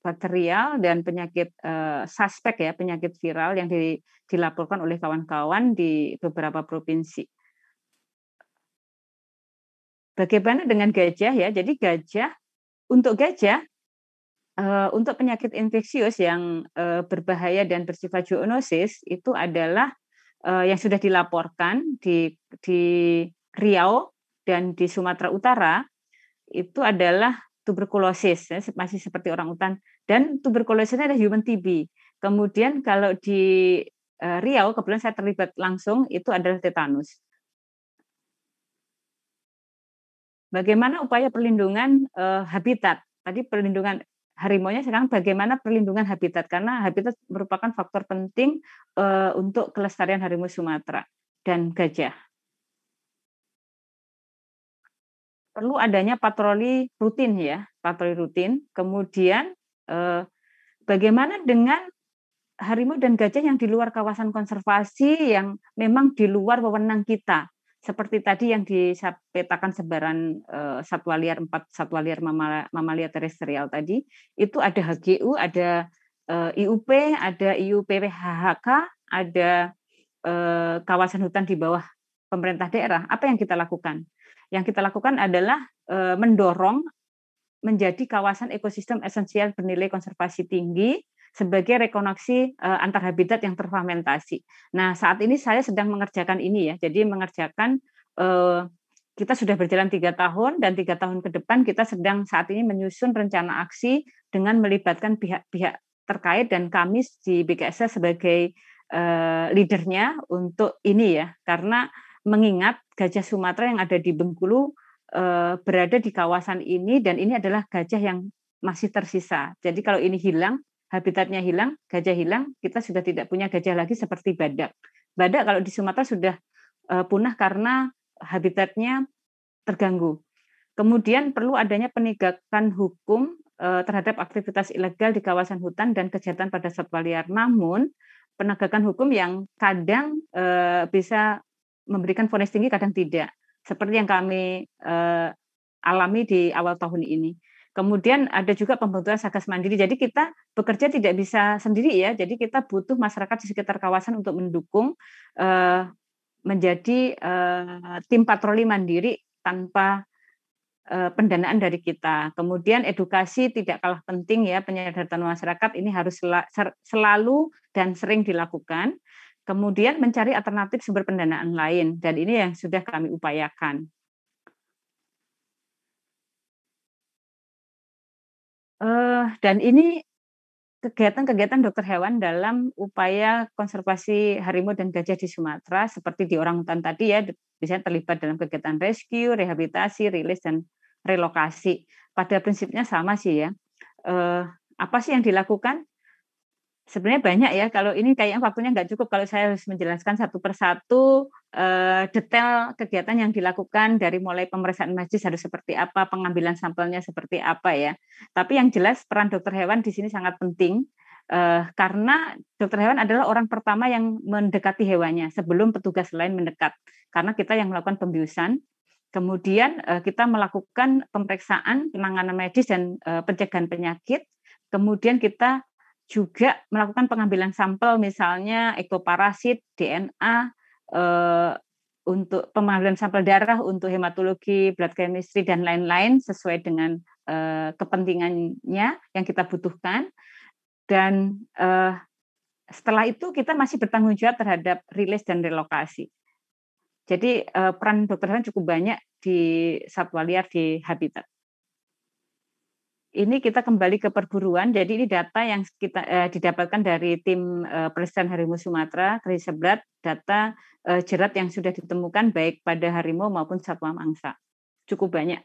bakterial dan penyakit uh, suspek ya, penyakit viral yang di, dilaporkan oleh kawan-kawan di beberapa provinsi. Bagaimana dengan gajah ya? Jadi gajah untuk gajah uh, untuk penyakit infeksius yang uh, berbahaya dan bersifat zoonosis itu adalah uh, yang sudah dilaporkan di di Riau dan di Sumatera Utara itu adalah tuberkulosis ya, masih seperti orang utan dan tuberkulosisnya ada human TB. Kemudian kalau di uh, Riau kebetulan saya terlibat langsung itu adalah tetanus. Bagaimana upaya perlindungan uh, habitat? Tadi perlindungan harimau-nya sekarang bagaimana perlindungan habitat karena habitat merupakan faktor penting uh, untuk kelestarian harimau Sumatera dan gajah. perlu adanya patroli rutin ya, patroli rutin. Kemudian eh, bagaimana dengan harimau dan gajah yang di luar kawasan konservasi yang memang di luar wewenang kita? Seperti tadi yang disepetakan sebaran eh, satwa liar empat satwa liar mamalia, mamalia terestrial tadi, itu ada HGU, ada eh, IUP, ada IUPPHHK, ada eh, kawasan hutan di bawah pemerintah daerah. Apa yang kita lakukan? Yang kita lakukan adalah eh, mendorong menjadi kawasan ekosistem esensial bernilai konservasi tinggi sebagai rekonaksi eh, antar habitat yang terfragmentasi. Nah, saat ini saya sedang mengerjakan ini ya. Jadi mengerjakan eh, kita sudah berjalan tiga tahun dan tiga tahun ke depan kita sedang saat ini menyusun rencana aksi dengan melibatkan pihak-pihak terkait dan kami di BKS sebagai leadernya untuk ini ya karena mengingat gajah Sumatera yang ada di Bengkulu eh, berada di kawasan ini dan ini adalah gajah yang masih tersisa. Jadi kalau ini hilang, habitatnya hilang, gajah hilang, kita sudah tidak punya gajah lagi seperti badak. Badak kalau di Sumatera sudah eh, punah karena habitatnya terganggu. Kemudian perlu adanya penegakan hukum eh, terhadap aktivitas ilegal di kawasan hutan dan kejahatan pada satwa liar. Namun penegakan hukum yang kadang bisa memberikan vonis tinggi kadang tidak seperti yang kami uh, alami di awal tahun ini. Kemudian ada juga pembentukan satgas mandiri. Jadi kita bekerja tidak bisa sendiri ya. Jadi kita butuh masyarakat di sekitar kawasan untuk mendukung uh, menjadi uh, tim patroli mandiri tanpa uh, pendanaan dari kita. Kemudian edukasi tidak kalah penting ya penyadaran masyarakat ini harus selalu dan sering dilakukan Kemudian mencari alternatif sumber pendanaan lain, dan ini yang sudah kami upayakan. Uh, dan ini kegiatan-kegiatan dokter hewan dalam upaya konservasi harimau dan gajah di Sumatera, seperti di orang hutan tadi ya, bisa terlibat dalam kegiatan rescue, rehabilitasi, rilis, dan relokasi. Pada prinsipnya sama sih ya. Uh, apa sih yang dilakukan? sebenarnya banyak ya. Kalau ini kayaknya waktunya nggak cukup kalau saya harus menjelaskan satu persatu uh, detail kegiatan yang dilakukan dari mulai pemeriksaan masjid harus seperti apa, pengambilan sampelnya seperti apa ya. Tapi yang jelas peran dokter hewan di sini sangat penting uh, karena dokter hewan adalah orang pertama yang mendekati hewannya sebelum petugas lain mendekat. Karena kita yang melakukan pembiusan, kemudian uh, kita melakukan pemeriksaan, penanganan medis dan uh, pencegahan penyakit. Kemudian kita juga melakukan pengambilan sampel misalnya ekoparasit, DNA eh, untuk pengambilan sampel darah untuk hematologi, blood chemistry dan lain-lain sesuai dengan eh, kepentingannya yang kita butuhkan dan eh, setelah itu kita masih bertanggung jawab terhadap rilis dan relokasi. Jadi eh, peran dokter hewan cukup banyak di satwa liar di habitat ini kita kembali ke perburuan. Jadi ini data yang kita eh, didapatkan dari tim eh, Presiden harimau Sumatera, seberat data eh, jerat yang sudah ditemukan baik pada harimau maupun satwa mangsa. Cukup banyak.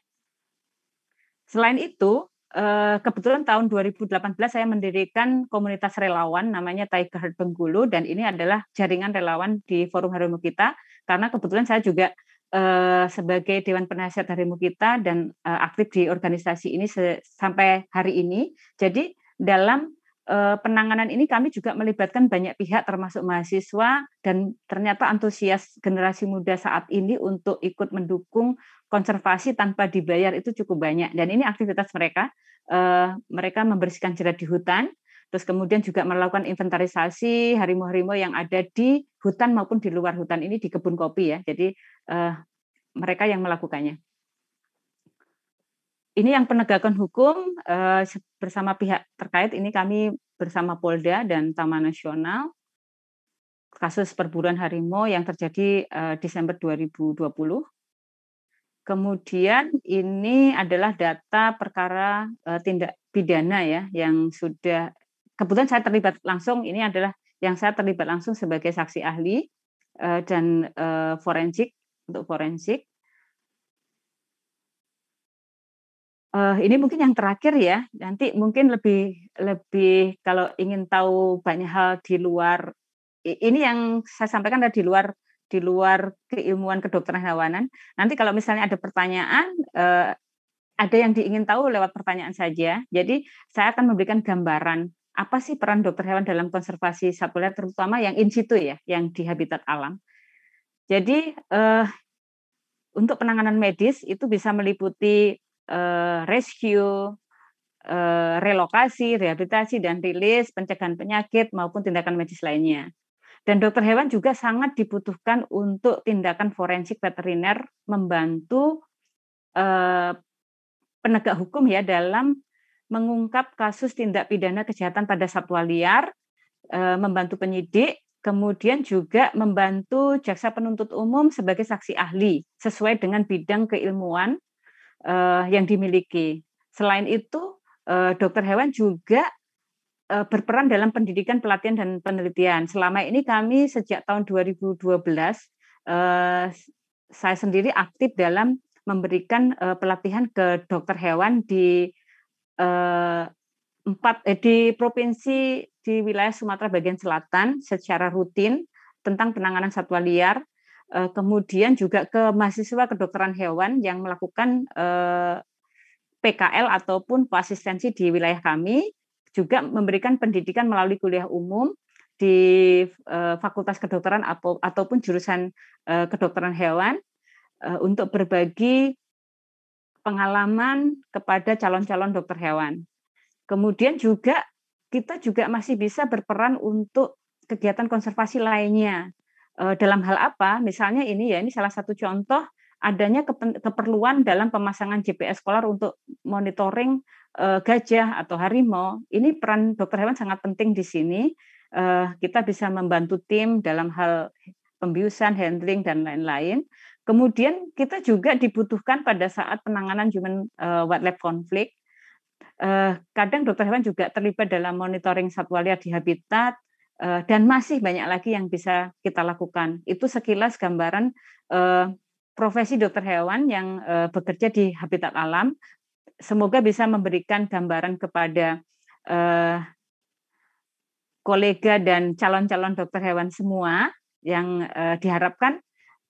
Selain itu, eh, kebetulan tahun 2018 saya mendirikan komunitas relawan namanya Tiger Bengkulu dan ini adalah jaringan relawan di Forum Harimau kita karena kebetulan saya juga Eh, sebagai Dewan Penasihat Harimu kita dan uh, aktif di organisasi ini sampai hari ini. Jadi dalam uh, penanganan ini kami juga melibatkan banyak pihak termasuk mahasiswa dan ternyata antusias generasi muda saat ini untuk ikut mendukung konservasi tanpa dibayar itu cukup banyak dan ini aktivitas mereka. Uh, mereka membersihkan jerat di hutan, Terus kemudian juga melakukan inventarisasi harimau-harimau yang ada di hutan maupun di luar hutan ini di kebun kopi ya. Jadi eh, mereka yang melakukannya. Ini yang penegakan hukum eh, bersama pihak terkait ini kami bersama Polda dan Taman Nasional kasus perburuan harimau yang terjadi eh, Desember 2020. Kemudian ini adalah data perkara eh, tindak pidana ya yang sudah kebetulan saya terlibat langsung ini adalah yang saya terlibat langsung sebagai saksi ahli eh, dan eh, forensik untuk forensik. Eh, ini mungkin yang terakhir ya. Nanti mungkin lebih lebih kalau ingin tahu banyak hal di luar ini yang saya sampaikan ada di luar di luar keilmuan kedokteran hewanan. Nanti kalau misalnya ada pertanyaan ada yang diingin tahu lewat pertanyaan saja. Jadi saya akan memberikan gambaran apa sih peran dokter hewan dalam konservasi satwa liar terutama yang in situ ya, yang di habitat alam. Jadi eh, untuk penanganan medis itu bisa meliputi eh, rescue, eh, relokasi, rehabilitasi dan rilis, pencegahan penyakit maupun tindakan medis lainnya. Dan dokter hewan juga sangat dibutuhkan untuk tindakan forensik veteriner membantu eh, penegak hukum ya dalam mengungkap kasus tindak pidana kejahatan pada satwa liar, eh, membantu penyidik, kemudian juga membantu jaksa penuntut umum sebagai saksi ahli sesuai dengan bidang keilmuan eh, yang dimiliki. Selain itu, eh, dokter hewan juga berperan dalam pendidikan, pelatihan, dan penelitian. Selama ini kami sejak tahun 2012 saya sendiri aktif dalam memberikan pelatihan ke dokter hewan di eh, empat eh, di provinsi di wilayah Sumatera bagian selatan secara rutin tentang penanganan satwa liar, eh, kemudian juga ke mahasiswa kedokteran hewan yang melakukan eh, PKL ataupun asistensi di wilayah kami juga memberikan pendidikan melalui kuliah umum di eh, Fakultas Kedokteran ataupun jurusan eh, Kedokteran Hewan eh, untuk berbagi pengalaman kepada calon-calon dokter hewan. Kemudian juga kita juga masih bisa berperan untuk kegiatan konservasi lainnya. E, dalam hal apa? Misalnya ini ya, ini salah satu contoh adanya keperluan dalam pemasangan GPS kolar untuk monitoring e, gajah atau harimau. Ini peran dokter hewan sangat penting di sini. E, kita bisa membantu tim dalam hal pembiusan, handling dan lain-lain. Kemudian kita juga dibutuhkan pada saat penanganan human uh, wildlife conflict. Uh, kadang dokter hewan juga terlibat dalam monitoring satwa liar di habitat uh, dan masih banyak lagi yang bisa kita lakukan. Itu sekilas gambaran uh, profesi dokter hewan yang uh, bekerja di habitat alam. Semoga bisa memberikan gambaran kepada uh, kolega dan calon-calon dokter hewan semua yang uh, diharapkan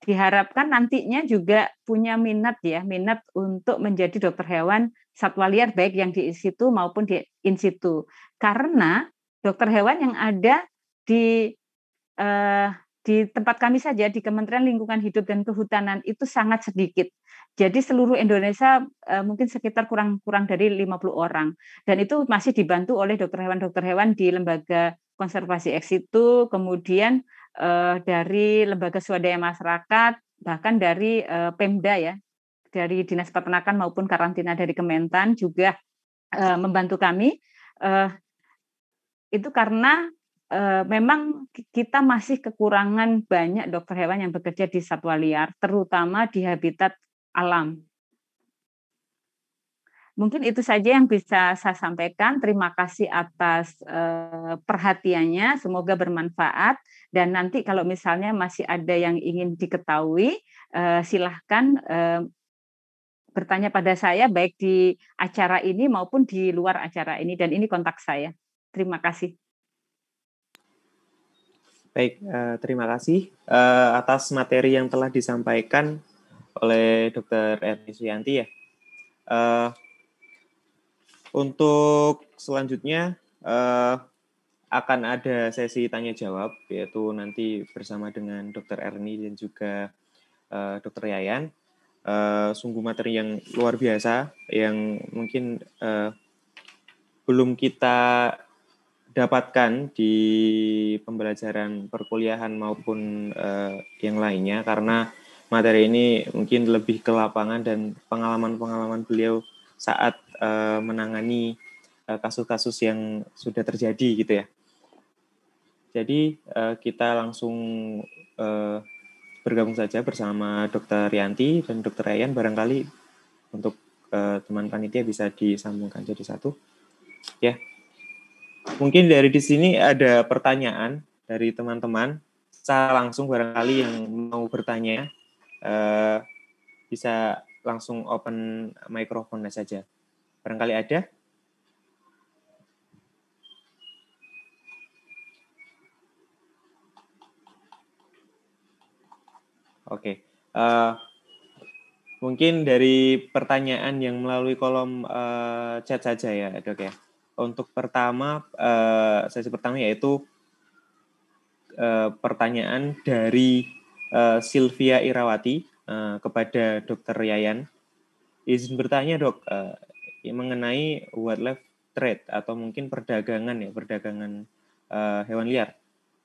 diharapkan nantinya juga punya minat ya, minat untuk menjadi dokter hewan satwa liar baik yang di situ maupun di in situ. Karena dokter hewan yang ada di eh, di tempat kami saja di Kementerian Lingkungan Hidup dan Kehutanan itu sangat sedikit. Jadi seluruh Indonesia eh, mungkin sekitar kurang kurang dari 50 orang dan itu masih dibantu oleh dokter hewan-dokter hewan di lembaga konservasi eks itu kemudian uh, dari lembaga swadaya masyarakat bahkan dari uh, Pemda ya dari dinas peternakan maupun karantina dari Kementan juga uh, membantu kami uh, itu karena uh, memang kita masih kekurangan banyak dokter hewan yang bekerja di satwa liar terutama di habitat alam mungkin itu saja yang bisa saya sampaikan. Terima kasih atas perhatiannya. Semoga bermanfaat. Dan nanti kalau misalnya masih ada yang ingin diketahui, eh, silahkan eh, bertanya pada saya baik di acara ini maupun di luar acara ini. Dan ini kontak saya. Terima kasih. Baik, eh, terima kasih eh, atas materi yang telah disampaikan oleh Dr. Erni Suyanti ya. uh, untuk selanjutnya, uh, akan ada sesi tanya jawab yaitu nanti bersama dengan Dr. Erni dan juga uh, eh, Dr. Yayan. Uh, sungguh materi yang luar biasa yang mungkin uh, belum kita dapatkan di pembelajaran perkuliahan maupun uh, yang lainnya karena materi ini mungkin lebih ke lapangan dan pengalaman-pengalaman beliau saat uh, menangani kasus-kasus uh, yang sudah terjadi gitu ya. Jadi uh, kita langsung uh, bergabung saja bersama Dr. Rianti dan Dr. Ryan barangkali untuk uh, teman panitia bisa disambungkan jadi satu. Ya. Mungkin dari di sini ada pertanyaan dari teman-teman secara langsung barangkali yang mau bertanya uh, bisa langsung open mikrofonnya saja. Barangkali ada? Oke. Uh, mungkin dari pertanyaan yang melalui kolom uh, chat saja ya, Dok ya. Untuk pertama uh, sesi pertama yaitu uh, pertanyaan dari uh, Sylvia Irawati uh, kepada Dokter Yayan. Izin bertanya, Dok, uh, mengenai wildlife trade atau mungkin perdagangan ya, perdagangan uh, hewan liar.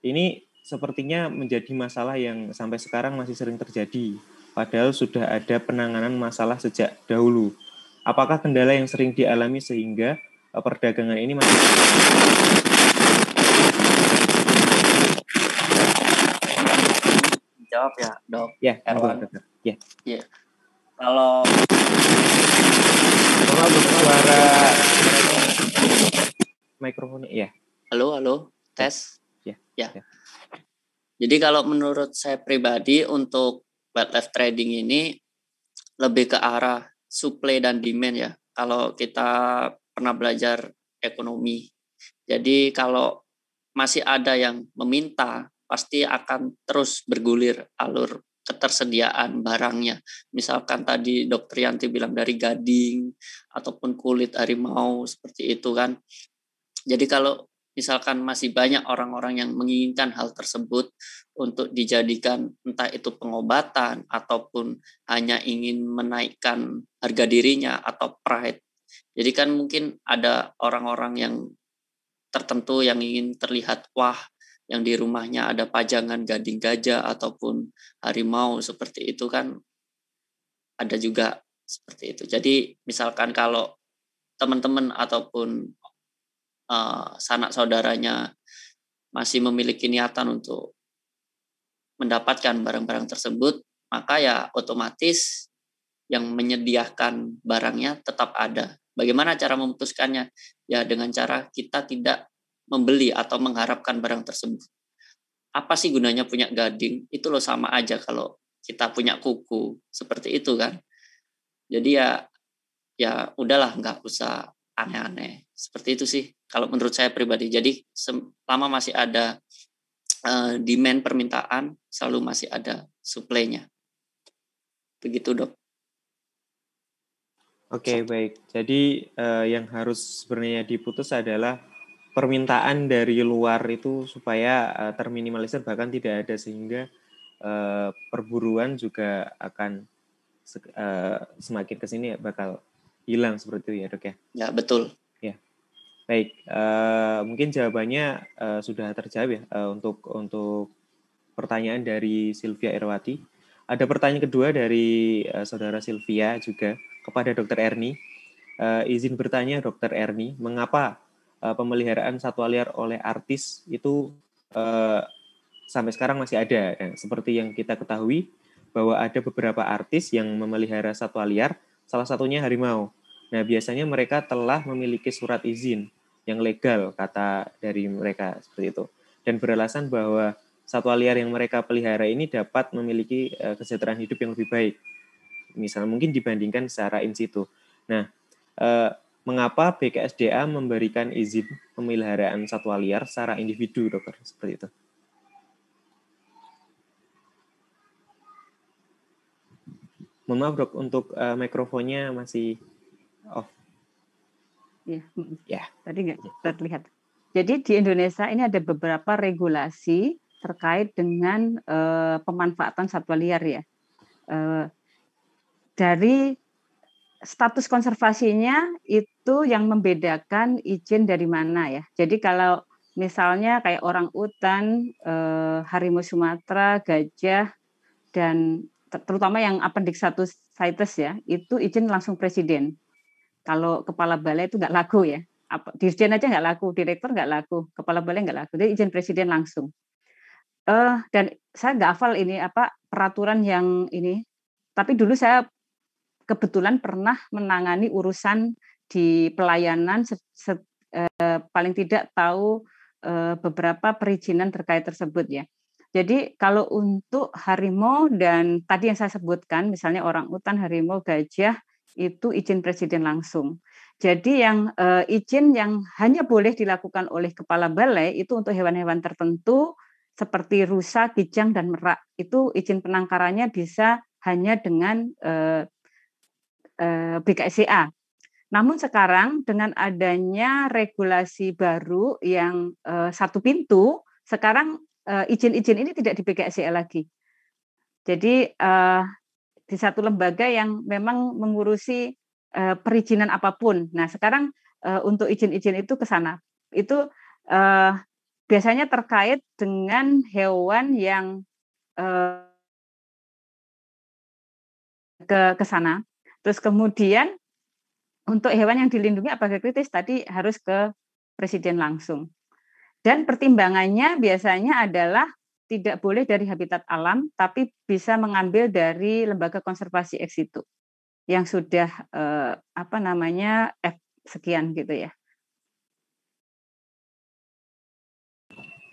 Ini sepertinya menjadi masalah yang sampai sekarang masih sering terjadi, padahal sudah ada penanganan masalah sejak dahulu. Apakah kendala yang sering dialami sehingga eh, perdagangan ini masih jawab ya dok ya ya ya kalau kalau suara mikrofonnya ya halo halo tes ya ya, ya. Jadi kalau menurut saya pribadi untuk bad left trading ini lebih ke arah supply dan demand ya. Kalau kita pernah belajar ekonomi. Jadi kalau masih ada yang meminta, pasti akan terus bergulir alur ketersediaan barangnya. Misalkan tadi dokter Yanti bilang dari gading ataupun kulit harimau seperti itu kan. Jadi kalau misalkan masih banyak orang-orang yang menginginkan hal tersebut untuk dijadikan entah itu pengobatan ataupun hanya ingin menaikkan harga dirinya atau pride. Jadi kan mungkin ada orang-orang yang tertentu yang ingin terlihat wah yang di rumahnya ada pajangan gading gajah ataupun harimau seperti itu kan ada juga seperti itu. Jadi misalkan kalau teman-teman ataupun Eh, sanak saudaranya masih memiliki niatan untuk mendapatkan barang-barang tersebut, maka ya otomatis yang menyediakan barangnya tetap ada. Bagaimana cara memutuskannya? Ya dengan cara kita tidak membeli atau mengharapkan barang tersebut. Apa sih gunanya punya gading? Itu loh sama aja kalau kita punya kuku seperti itu kan. Jadi ya ya udahlah nggak usah aneh-aneh. Seperti itu sih kalau menurut saya pribadi. Jadi selama masih ada eh, demand permintaan, selalu masih ada supply Begitu, Dok. Oke, okay, baik. Jadi uh, yang harus sebenarnya diputus adalah permintaan dari luar itu supaya uh, terminimalisir bahkan tidak ada sehingga uh, perburuan juga akan uh, semakin kesini bakal hilang seperti itu ya dok ya. Ya betul. Baik, uh, mungkin jawabannya uh, sudah terjawab ya uh, untuk untuk pertanyaan dari Sylvia Irwati. Ada pertanyaan kedua dari uh, saudara Sylvia juga kepada Dokter Erni. Uh, izin bertanya Dokter Erni, mengapa uh, pemeliharaan satwa liar oleh artis itu uh, sampai sekarang masih ada? Ya? Seperti yang kita ketahui bahwa ada beberapa artis yang memelihara satwa liar, salah satunya harimau. Nah, biasanya mereka telah memiliki surat izin yang legal kata dari mereka seperti itu dan beralasan bahwa satwa liar yang mereka pelihara ini dapat memiliki uh, kesejahteraan hidup yang lebih baik misal mungkin dibandingkan secara in situ nah uh, mengapa BKSDA memberikan izin pemeliharaan satwa liar secara individu, dokter? Seperti itu. Mohon maaf, dok, untuk uh, mikrofonnya masih off. Ya. ya. Tadi nggak terlihat. Jadi di Indonesia ini ada beberapa regulasi terkait dengan uh, pemanfaatan satwa liar ya. Uh, dari status konservasinya itu yang membedakan izin dari mana ya. Jadi kalau misalnya kayak orang utan, uh, eh, harimau Sumatera, gajah, dan terutama yang appendix satu situs ya, itu izin langsung presiden. Kalau kepala balai itu nggak laku ya, apa, dirjen aja nggak laku, direktur nggak laku, kepala balai nggak laku, jadi izin presiden langsung. Uh, dan saya nggak hafal ini apa peraturan yang ini, tapi dulu saya kebetulan pernah menangani urusan di pelayanan se, se, uh, paling tidak tahu uh, beberapa perizinan terkait tersebut ya. Jadi kalau untuk harimau dan tadi yang saya sebutkan, misalnya orang utan, harimau, gajah, itu izin presiden langsung. Jadi yang uh, izin yang hanya boleh dilakukan oleh kepala balai itu untuk hewan-hewan tertentu seperti rusa, kijang dan merak. Itu izin penangkarannya bisa hanya dengan uh, eh, uh, eh, BKSCA. Namun sekarang dengan adanya regulasi baru yang satu pintu, sekarang izin-izin ini tidak di Bksa lagi. Jadi di satu lembaga yang memang mengurusi uh, perizinan apapun. Nah, sekarang uh, untuk izin-izin itu ke sana. Itu uh, biasanya terkait dengan hewan yang uh, ke ke sana. Terus kemudian untuk hewan yang dilindungi apakah kritis tadi harus ke presiden langsung. Dan pertimbangannya biasanya adalah tidak boleh dari habitat alam, tapi bisa mengambil dari lembaga konservasi ex situ yang sudah eh, apa namanya F eh, sekian gitu ya.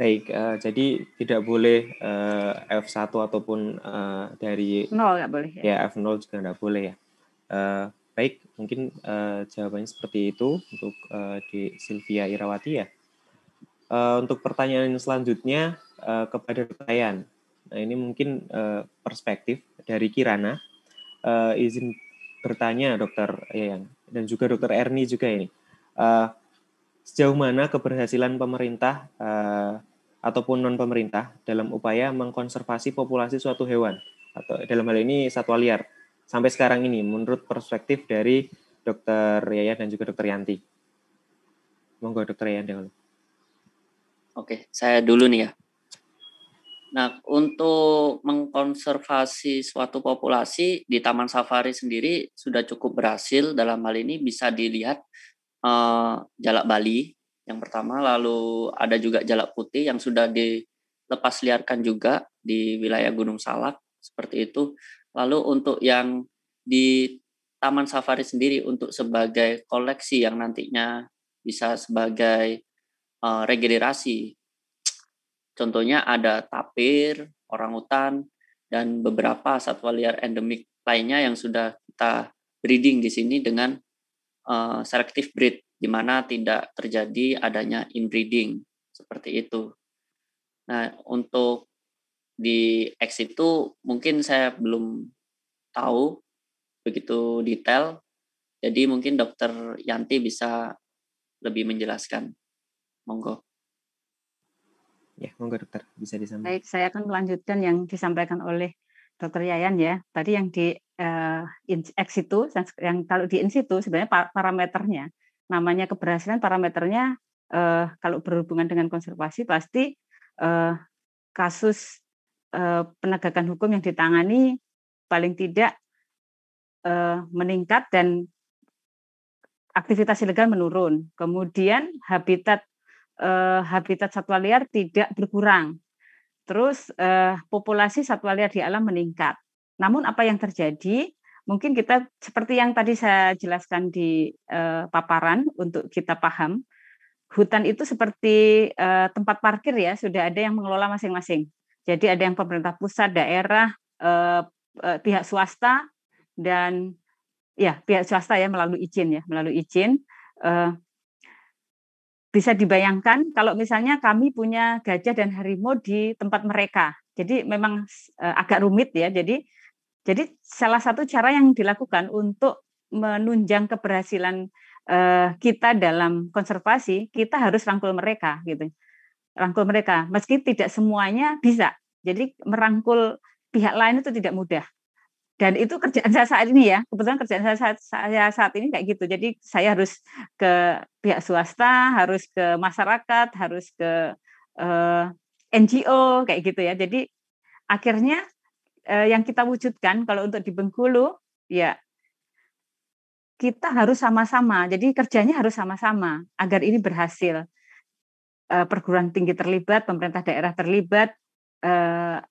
Baik, uh, jadi tidak boleh uh, eh, F1 ataupun uh, dari nol boleh ya. ya F0 juga nggak boleh ya. Uh, baik, mungkin uh, jawabannya seperti itu untuk uh, di Sylvia Irawati ya. Uh, untuk pertanyaan selanjutnya, uh, kepada pelayan. Nah, ini mungkin uh, perspektif dari Kirana. Uh, izin bertanya Dokter Yayan dan juga Dokter Erni juga ini. Uh, sejauh mana keberhasilan pemerintah uh, ataupun non pemerintah dalam upaya mengkonservasi populasi suatu hewan atau dalam hal ini satwa liar sampai sekarang ini menurut perspektif dari Dokter Yayan dan juga Dokter Yanti. Monggo Dokter Yayan dahulu. Oke, saya dulu nih ya. Nah, untuk mengkonservasi suatu populasi di Taman Safari sendiri sudah cukup berhasil dalam hal ini bisa dilihat uh, jalak Bali yang pertama, lalu ada juga jalak putih yang sudah dilepas liarkan juga di wilayah Gunung Salak seperti itu. Lalu untuk yang di Taman Safari sendiri untuk sebagai koleksi yang nantinya bisa sebagai uh, regenerasi Contohnya ada tapir, orang orangutan, dan beberapa satwa liar endemik lainnya yang sudah kita breeding di sini dengan uh, selective breed, di mana tidak terjadi adanya inbreeding seperti itu. Nah, untuk di X itu mungkin saya belum tahu begitu detail. Jadi mungkin dokter Yanti bisa lebih menjelaskan. Monggo. Ya, monggo dokter, bisa disampaikan. Baik, saya akan melanjutkan yang disampaikan oleh dokter Yayan ya. Tadi yang di uh, ex situ, yang kalau di in situ sebenarnya parameternya, namanya keberhasilan parameternya uh, kalau berhubungan dengan konservasi pasti uh, kasus uh, penegakan hukum yang ditangani paling tidak uh, meningkat dan aktivitas ilegal menurun. Kemudian habitat eh, habitat satwa liar tidak berkurang. Terus eh, populasi satwa liar di alam meningkat. Namun apa yang terjadi? Mungkin kita seperti yang tadi saya jelaskan di eh, paparan untuk kita paham, hutan itu seperti eh, tempat parkir ya, sudah ada yang mengelola masing-masing. Jadi ada yang pemerintah pusat, daerah, eh, eh, pihak swasta dan ya pihak swasta ya melalui izin ya, melalui izin. Eh, bisa dibayangkan kalau misalnya kami punya gajah dan harimau di tempat mereka. Jadi memang e, agak rumit ya. Jadi jadi salah satu cara yang dilakukan untuk menunjang keberhasilan e, kita dalam konservasi, kita harus rangkul mereka gitu. Rangkul mereka meski tidak semuanya bisa. Jadi merangkul pihak lain itu tidak mudah dan itu kerjaan saya saat ini ya kebetulan kerjaan saya saat, saya saat ini kayak gitu jadi saya harus ke pihak swasta harus ke masyarakat harus ke eh, NGO kayak gitu ya jadi akhirnya eh, yang kita wujudkan kalau untuk di Bengkulu ya kita harus sama-sama jadi kerjanya harus sama-sama agar ini berhasil eh, perguruan tinggi terlibat pemerintah daerah terlibat eh,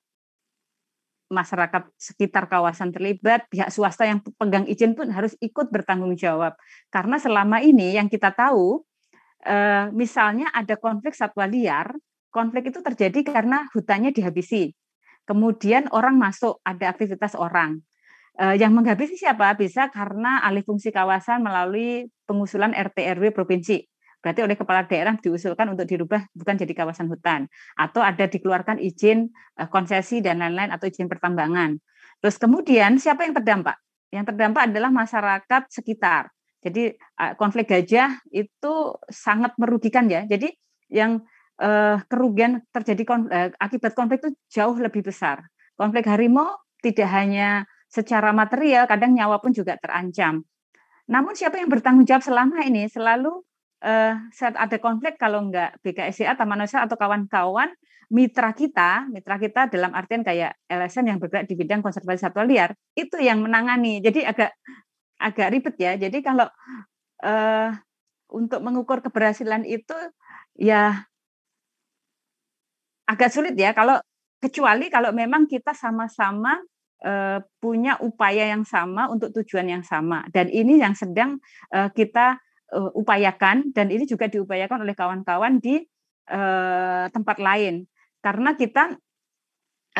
masyarakat sekitar kawasan terlibat, pihak swasta yang pegang izin pun harus ikut bertanggung jawab. Karena selama ini yang kita tahu, eh, misalnya ada konflik satwa liar, konflik itu terjadi karena hutannya dihabisi. Kemudian orang masuk, ada aktivitas orang. Eh, yang menghabisi siapa? Bisa karena alih fungsi kawasan melalui pengusulan RT RW provinsi berarti oleh kepala daerah diusulkan untuk dirubah bukan jadi kawasan hutan atau ada dikeluarkan izin eh, konsesi dan lain-lain atau izin pertambangan. Terus kemudian siapa yang terdampak? Yang terdampak adalah masyarakat sekitar. Jadi eh, konflik gajah itu sangat merugikan ya. Jadi yang eh, kerugian terjadi konflik, eh, akibat konflik itu jauh lebih besar. Konflik harimau tidak hanya secara material, kadang nyawa pun juga terancam. Namun siapa yang bertanggung jawab selama ini? Selalu eh, saat ada konflik kalau enggak BKSDA, Taman Nasional atau kawan-kawan mitra kita, mitra kita dalam artian kayak LSM yang bergerak di bidang konservasi satwa liar itu yang menangani. Jadi agak agak ribet ya. Jadi kalau eh, untuk mengukur keberhasilan itu ya agak sulit ya kalau kecuali kalau memang kita sama-sama eh, punya upaya yang sama untuk tujuan yang sama dan ini yang sedang eh, kita uh, upayakan dan ini juga diupayakan oleh kawan-kawan di uh, tempat lain karena kita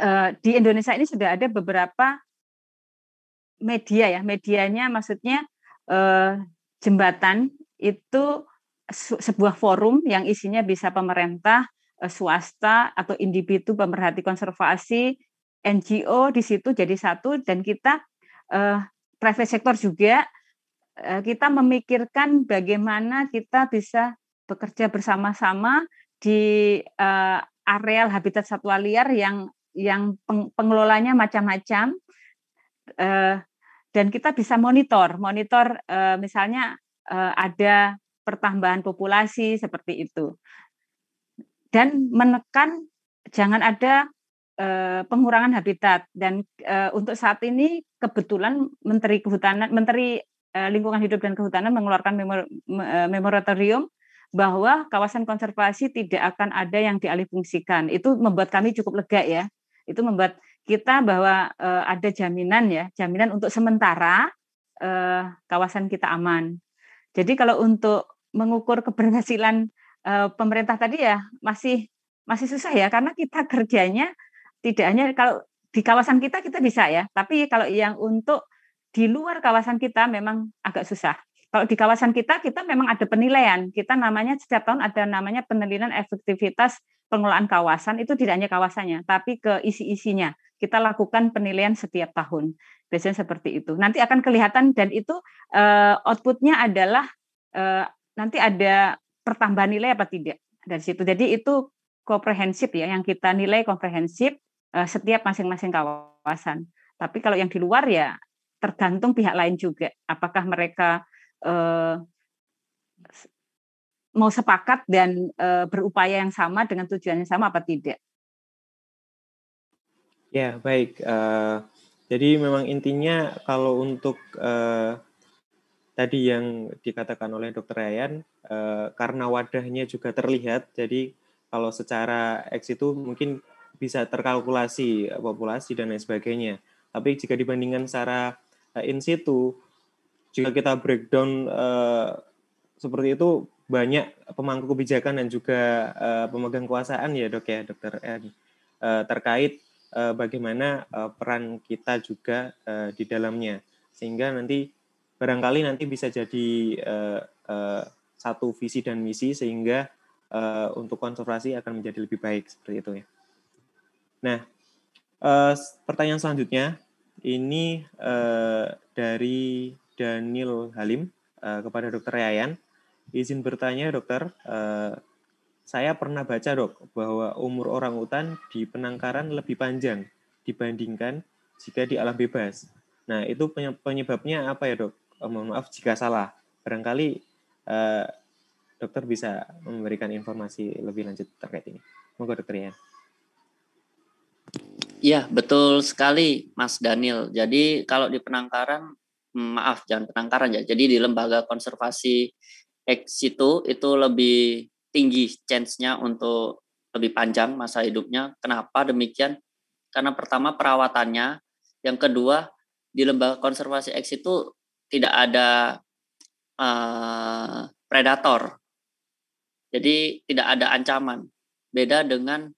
uh, di Indonesia ini sudah ada beberapa media ya medianya maksudnya uh, jembatan itu sebuah forum yang isinya bisa pemerintah, swasta atau individu pemerhati konservasi, NGO di situ jadi satu dan kita uh, private sektor juga Eh, kita memikirkan bagaimana kita bisa bekerja bersama-sama di uh, areal habitat satwa liar yang yang peng, pengelolanya macam-macam uh, dan kita bisa monitor monitor uh, misalnya uh, ada pertambahan populasi seperti itu dan menekan jangan ada pengurangan habitat dan uh, untuk saat ini kebetulan Menteri Kehutanan Menteri Eh, lingkungan hidup dan kehutanan mengeluarkan memor, eh, memoratorium bahwa kawasan konservasi tidak akan ada yang dialihfungsikan. Itu membuat kami cukup lega ya. Itu membuat kita bahwa uh, ada jaminan ya, jaminan untuk sementara uh, kawasan kita aman. Jadi kalau untuk mengukur keberhasilan uh, pemerintah tadi ya masih masih susah ya karena kita kerjanya tidak hanya kalau di kawasan kita kita bisa ya, tapi kalau yang untuk di luar kawasan kita memang agak susah. Kalau di kawasan kita, kita memang ada penilaian. Kita namanya setiap tahun ada namanya penelitian efektivitas pengelolaan kawasan itu tidak hanya kawasannya, tapi ke isi-isinya. Kita lakukan penilaian setiap tahun. Biasanya seperti itu. Nanti akan kelihatan dan itu uh, outputnya adalah uh, nanti ada pertambahan nilai apa tidak dari situ. Jadi itu komprehensif ya, yang kita nilai komprehensif uh, setiap masing-masing kawasan. Tapi kalau yang di luar ya tergantung pihak lain juga apakah mereka eh, mau sepakat dan eh, berupaya yang sama dengan tujuan yang sama apa tidak ya baik uh, jadi memang intinya kalau untuk uh, tadi yang dikatakan oleh dokter Ryan uh, eh, karena wadahnya juga terlihat jadi kalau secara X itu mungkin bisa terkalkulasi populasi dan lain sebagainya tapi jika dibandingkan secara Nah, in situ jika kita breakdown uh, seperti itu banyak pemangku kebijakan dan juga uh, pemegang kekuasaan ya dok ya dokter N uh, terkait uh, bagaimana uh, peran kita juga uh, di dalamnya sehingga nanti barangkali nanti bisa jadi uh, uh, satu visi dan misi sehingga uh, untuk konservasi akan menjadi lebih baik seperti itu ya. Nah, uh, pertanyaan selanjutnya ini uh, dari Daniel Halim uh, kepada Dokter Yayan. Izin bertanya dokter, uh, saya pernah baca dok bahwa umur orang utan di penangkaran lebih panjang dibandingkan jika di alam bebas. Nah itu penyebabnya apa ya dok? mohon maaf jika salah. Barangkali uh, dokter bisa memberikan informasi lebih lanjut terkait ini. Moga dokter ya. Iya, betul sekali Mas Daniel. Jadi kalau di penangkaran, maaf jangan penangkaran ya, jadi di lembaga konservasi X itu, itu lebih tinggi chance-nya untuk lebih panjang masa hidupnya. Kenapa demikian? Karena pertama perawatannya, yang kedua di lembaga konservasi X itu tidak ada uh, predator, jadi tidak ada ancaman. Beda dengan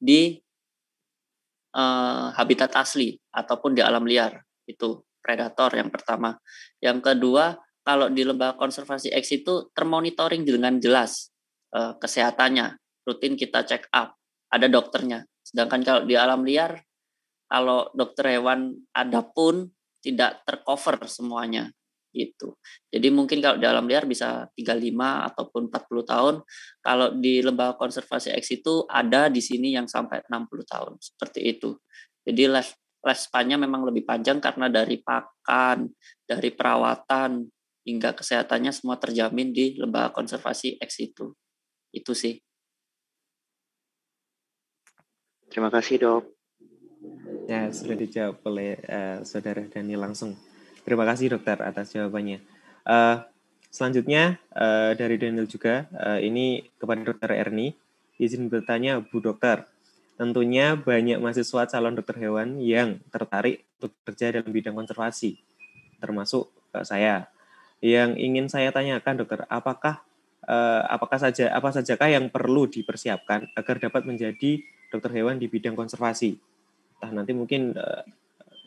di uh, habitat asli ataupun di alam liar itu predator yang pertama. Yang kedua kalau di lembaga konservasi X itu termonitoring dengan jelas uh, kesehatannya, rutin kita check up, ada dokternya. Sedangkan kalau di alam liar kalau dokter hewan ada pun tidak tercover semuanya gitu. Jadi mungkin kalau di alam liar bisa 35 ataupun 40 tahun. Kalau di lembaga konservasi X itu ada di sini yang sampai 60 tahun seperti itu. Jadi lifespan-nya memang lebih panjang karena dari pakan, dari perawatan hingga kesehatannya semua terjamin di lembaga konservasi X itu. Itu sih. Terima kasih, Dok. Ya, sudah dijawab oleh uh, Saudara Dani langsung. Terima kasih dokter atas jawabannya. Uh, selanjutnya uh, dari Daniel juga, uh, ini kepada dokter Erni, izin bertanya Bu Dokter, tentunya banyak mahasiswa calon dokter hewan yang tertarik untuk bekerja dalam bidang konservasi, termasuk uh, saya. Yang ingin saya tanyakan dokter, apakah uh, apakah saja apa sajakah yang perlu dipersiapkan agar dapat menjadi dokter hewan di bidang konservasi? Nah, nanti mungkin uh,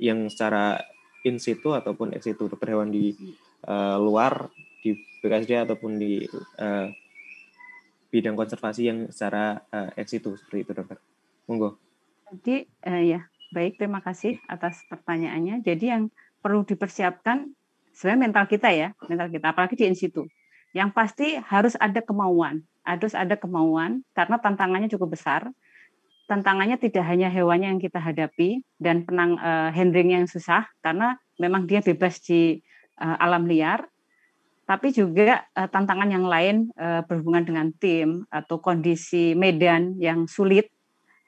yang secara in situ ataupun ex situ dokter hewan di uh, luar di BKSD ataupun di uh, bidang konservasi yang secara uh, ex situ seperti itu dokter. Monggo. Jadi uh, ya baik terima kasih atas pertanyaannya. Jadi yang perlu dipersiapkan sebenarnya mental kita ya mental kita apalagi di in situ. Yang pasti harus ada kemauan, harus ada kemauan karena tantangannya cukup besar tantangannya tidak hanya hewannya yang kita hadapi dan penang uh, handling yang susah karena memang dia bebas di uh, alam liar, tapi juga uh, tantangan yang lain uh, berhubungan dengan tim atau kondisi medan yang sulit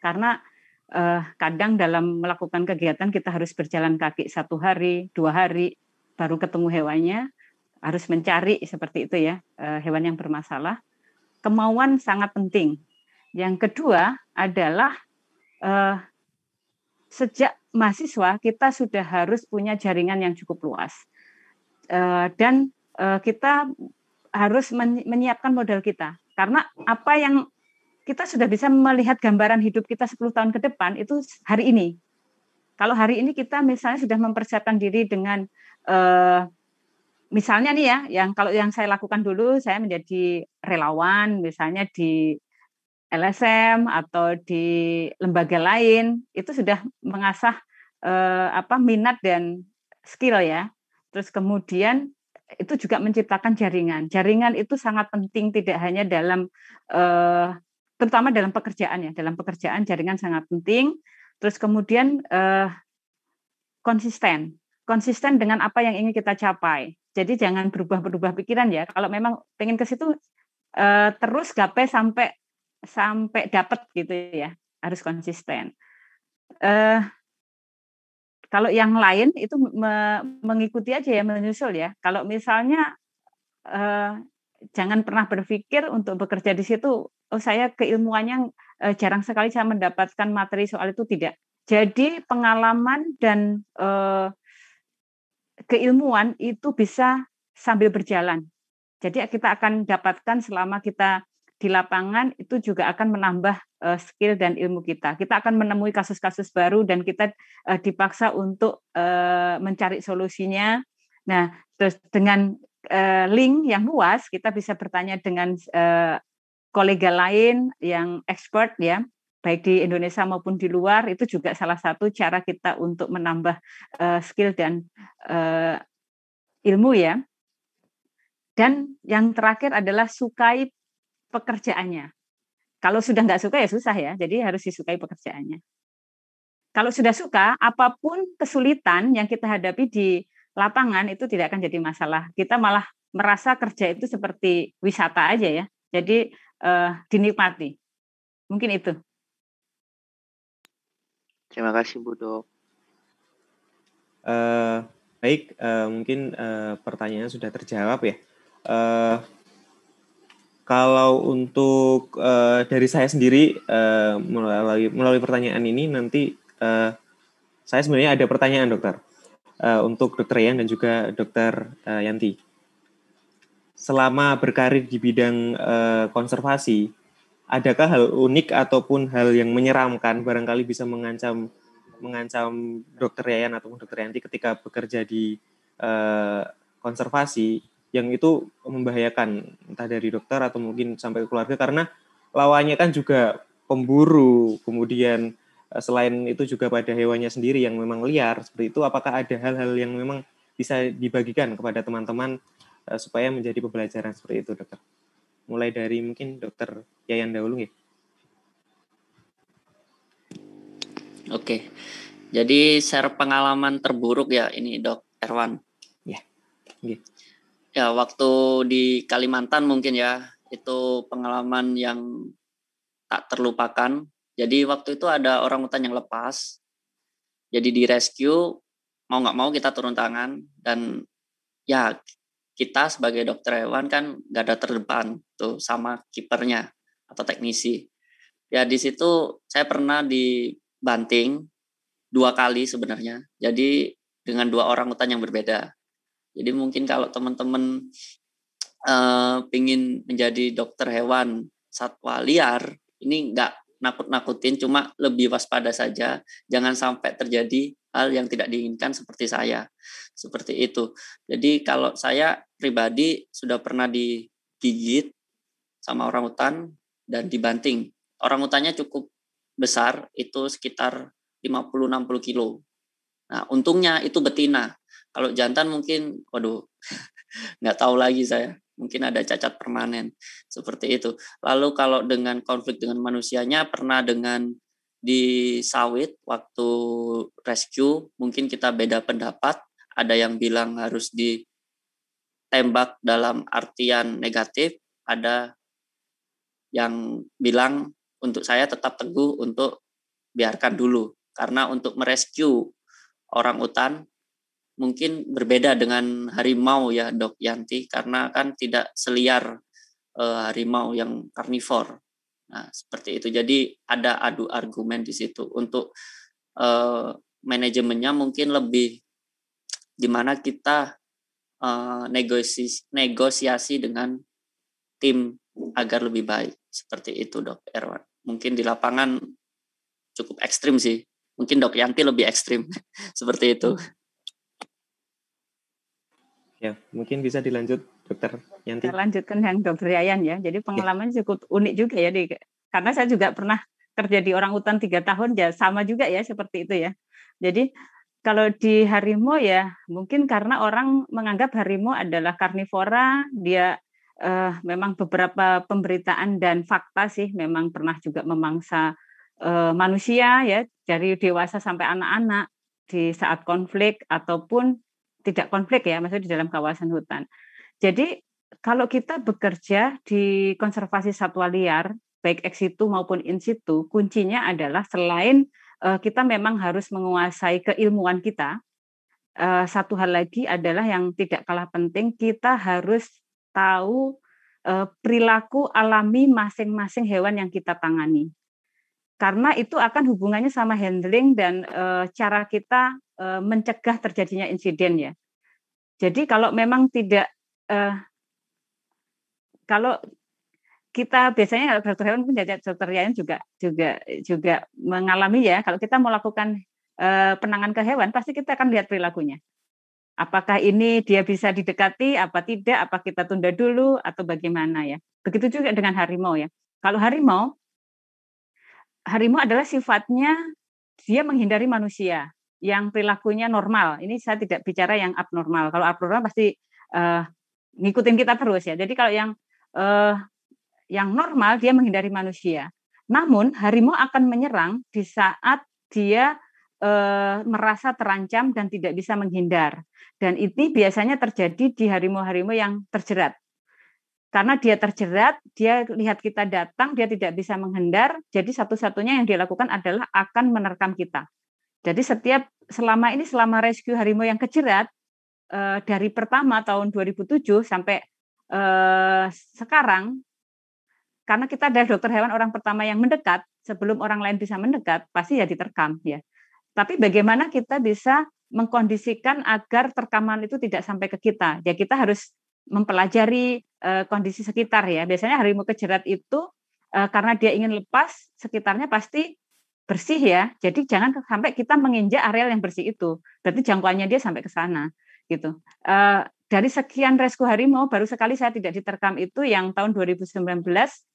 karena uh, kadang dalam melakukan kegiatan kita harus berjalan kaki satu hari, dua hari baru ketemu hewannya, harus mencari seperti itu ya uh, hewan yang bermasalah. Kemauan sangat penting yang kedua adalah eh, sejak mahasiswa kita sudah harus punya jaringan yang cukup luas eh, dan eh, kita harus menyiapkan modal kita karena apa yang kita sudah bisa melihat gambaran hidup kita 10 tahun ke depan itu hari ini. Kalau hari ini kita misalnya sudah mempersiapkan diri dengan eh, misalnya nih ya, yang kalau yang saya lakukan dulu saya menjadi relawan misalnya di LSM atau di lembaga lain itu sudah mengasah eh, apa minat dan skill ya. Terus kemudian itu juga menciptakan jaringan. Jaringan itu sangat penting tidak hanya dalam eh, terutama dalam pekerjaan ya. Dalam pekerjaan jaringan sangat penting. Terus kemudian eh, konsisten, konsisten dengan apa yang ingin kita capai. Jadi jangan berubah-berubah pikiran ya. Kalau memang pengen ke situ eh, terus gapai sampai sampai dapat gitu ya harus konsisten. Uh, kalau yang lain itu me mengikuti aja ya menyusul ya. Kalau misalnya uh, jangan pernah berpikir untuk bekerja di situ. Oh saya keilmuannya yang eh, jarang sekali saya mendapatkan materi soal itu tidak. Jadi pengalaman dan uh, keilmuan itu bisa sambil berjalan. Jadi kita akan dapatkan selama kita di lapangan itu juga akan menambah uh, skill dan ilmu kita. Kita akan menemui kasus-kasus baru dan kita uh, dipaksa untuk uh, mencari solusinya. Nah, terus dengan uh, link yang luas, kita bisa bertanya dengan uh, kolega lain yang expert ya, baik di Indonesia maupun di luar. Itu juga salah satu cara kita untuk menambah uh, skill dan uh, ilmu ya. Dan yang terakhir adalah sukai pekerjaannya. Kalau sudah nggak suka ya susah ya, jadi harus disukai pekerjaannya. Kalau sudah suka, apapun kesulitan yang kita hadapi di lapangan itu tidak akan jadi masalah. Kita malah merasa kerja itu seperti wisata aja ya. Jadi eh, dinikmati. Mungkin itu. Terima kasih Bu Dok. Uh, baik, uh, mungkin uh, pertanyaan sudah terjawab ya. Uh, kalau untuk uh, dari saya sendiri uh, melalui melalui pertanyaan ini nanti uh, saya sebenarnya ada pertanyaan dokter uh, untuk dokter Ryan dan juga dokter uh, Yanti. Selama berkarir di bidang uh, konservasi, adakah hal unik ataupun hal yang menyeramkan barangkali bisa mengancam mengancam dokter Yayan ataupun dokter Yanti ketika bekerja di uh, konservasi yang itu membahayakan entah dari dokter atau mungkin sampai ke keluarga karena lawannya kan juga pemburu kemudian eh, selain itu juga pada hewannya sendiri yang memang liar seperti itu apakah ada hal-hal yang memang bisa dibagikan kepada teman-teman eh, supaya menjadi pembelajaran seperti itu dokter mulai dari mungkin dokter Yayan dahulu ya Oke, jadi share pengalaman terburuk ya ini dok Erwan. Ya, yeah. Ya, waktu di Kalimantan mungkin ya, itu pengalaman yang tak terlupakan. Jadi waktu itu ada orang hutan yang lepas, jadi di rescue mau nggak mau kita turun tangan dan ya kita sebagai dokter hewan kan nggak ada terdepan tuh sama kipernya atau teknisi. Ya di situ saya pernah dibanting dua kali sebenarnya. Jadi dengan dua orang hutan yang berbeda. Jadi mungkin kalau teman-teman uh, menjadi dokter hewan satwa liar, ini nggak nakut-nakutin, cuma lebih waspada saja. Jangan sampai terjadi hal yang tidak diinginkan seperti saya. Seperti itu. Jadi kalau saya pribadi sudah pernah digigit sama orang hutan dan dibanting. Orang hutannya cukup besar, itu sekitar 50-60 kilo. Nah, untungnya itu betina. Kalau jantan mungkin, waduh, [laughs] nggak tahu lagi saya. Mungkin ada cacat permanen seperti itu. Lalu kalau dengan konflik dengan manusianya, pernah dengan di sawit waktu rescue, mungkin kita beda pendapat. Ada yang bilang harus ditembak dalam artian negatif, ada yang bilang untuk saya tetap teguh untuk biarkan dulu karena untuk merescue orang utan mungkin berbeda dengan harimau ya dok Yanti karena kan tidak seliar uh, harimau yang karnivor. Nah seperti itu. Jadi ada adu argumen di situ untuk uh, manajemennya mungkin lebih mana kita uh, eh, negosiasi negosiasi dengan tim agar lebih baik seperti itu dok Erwan. Mungkin di lapangan cukup ekstrim sih. Mungkin dok Yanti lebih ekstrim [laughs] seperti itu. Ya, mungkin bisa dilanjut dokter Yanti. Kita lanjutkan yang dokter Yayan ya. Jadi pengalaman ya. cukup unik juga ya di karena saya juga pernah kerja di orang hutan tiga tahun ya sama juga ya seperti itu ya. Jadi kalau di harimau ya mungkin karena orang menganggap harimau adalah karnivora, dia eh, memang beberapa pemberitaan dan fakta sih memang pernah juga memangsa eh, manusia ya dari dewasa sampai anak-anak di saat konflik ataupun tidak konflik ya, maksudnya di dalam kawasan hutan. Jadi kalau kita bekerja di konservasi satwa liar, baik ex situ maupun in situ, kuncinya adalah selain uh, kita memang harus menguasai keilmuan kita, uh, satu hal lagi adalah yang tidak kalah penting, kita harus tahu uh, perilaku alami masing-masing hewan yang kita tangani karena itu akan hubungannya sama handling dan e, cara kita e, mencegah terjadinya insiden ya. Jadi kalau memang tidak e, kalau kita biasanya kalau dokter hewan pun dokter hewan juga juga juga mengalami ya kalau kita mau lakukan e, penanganan ke hewan pasti kita akan lihat perilakunya. Apakah ini dia bisa didekati apa tidak, apa kita tunda dulu atau bagaimana ya. Begitu juga dengan harimau ya. Kalau harimau harimau adalah sifatnya dia menghindari manusia yang perilakunya normal. Ini saya tidak bicara yang abnormal. Kalau abnormal pasti uh, ngikutin kita terus ya. Jadi kalau yang uh, yang normal dia menghindari manusia. Namun harimau akan menyerang di saat dia e, merasa terancam dan tidak bisa menghindar. Dan ini biasanya terjadi di harimau-harimau yang terjerat karena dia terjerat, dia lihat kita datang, dia tidak bisa menghindar. Jadi satu-satunya yang dia lakukan adalah akan menerkam kita. Jadi setiap selama ini selama rescue harimau yang kejerat eh, dari pertama tahun 2007 sampai eh, sekarang karena kita adalah dokter hewan orang pertama yang mendekat sebelum orang lain bisa mendekat pasti ya diterkam ya. Tapi bagaimana kita bisa mengkondisikan agar terkaman itu tidak sampai ke kita? Ya kita harus mempelajari uh, kondisi sekitar ya. Biasanya harimau kejerat itu uh, karena dia ingin lepas, sekitarnya pasti bersih ya. Jadi jangan sampai kita menginjak areal yang bersih itu. Berarti jangkauannya dia sampai ke sana gitu. Uh, dari sekian rescue harimau baru sekali saya tidak diterkam itu yang tahun 2019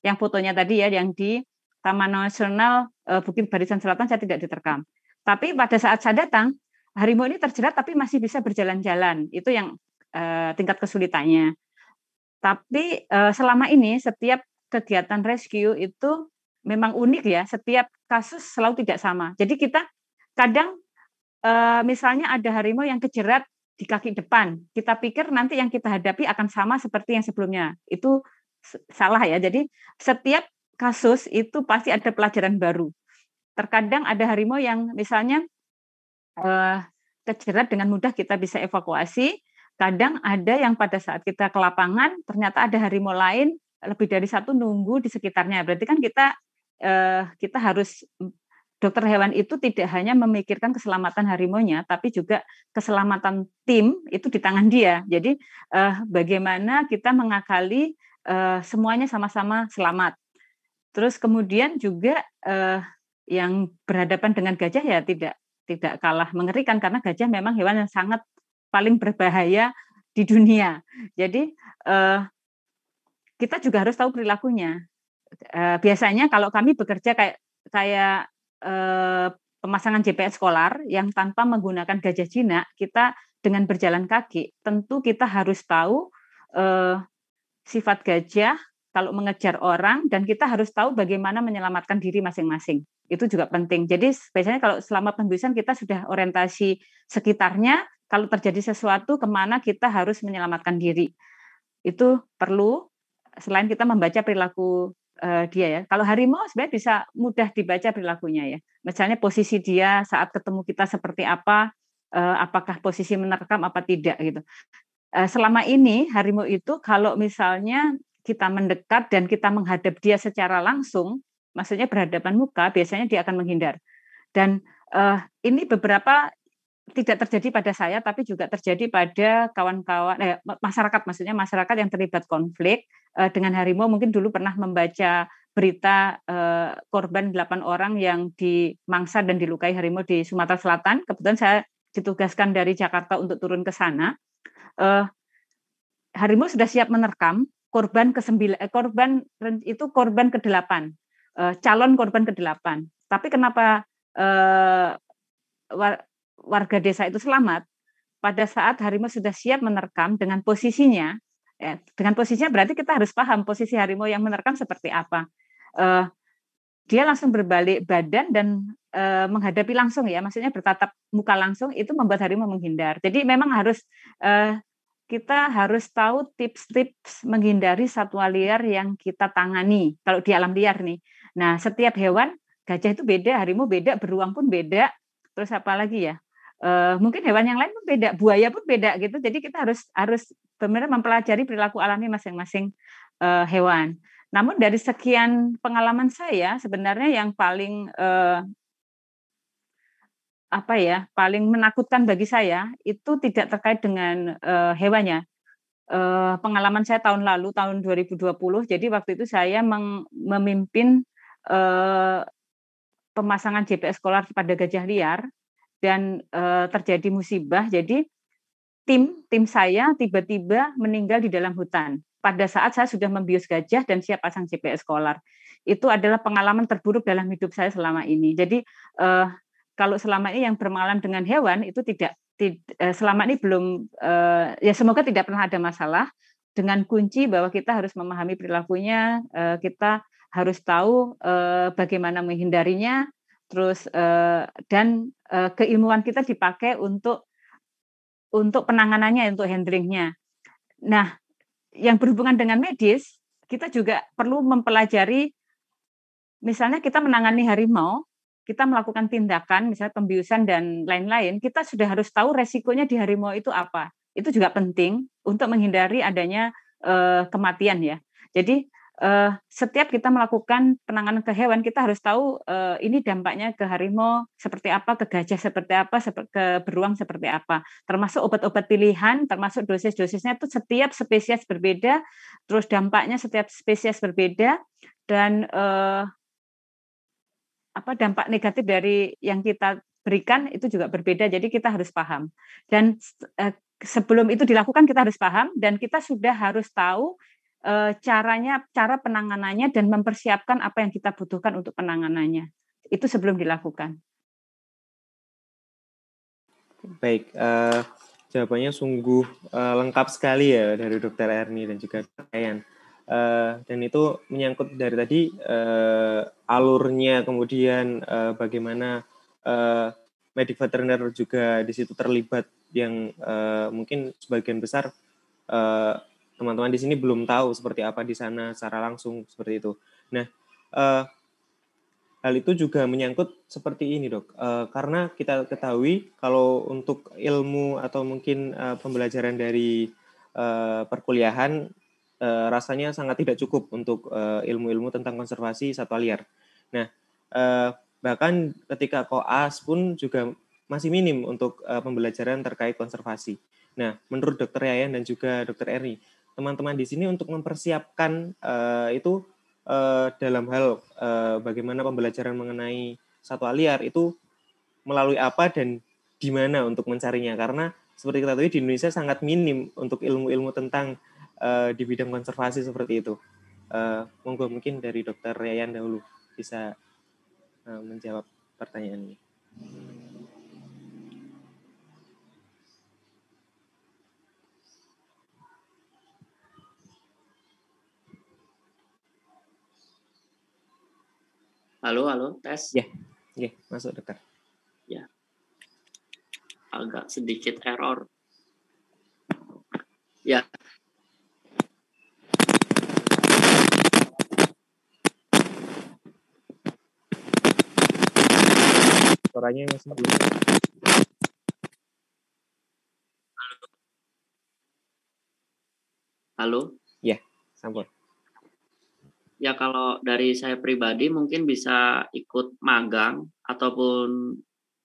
yang fotonya tadi ya yang di Taman Nasional uh, Bukit Barisan Selatan saya tidak diterkam. Tapi pada saat saya datang harimau ini terjerat tapi masih bisa berjalan-jalan. Itu yang Eh, tingkat kesulitannya. Tapi uh, selama ini setiap kegiatan rescue itu memang unik ya. Setiap kasus selalu tidak sama. Jadi kita kadang uh, misalnya ada harimau yang kejerat di kaki depan, kita pikir nanti yang kita hadapi akan sama seperti yang sebelumnya. Itu salah ya. Jadi setiap kasus itu pasti ada pelajaran baru. Terkadang ada harimau yang misalnya uh, kejerat dengan mudah kita bisa evakuasi, Kadang ada yang pada saat kita ke lapangan ternyata ada harimau lain lebih dari satu nunggu di sekitarnya. Berarti kan kita eh, kita harus dokter hewan itu tidak hanya memikirkan keselamatan harimonya tapi juga keselamatan tim itu di tangan dia. Jadi eh, bagaimana kita mengakali eh, semuanya sama-sama selamat. Terus kemudian juga eh, yang berhadapan dengan gajah ya tidak tidak kalah mengerikan karena gajah memang hewan yang sangat paling berbahaya di dunia. Jadi eh, kita juga harus tahu perilakunya. Eh, biasanya kalau kami bekerja kayak kayak eh, pemasangan GPS kolar yang tanpa menggunakan gajah jinak, kita dengan berjalan kaki tentu kita harus tahu eh, sifat gajah kalau mengejar orang dan kita harus tahu bagaimana menyelamatkan diri masing-masing. Itu juga penting. Jadi biasanya kalau selama penulisan kita sudah orientasi sekitarnya, kalau terjadi sesuatu kemana kita harus menyelamatkan diri itu perlu selain kita membaca perilaku uh, dia ya kalau harimau sebenarnya bisa mudah dibaca perilakunya ya misalnya posisi dia saat ketemu kita seperti apa uh, apakah posisi menerkam apa tidak gitu eh, selama ini harimau itu kalau misalnya kita mendekat dan kita menghadap dia secara langsung maksudnya berhadapan muka biasanya dia akan menghindar dan uh, ini beberapa tidak terjadi pada saya tapi juga terjadi pada kawan-kawan eh, masyarakat maksudnya masyarakat yang terlibat konflik eh, dengan harimau mungkin dulu pernah membaca berita eh, korban 8 orang yang dimangsa dan dilukai harimau di Sumatera Selatan kebetulan saya ditugaskan dari Jakarta untuk turun ke sana eh, harimau sudah siap menerkam korban ke sembilan eh, korban itu korban ke delapan, eh, calon korban ke delapan. tapi kenapa eh, warga desa itu selamat pada saat harimau sudah siap menerkam dengan posisinya. ya dengan posisinya berarti kita harus paham posisi harimau yang menerkam seperti apa. uh, dia langsung berbalik badan dan uh, menghadapi langsung ya, maksudnya bertatap muka langsung itu membuat harimau menghindar. Jadi memang harus uh, kita harus tahu tips-tips menghindari satwa liar yang kita tangani kalau di alam liar nih. Nah, setiap hewan gajah itu beda, harimau beda, beruang pun beda, terus apa lagi ya uh, mungkin hewan yang lain pun beda buaya pun beda gitu jadi kita harus harus benar mempelajari perilaku alami masing-masing uh, hewan namun dari sekian pengalaman saya sebenarnya yang paling eh, apa ya paling menakutkan bagi saya itu tidak terkait dengan eh, hewannya. Eh, pengalaman saya tahun lalu tahun 2020 jadi waktu itu saya meng, memimpin eh, pemasangan GPS kolar pada gajah liar dan e, terjadi musibah. Jadi tim tim saya tiba-tiba meninggal di dalam hutan. Pada saat saya sudah membius gajah dan siap pasang GPS kolar. Itu adalah pengalaman terburuk dalam hidup saya selama ini. Jadi e, kalau selama ini yang bermalam dengan hewan itu tidak, e, selama ini belum e, ya semoga tidak pernah ada masalah dengan kunci bahwa kita harus memahami perilakunya, e, kita harus tahu eh, bagaimana menghindarinya terus eh, dan eh, keilmuan kita dipakai untuk untuk penanganannya untuk handlingnya nah yang berhubungan dengan medis kita juga perlu mempelajari misalnya kita menangani harimau kita melakukan tindakan misalnya pembiusan dan lain-lain kita sudah harus tahu resikonya di harimau itu apa itu juga penting untuk menghindari adanya kematian ya jadi uh, setiap kita melakukan penanganan ke hewan kita harus tahu uh, ini dampaknya ke harimau seperti apa, ke gajah seperti apa, ke beruang seperti apa. Termasuk obat-obat pilihan, termasuk dosis-dosisnya itu setiap spesies berbeda, terus dampaknya setiap spesies berbeda dan uh, apa dampak negatif dari yang kita berikan itu juga berbeda. Jadi kita harus paham. Dan uh, sebelum itu dilakukan kita harus paham dan kita sudah harus tahu Eh, caranya cara penanganannya dan mempersiapkan apa yang kita butuhkan untuk penanganannya itu sebelum dilakukan. Baik, uh, jawabannya sungguh uh, lengkap sekali ya dari Dokter Erni dan juga Kayan. Uh, dan itu menyangkut dari tadi uh, alurnya, kemudian uh, bagaimana uh, medik veteriner juga di situ terlibat yang uh, mungkin sebagian besar uh, teman-teman di sini belum tahu seperti apa di sana secara langsung seperti itu. Nah, uh, hal itu juga menyangkut seperti ini dok, uh, karena kita ketahui kalau untuk ilmu atau mungkin uh, pembelajaran dari uh, perkuliahan uh, rasanya sangat tidak cukup untuk uh, ilmu-ilmu tentang konservasi satwa liar. Nah, uh, bahkan ketika koas pun juga masih minim untuk uh, pembelajaran terkait konservasi. Nah, menurut dokter Yayan dan juga dokter Eri, teman-teman di sini untuk mempersiapkan uh, itu uh, dalam hal uh, bagaimana pembelajaran mengenai satwa liar itu melalui apa dan di mana untuk mencarinya karena seperti kita tahu di Indonesia sangat minim untuk ilmu-ilmu tentang uh, di bidang konservasi seperti itu. Uh, monggo mungkin dari Dokter Ryan dahulu bisa uh, menjawab pertanyaan ini. Halo, halo, tes. Ya, yeah. masuk dekat Ya, agak sedikit error. Ya. Suaranya masih belum. Halo. Halo. Ya, sampun. Ya kalau dari saya pribadi mungkin bisa ikut magang ataupun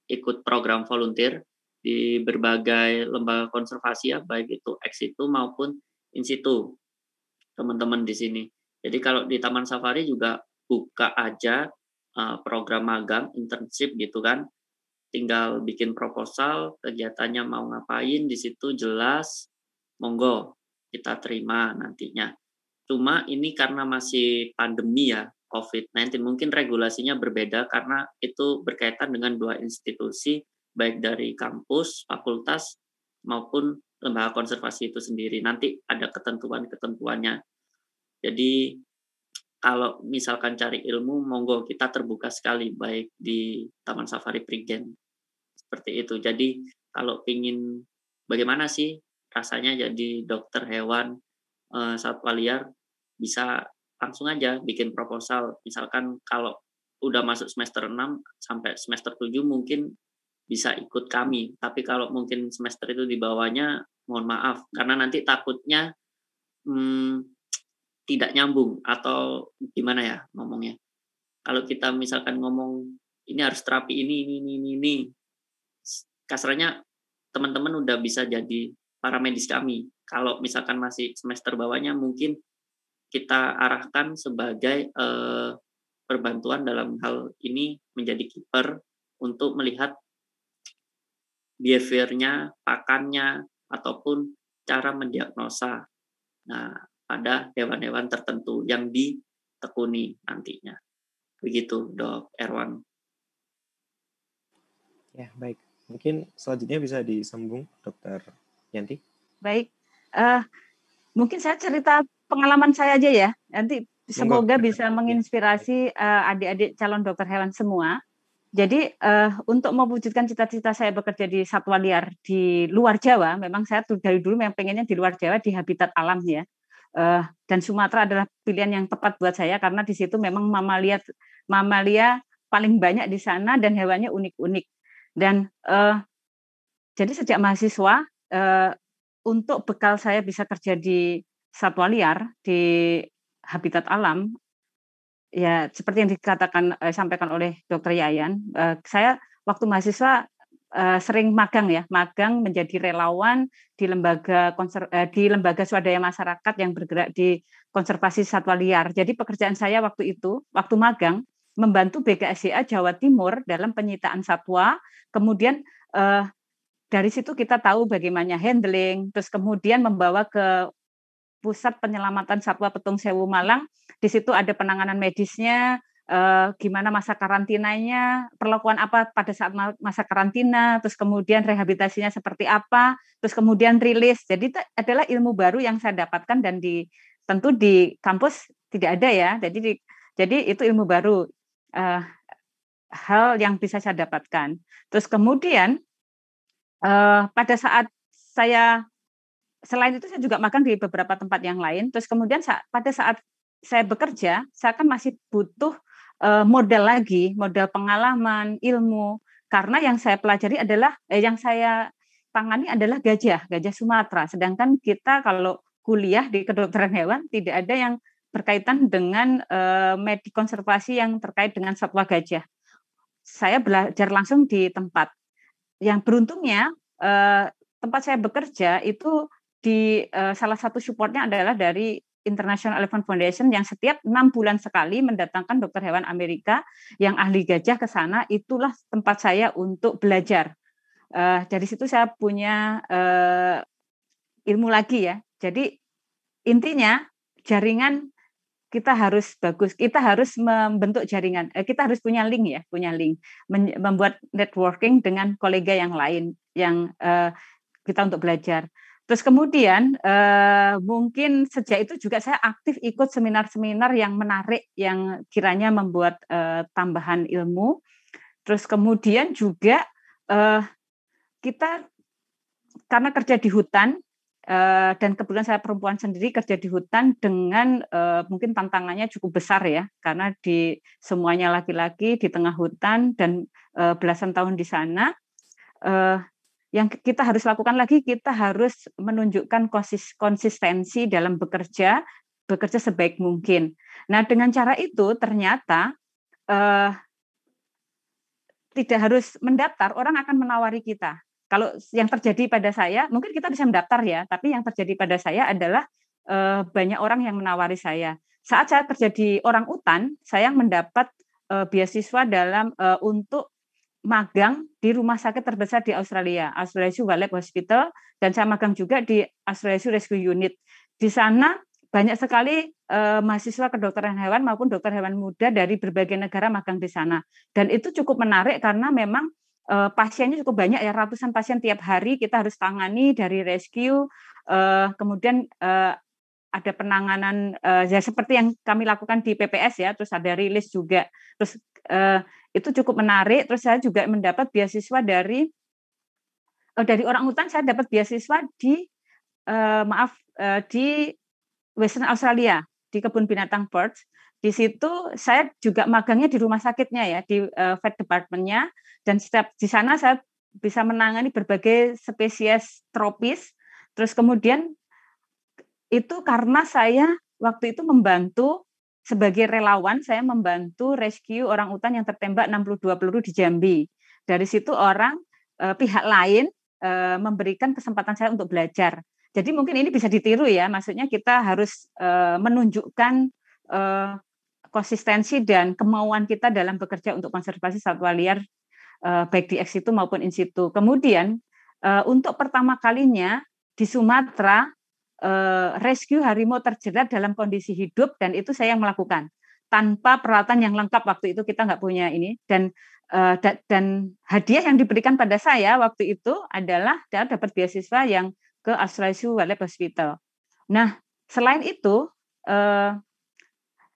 ikut program volunteer di berbagai lembaga konservasi ya baik itu ex situ maupun in situ teman-teman di sini. Jadi kalau di Taman Safari juga buka aja eh, program magang internship gitu kan. Tinggal bikin proposal, kegiatannya mau ngapain di situ jelas, monggo kita terima nantinya. Cuma ini karena masih pandemi ya, COVID-19 mungkin regulasinya berbeda karena itu berkaitan dengan dua institusi baik dari kampus, fakultas maupun lembaga konservasi itu sendiri. Nanti ada ketentuan-ketentuannya. Jadi kalau misalkan cari ilmu, monggo kita terbuka sekali baik di Taman Safari Prigen. Seperti itu. Jadi kalau ingin bagaimana sih rasanya jadi dokter hewan eh, satwa liar bisa langsung aja bikin proposal. Misalkan kalau udah masuk semester 6 sampai semester 7 mungkin bisa ikut kami. Tapi kalau mungkin semester itu di bawahnya mohon maaf karena nanti takutnya hmm, tidak nyambung atau gimana ya ngomongnya. Kalau kita misalkan ngomong ini harus terapi ini ini ini ini, ini kasarnya teman-teman udah bisa jadi para medis kami. Kalau misalkan masih semester bawahnya mungkin kita arahkan sebagai eh, perbantuan dalam hal ini menjadi kiper untuk melihat behaviornya, pakannya, ataupun cara mendiagnosa. Nah, pada hewan-hewan tertentu yang ditekuni nantinya. Begitu, Dok Erwan. Ya, baik. Mungkin selanjutnya bisa disambung, Dokter Yanti. Baik. Uh, mungkin saya cerita pengalaman saya aja ya. Nanti semoga bisa menginspirasi uh, adik-adik calon dokter hewan semua. Jadi uh, untuk mewujudkan cita-cita saya bekerja di satwa liar di luar Jawa, memang saya dari dulu memang pengennya di luar Jawa di habitat alam ya. Uh, dan Sumatera adalah pilihan yang tepat buat saya karena di situ memang mamalia mamalia paling banyak di sana dan hewannya unik-unik. Dan uh, jadi sejak mahasiswa uh, untuk bekal saya bisa kerja di satwa liar di habitat alam ya seperti yang dikatakan eh, sampaikan oleh dokter Yayan, eh, saya waktu mahasiswa eh, sering magang ya, magang menjadi relawan di lembaga konser, eh, di lembaga swadaya masyarakat yang bergerak di konservasi satwa liar. Jadi pekerjaan saya waktu itu, waktu magang membantu BKSDA Jawa Timur dalam penyitaan satwa, kemudian eh, dari situ kita tahu bagaimana handling, terus kemudian membawa ke Pusat Penyelamatan Satwa Petung Sewu Malang. Di situ ada penanganan medisnya, eh, gimana masa karantinanya, perlakuan apa pada saat masa karantina, terus kemudian rehabilitasinya seperti apa, terus kemudian rilis. Jadi itu adalah ilmu baru yang saya dapatkan dan di tentu di kampus tidak ada ya. Jadi di, jadi itu ilmu baru. Eh, hal yang bisa saya dapatkan. Terus kemudian eh, pada saat saya selain itu saya juga makan di beberapa tempat yang lain. Terus kemudian saat, pada saat saya bekerja, saya kan masih butuh uh, modal lagi, modal pengalaman, ilmu. Karena yang saya pelajari adalah eh, yang saya tangani adalah gajah, gajah Sumatera. Sedangkan kita kalau kuliah di kedokteran hewan tidak ada yang berkaitan dengan uh, medik konservasi yang terkait dengan satwa gajah. Saya belajar langsung di tempat. Yang beruntungnya uh, tempat saya bekerja itu di uh, salah satu supportnya adalah dari International Elephant Foundation yang setiap enam bulan sekali mendatangkan dokter hewan Amerika yang ahli gajah ke sana itulah tempat saya untuk belajar uh, dari situ saya punya uh, ilmu lagi ya jadi intinya jaringan kita harus bagus kita harus membentuk jaringan uh, kita harus punya link ya punya link Men membuat networking dengan kolega yang lain yang uh, kita untuk belajar Terus kemudian eh, mungkin sejak itu juga saya aktif ikut seminar-seminar yang menarik yang kiranya membuat eh, tambahan ilmu. Terus kemudian juga eh, kita karena kerja di hutan eh, dan kebetulan saya perempuan sendiri kerja di hutan dengan eh, mungkin tantangannya cukup besar ya karena di semuanya laki-laki di tengah hutan dan eh, belasan tahun di sana. Eh, yang kita harus lakukan lagi, kita harus menunjukkan konsistensi dalam bekerja, bekerja sebaik mungkin. Nah, dengan cara itu ternyata eh, tidak harus mendaftar, orang akan menawari kita. Kalau yang terjadi pada saya, mungkin kita bisa mendaftar ya, tapi yang terjadi pada saya adalah eh, banyak orang yang menawari saya. Saat saya terjadi orang utan, saya mendapat eh, beasiswa dalam eh, untuk magang di rumah sakit terbesar di Australia, Australia Zoo Wildlife Hospital, dan saya magang juga di Australia Zoo Rescue Unit. Di sana banyak sekali eh, mahasiswa kedokteran hewan maupun dokter hewan muda dari berbagai negara magang di sana. Dan itu cukup menarik karena memang eh, pasiennya cukup banyak ya, ratusan pasien tiap hari kita harus tangani dari rescue, eh, kemudian eh, ada penanganan eh, ya seperti yang kami lakukan di PPS ya, terus ada rilis juga, terus eh, itu cukup menarik. Terus saya juga mendapat beasiswa dari oh, dari orang hutan. Saya dapat beasiswa di eh, maaf eh, di Western Australia di kebun binatang Perth. Di situ saya juga magangnya di rumah sakitnya ya di eh, vet departmentnya dan setiap di sana saya bisa menangani berbagai spesies tropis. Terus kemudian itu karena saya waktu itu membantu sebagai relawan saya membantu rescue orang utan yang tertembak 62 peluru di Jambi. Dari situ orang eh, pihak lain eh, memberikan kesempatan saya untuk belajar. Jadi mungkin ini bisa ditiru ya, maksudnya kita harus eh, menunjukkan eh, konsistensi dan kemauan kita dalam bekerja untuk konservasi satwa liar eh, baik di ex situ maupun in situ. Kemudian eh, untuk pertama kalinya di Sumatera Eh, rescue harimau terjerat dalam kondisi hidup dan itu saya yang melakukan tanpa peralatan yang lengkap waktu itu kita nggak punya ini dan eh, dan hadiah yang diberikan pada saya waktu itu adalah dapat beasiswa yang ke Australia Wildlife Hospital. Nah selain itu eh,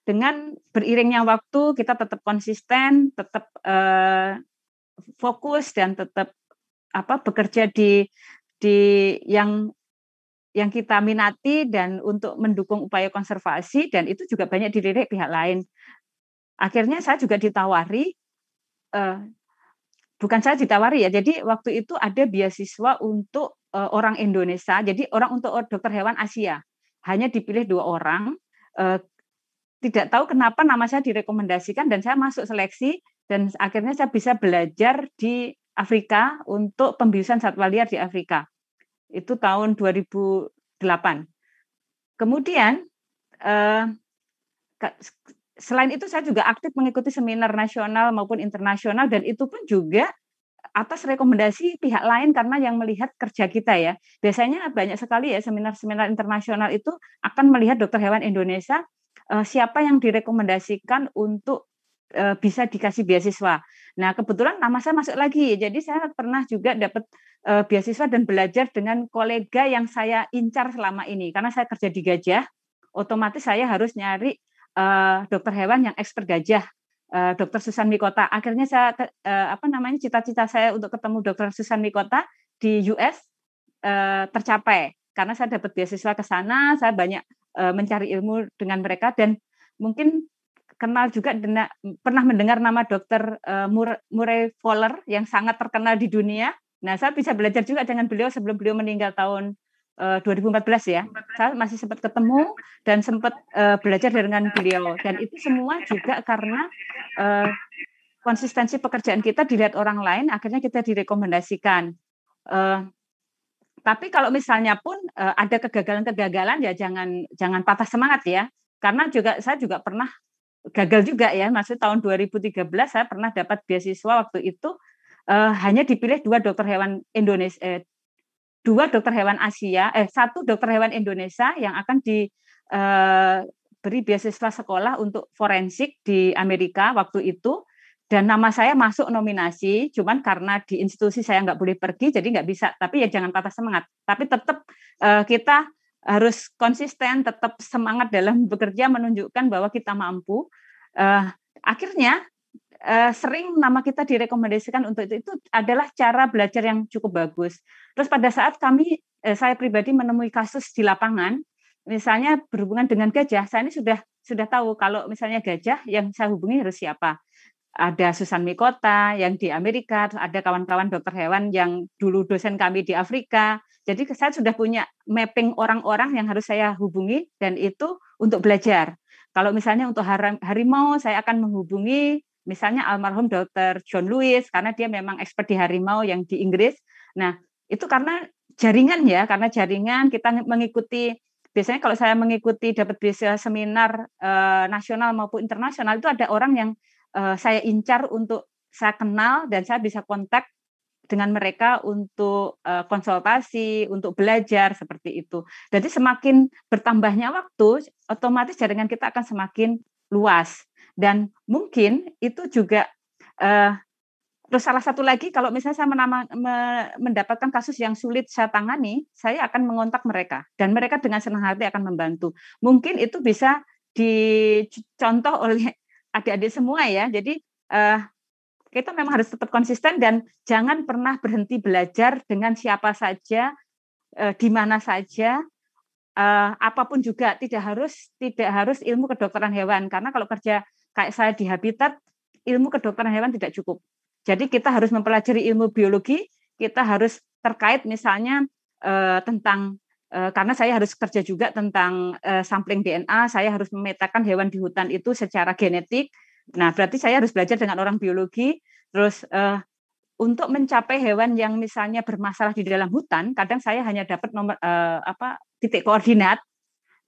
dengan beriringnya waktu kita tetap konsisten, tetap fokus dan tetap apa bekerja di di yang yang kita minati dan untuk mendukung upaya konservasi dan itu juga banyak dilirik pihak lain. Akhirnya saya juga ditawari eh, bukan saya ditawari ya. Jadi waktu itu ada beasiswa untuk eh, orang Indonesia, jadi orang untuk dokter hewan Asia. Hanya dipilih dua orang. Eh, tidak tahu kenapa nama saya direkomendasikan dan saya masuk seleksi dan akhirnya saya bisa belajar di Afrika untuk pembiusan satwa liar di Afrika itu tahun 2008. Kemudian eh, selain itu saya juga aktif mengikuti seminar nasional maupun internasional dan itu pun juga atas rekomendasi pihak lain karena yang melihat kerja kita ya. Biasanya banyak sekali ya seminar-seminar internasional itu akan melihat dokter hewan Indonesia eh, siapa yang direkomendasikan untuk Eh, bisa dikasih beasiswa. Nah, kebetulan nama saya masuk lagi. Jadi saya pernah juga dapat eh, beasiswa dan belajar dengan kolega yang saya incar selama ini. Karena saya kerja di Gajah, otomatis saya harus nyari eh, dokter hewan yang expert Gajah. dokter Susan Mikota. Akhirnya saya apa namanya cita-cita saya untuk ketemu dokter Susan Mikota di US tercapai karena saya dapat beasiswa ke sana, saya banyak mencari ilmu dengan mereka dan mungkin kenal juga dena, pernah mendengar nama dokter uh, Murray Fowler yang sangat terkenal di dunia. Nah, saya bisa belajar juga dengan beliau sebelum beliau meninggal tahun uh, eh, 2014 ya. Saya masih sempat ketemu dan sempat uh, belajar dengan beliau dan itu semua juga karena uh, konsistensi pekerjaan kita dilihat orang lain akhirnya kita direkomendasikan. Uh, tapi kalau misalnya pun uh, ada kegagalan-kegagalan ya jangan jangan patah semangat ya karena juga saya juga pernah gagal juga ya. Maksudnya tahun 2013 saya pernah dapat beasiswa waktu itu uh, hanya dipilih dua dokter hewan Indonesia, eh, dua dokter hewan Asia, eh satu dokter hewan Indonesia yang akan diberi eh, uh, beasiswa sekolah untuk forensik di Amerika waktu itu dan nama saya masuk nominasi cuman karena di institusi saya nggak boleh pergi jadi nggak bisa tapi ya jangan patah semangat tapi tetap uh, eh, kita harus konsisten, tetap semangat dalam bekerja, menunjukkan bahwa kita mampu. Uh, akhirnya uh, sering nama kita direkomendasikan untuk itu, itu adalah cara belajar yang cukup bagus. Terus pada saat kami, uh, saya pribadi menemui kasus di lapangan, misalnya berhubungan dengan gajah, saya ini sudah sudah tahu kalau misalnya gajah yang saya hubungi harus siapa ada Susan Mikota yang di Amerika, ada kawan-kawan dokter hewan yang dulu dosen kami di Afrika. Jadi saya sudah punya mapping orang-orang yang harus saya hubungi dan itu untuk belajar. Kalau misalnya untuk harimau, saya akan menghubungi misalnya almarhum dokter John Lewis karena dia memang expert di harimau yang di Inggris. Nah, itu karena jaringan ya, karena jaringan kita mengikuti biasanya kalau saya mengikuti dapat beasiswa seminar eh, nasional maupun internasional itu ada orang yang uh, saya incar untuk saya kenal dan saya bisa kontak dengan mereka untuk uh, konsultasi, untuk belajar seperti itu. Jadi semakin bertambahnya waktu, otomatis jaringan kita akan semakin luas dan mungkin itu juga uh, terus salah satu lagi kalau misalnya saya menama, me, mendapatkan kasus yang sulit saya tangani, saya akan mengontak mereka dan mereka dengan senang hati akan membantu. Mungkin itu bisa dicontoh oleh adik-adik semua ya. Jadi uh, kita memang harus tetap konsisten dan jangan pernah berhenti belajar dengan siapa saja, uh, di mana saja, uh, apapun juga. Tidak harus tidak harus ilmu kedokteran hewan karena kalau kerja kayak saya di habitat ilmu kedokteran hewan tidak cukup. Jadi kita harus mempelajari ilmu biologi, kita harus terkait misalnya uh, tentang Eh, karena saya harus kerja juga tentang uh, sampling DNA, saya harus memetakan hewan di hutan itu secara genetik. Nah, berarti saya harus belajar dengan orang biologi. Terus uh, untuk mencapai hewan yang misalnya bermasalah di dalam hutan, kadang saya hanya dapat nomor uh, apa titik koordinat.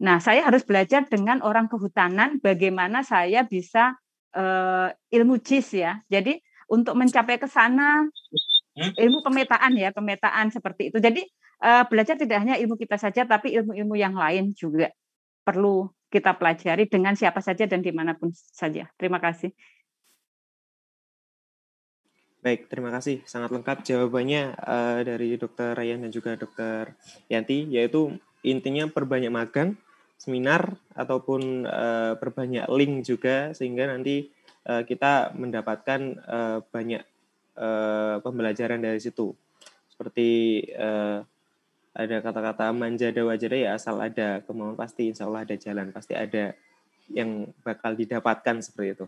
Nah, saya harus belajar dengan orang kehutanan bagaimana saya bisa uh, ilmu cis ya. Jadi untuk mencapai ke sana hmm. ilmu pemetaan ya, pemetaan seperti itu. Jadi Eh, belajar tidak hanya ilmu kita saja, tapi ilmu-ilmu yang lain juga perlu kita pelajari dengan siapa saja dan dimanapun saja. Terima kasih. Baik, terima kasih. Sangat lengkap jawabannya uh, dari Dokter Ryan dan juga Dokter Yanti, yaitu intinya perbanyak magang, seminar, ataupun uh, perbanyak link juga, sehingga nanti uh, kita mendapatkan uh, banyak uh, pembelajaran dari situ. Seperti uh, ada kata-kata manjada wajada ya asal ada kemauan pasti insya Allah ada jalan pasti ada yang bakal didapatkan seperti itu.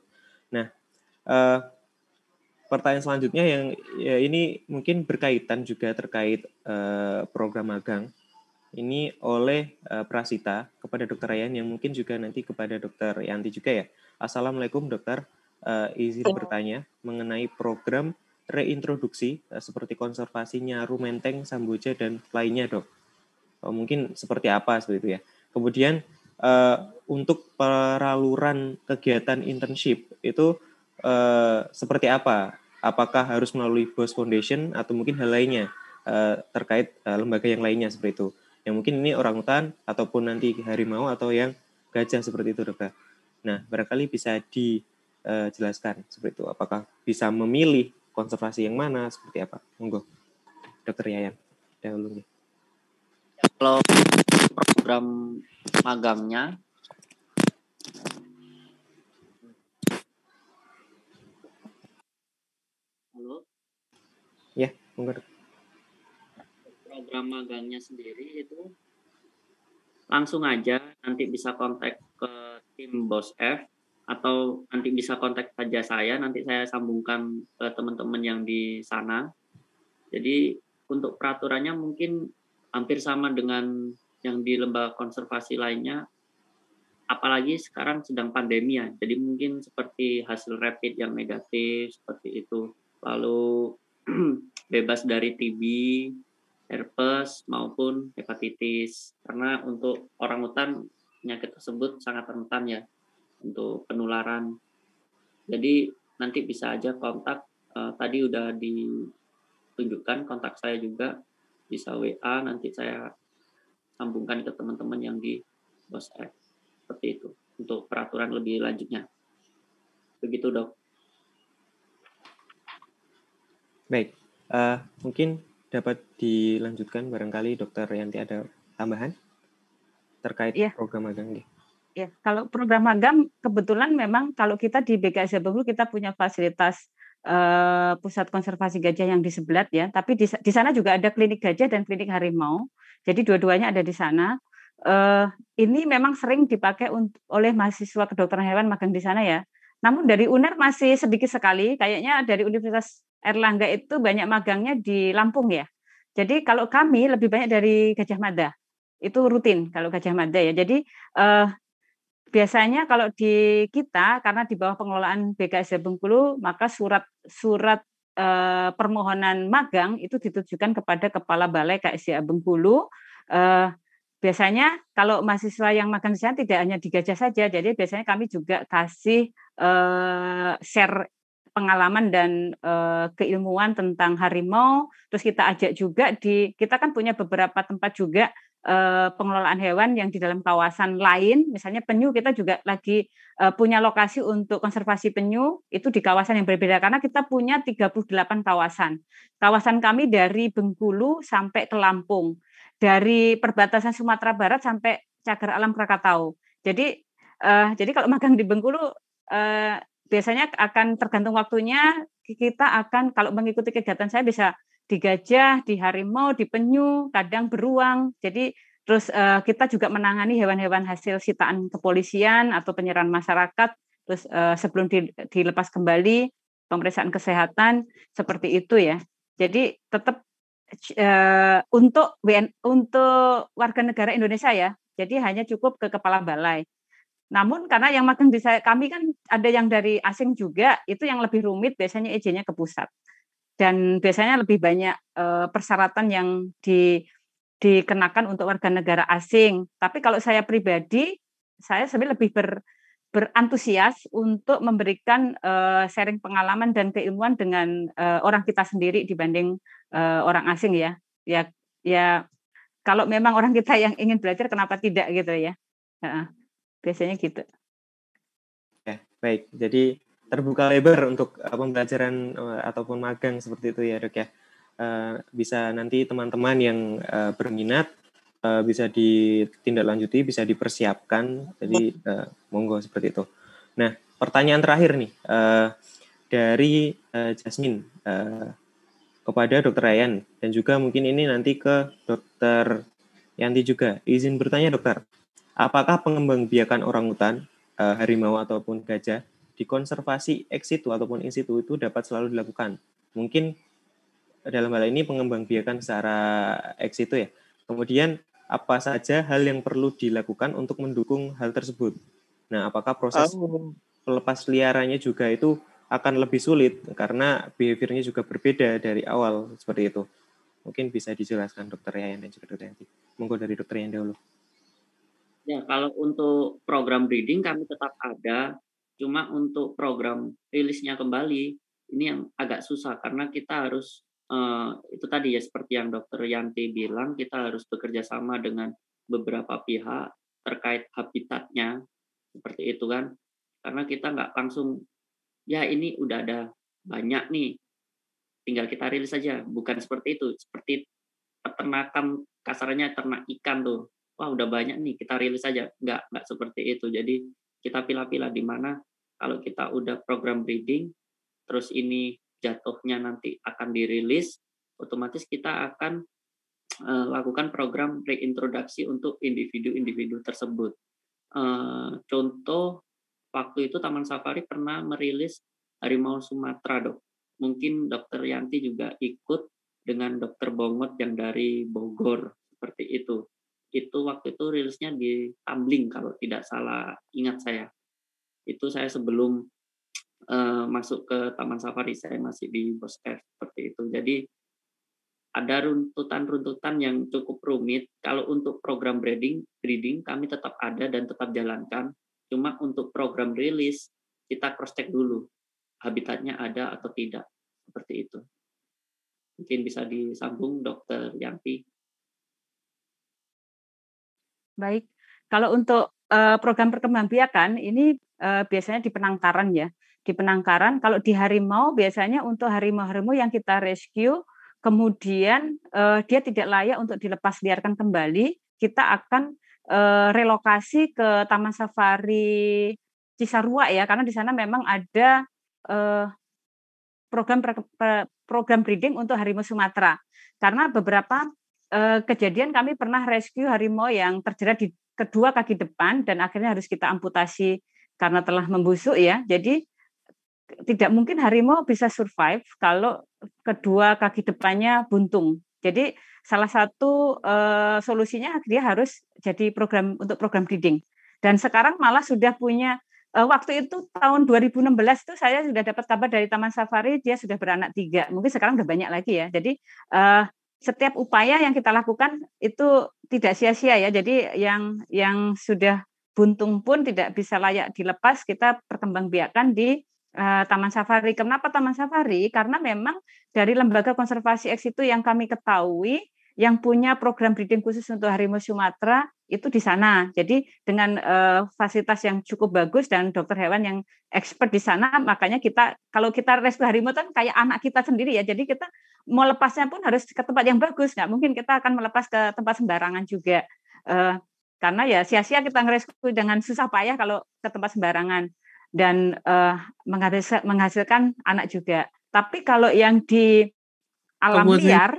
Nah, eh, pertanyaan selanjutnya yang ya ini mungkin berkaitan juga terkait eh, program magang ini oleh eh, Prasita kepada Dokter Ryan yang mungkin juga nanti kepada Dokter Yanti juga ya. Assalamualaikum Dokter, uh, izin bertanya mengenai program reintroduksi eh, seperti konservasinya rumenteng, menteng, samboja dan lainnya dok. Oh, mungkin seperti apa seperti itu ya. Kemudian eh, untuk peraluran kegiatan internship itu eh, seperti apa? Apakah harus melalui Bos Foundation atau mungkin hal lainnya terkait lembaga yang lainnya seperti itu? Yang mungkin ini orangutan ataupun nanti harimau atau yang gajah seperti itu dok. Nah barangkali bisa dijelaskan seperti itu. Apakah bisa memilih konservasi yang mana seperti apa monggo dokter Yayan dahulu nih. Ya, kalau program magangnya Halo. Ya, monggo. Program magangnya sendiri itu langsung aja nanti bisa kontak ke tim Bos F atau nanti bisa kontak saja saya nanti saya sambungkan ke teman-teman yang di sana jadi untuk peraturannya mungkin hampir sama dengan yang di lembaga konservasi lainnya apalagi sekarang sedang pandemi ya jadi mungkin seperti hasil rapid yang negatif seperti itu lalu [clears throat] bebas dari TB herpes maupun hepatitis karena untuk orang hutan penyakit tersebut sangat rentan ya untuk penularan. Jadi nanti bisa aja kontak uh, tadi udah ditunjukkan kontak saya juga bisa WA nanti saya sambungkan ke teman-teman yang di WhatsApp seperti itu untuk peraturan lebih lanjutnya. Begitu dok. Baik, uh, mungkin dapat dilanjutkan barangkali dokter Yanti ada tambahan terkait yeah. program magang. Gitu. Ya, kalau program magang kebetulan memang kalau kita di BKS Bengkulu kita punya fasilitas uh, pusat konservasi gajah yang di sebelah ya, tapi di, di sana juga ada klinik gajah dan klinik harimau. Jadi dua-duanya ada di sana. uh, ini memang sering dipakai untuk, oleh mahasiswa kedokteran hewan magang di sana ya. Namun dari UNER masih sedikit sekali, kayaknya dari Universitas Erlangga itu banyak magangnya di Lampung ya. Jadi kalau kami lebih banyak dari Gajah Mada. Itu rutin kalau Gajah Mada ya. Jadi eh, biasanya kalau di kita karena di bawah pengelolaan BKSD Bengkulu maka surat surat eh, permohonan magang itu ditujukan kepada kepala balai KSDA Bengkulu eh, biasanya kalau mahasiswa yang magang di sana tidak hanya di gajah saja jadi biasanya kami juga kasih eh, share pengalaman dan eh, keilmuan tentang harimau. Terus kita ajak juga di kita kan punya beberapa tempat juga Eh, pengelolaan hewan yang di dalam kawasan lain, misalnya penyu kita juga lagi eh, punya lokasi untuk konservasi penyu itu di kawasan yang berbeda karena kita punya 38 kawasan. Kawasan kami dari Bengkulu sampai ke Lampung, dari perbatasan Sumatera Barat sampai Cagar Alam Krakatau. Jadi uh, jadi kalau magang di Bengkulu uh, biasanya akan tergantung waktunya kita akan kalau mengikuti kegiatan saya bisa di gajah, di harimau, di penyu, kadang beruang. Jadi terus uh, kita juga menangani hewan-hewan hasil sitaan kepolisian atau penyerahan masyarakat. Terus uh, sebelum di, dilepas kembali pemeriksaan kesehatan seperti itu ya. Jadi tetap uh, eh, untuk WN, untuk warga negara Indonesia ya. Jadi hanya cukup ke kepala balai. Namun karena yang makan di kami kan ada yang dari asing juga, itu yang lebih rumit biasanya izinnya ke pusat dan biasanya lebih banyak uh, persyaratan yang di, dikenakan untuk warga negara asing. Tapi kalau saya pribadi, saya sebenarnya lebih ber, berantusias untuk memberikan uh, sharing pengalaman dan keilmuan dengan uh, orang kita sendiri dibanding uh, orang asing ya. Ya ya kalau memang orang kita yang ingin belajar kenapa tidak gitu ya. Uh, biasanya gitu. Ya, baik. Jadi terbuka lebar untuk uh, pembelajaran eh, ataupun magang seperti itu ya dok ya. Eh, bisa nanti teman-teman yang berminat bisa ditindaklanjuti, bisa dipersiapkan. Jadi monggo seperti itu. Nah pertanyaan terakhir nih dari uh, Jasmine kepada Dokter Ryan dan juga mungkin ini nanti ke Dokter Yanti juga. Izin bertanya Dokter, apakah pengembang biakan orangutan harimau ataupun gajah dikonservasi ex situ ataupun in situ itu dapat selalu dilakukan. Mungkin dalam hal ini pengembangbiakan secara ex situ ya. Kemudian apa saja hal yang perlu dilakukan untuk mendukung hal tersebut. Nah, apakah proses oh. pelepas liarannya juga itu akan lebih sulit karena behaviornya juga berbeda dari awal seperti itu. Mungkin bisa dijelaskan dokter Yayan dan juga dokter Yanti. Monggo dari dokter Yayan dulu. Ya, kalau untuk program breeding kami tetap ada Cuma untuk program rilisnya kembali ini yang agak susah karena kita harus uh, itu tadi ya seperti yang Dokter Yanti bilang kita harus bekerja sama dengan beberapa pihak terkait habitatnya seperti itu kan karena kita nggak langsung ya ini udah ada banyak nih tinggal kita rilis saja bukan seperti itu seperti peternakan kasarnya ternak ikan tuh wah udah banyak nih kita rilis saja nggak nggak seperti itu jadi kita pilih-pilih di mana kalau kita udah program breeding terus ini jatuhnya nanti akan dirilis otomatis kita akan uh, lakukan program reintroduksi untuk individu-individu tersebut uh, contoh waktu itu Taman Safari pernah merilis harimau Sumatera dok mungkin dokter Yanti juga ikut dengan dokter Bongot yang dari Bogor seperti itu itu waktu itu rilisnya di Tumbling kalau tidak salah ingat saya. Itu saya sebelum uh, masuk ke Taman Safari saya masih di Boscare seperti itu. Jadi ada runtutan-runtutan yang cukup rumit. Kalau untuk program breeding, breeding kami tetap ada dan tetap jalankan. Cuma untuk program rilis kita cross check dulu habitatnya ada atau tidak seperti itu. Mungkin bisa disambung Dokter Yanti Baik. Kalau untuk uh, program perkembangbiakan ini uh, biasanya di penangkaran ya. Di penangkaran kalau di harimau biasanya untuk harimau-harimau yang kita rescue kemudian uh, dia tidak layak untuk dilepas liarkan kembali, kita akan uh, relokasi ke Taman Safari Cisarua ya karena di sana memang ada uh, program program breeding untuk harimau Sumatera. Karena beberapa Eh, kejadian kami pernah rescue harimau yang terjerat di kedua kaki depan dan akhirnya harus kita amputasi karena telah membusuk ya. Jadi tidak mungkin harimau bisa survive kalau kedua kaki depannya buntung. Jadi salah satu uh, solusinya dia harus jadi program untuk program breeding. Dan sekarang malah sudah punya uh, waktu itu tahun 2016 itu saya sudah dapat kabar dari Taman Safari dia sudah beranak tiga. Mungkin sekarang sudah banyak lagi ya. Jadi eh, setiap upaya yang kita lakukan itu tidak sia-sia ya. Jadi yang yang sudah buntung pun tidak bisa layak dilepas kita perkembangbiakan di uh, Taman Safari. Kenapa Taman Safari? Karena memang dari lembaga konservasi eks itu yang kami ketahui yang punya program breeding khusus untuk harimau Sumatera itu di sana. Jadi dengan uh, fasilitas yang cukup bagus dan dokter hewan yang expert di sana, makanya kita kalau kita rescue harimau kan kayak anak kita sendiri ya. Jadi kita mau lepasnya pun harus ke tempat yang bagus, nggak mungkin kita akan melepas ke tempat sembarangan juga. Uh, karena ya sia-sia kita ngerescue dengan susah payah kalau ke tempat sembarangan dan uh, menghasilkan anak juga. Tapi kalau yang di alam liar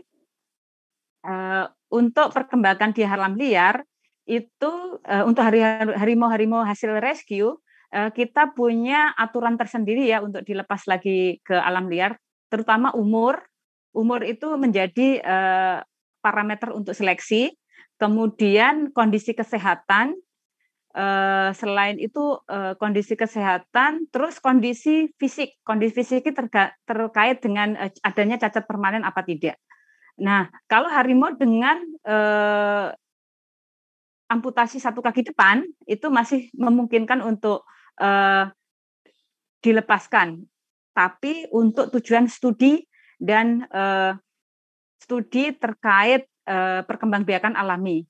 Uh, untuk perkembangan di alam liar itu uh, untuk harimau-harimau hasil rescue uh, kita punya aturan tersendiri ya untuk dilepas lagi ke alam liar, terutama umur. Umur itu menjadi uh, parameter untuk seleksi. Kemudian kondisi kesehatan, selain itu kondisi kesehatan, terus kondisi fisik. Kondisi fisik terkait dengan adanya cacat permanen apa tidak. Nah, kalau harimau dengan eh, amputasi satu kaki depan itu masih memungkinkan untuk eh, dilepaskan, tapi untuk tujuan studi dan eh, studi terkait eh, perkembangbiakan alami.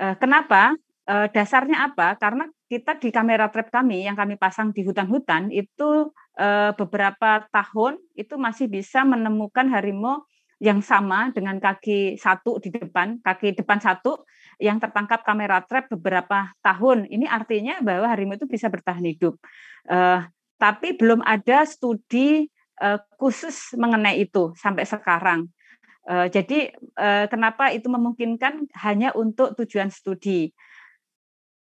Eh, kenapa? Eh, dasarnya apa? Karena kita di kamera trap kami yang kami pasang di hutan-hutan itu eh, beberapa tahun itu masih bisa menemukan harimau yang sama dengan kaki satu di depan, kaki depan satu yang tertangkap kamera trap beberapa tahun. Ini artinya bahwa harimau itu bisa bertahan hidup. Uh, tapi belum ada studi uh, khusus mengenai itu sampai sekarang. Uh, jadi uh, kenapa itu memungkinkan hanya untuk tujuan studi?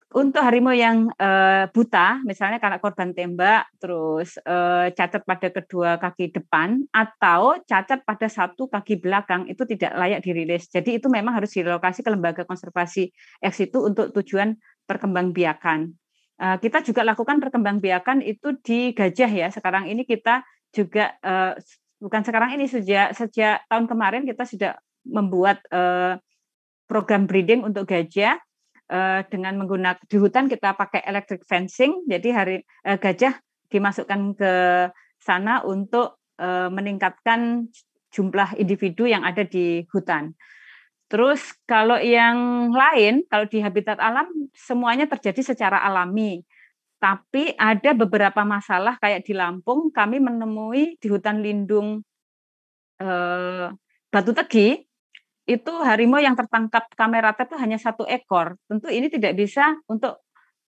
untuk harimau yang uh, buta, misalnya karena korban tembak, terus uh, cacat pada kedua kaki depan atau cacat pada satu kaki belakang itu tidak layak dirilis. Jadi itu memang harus direlokasi ke lembaga konservasi eks itu untuk tujuan perkembangbiakan. Uh, kita juga lakukan perkembangbiakan itu di gajah ya. Sekarang ini kita juga uh, bukan sekarang ini sejak sejak tahun kemarin kita sudah membuat uh, program breeding untuk gajah uh, dengan menggunakan di hutan kita pakai electric fencing. Jadi hari uh, gajah dimasukkan ke sana untuk uh, meningkatkan jumlah individu yang ada di hutan. Terus kalau yang lain, kalau di habitat alam semuanya terjadi secara alami. Tapi ada beberapa masalah kayak di Lampung kami menemui di hutan lindung eh, Batu Tegi itu harimau yang tertangkap kamera itu hanya satu ekor. Tentu ini tidak bisa untuk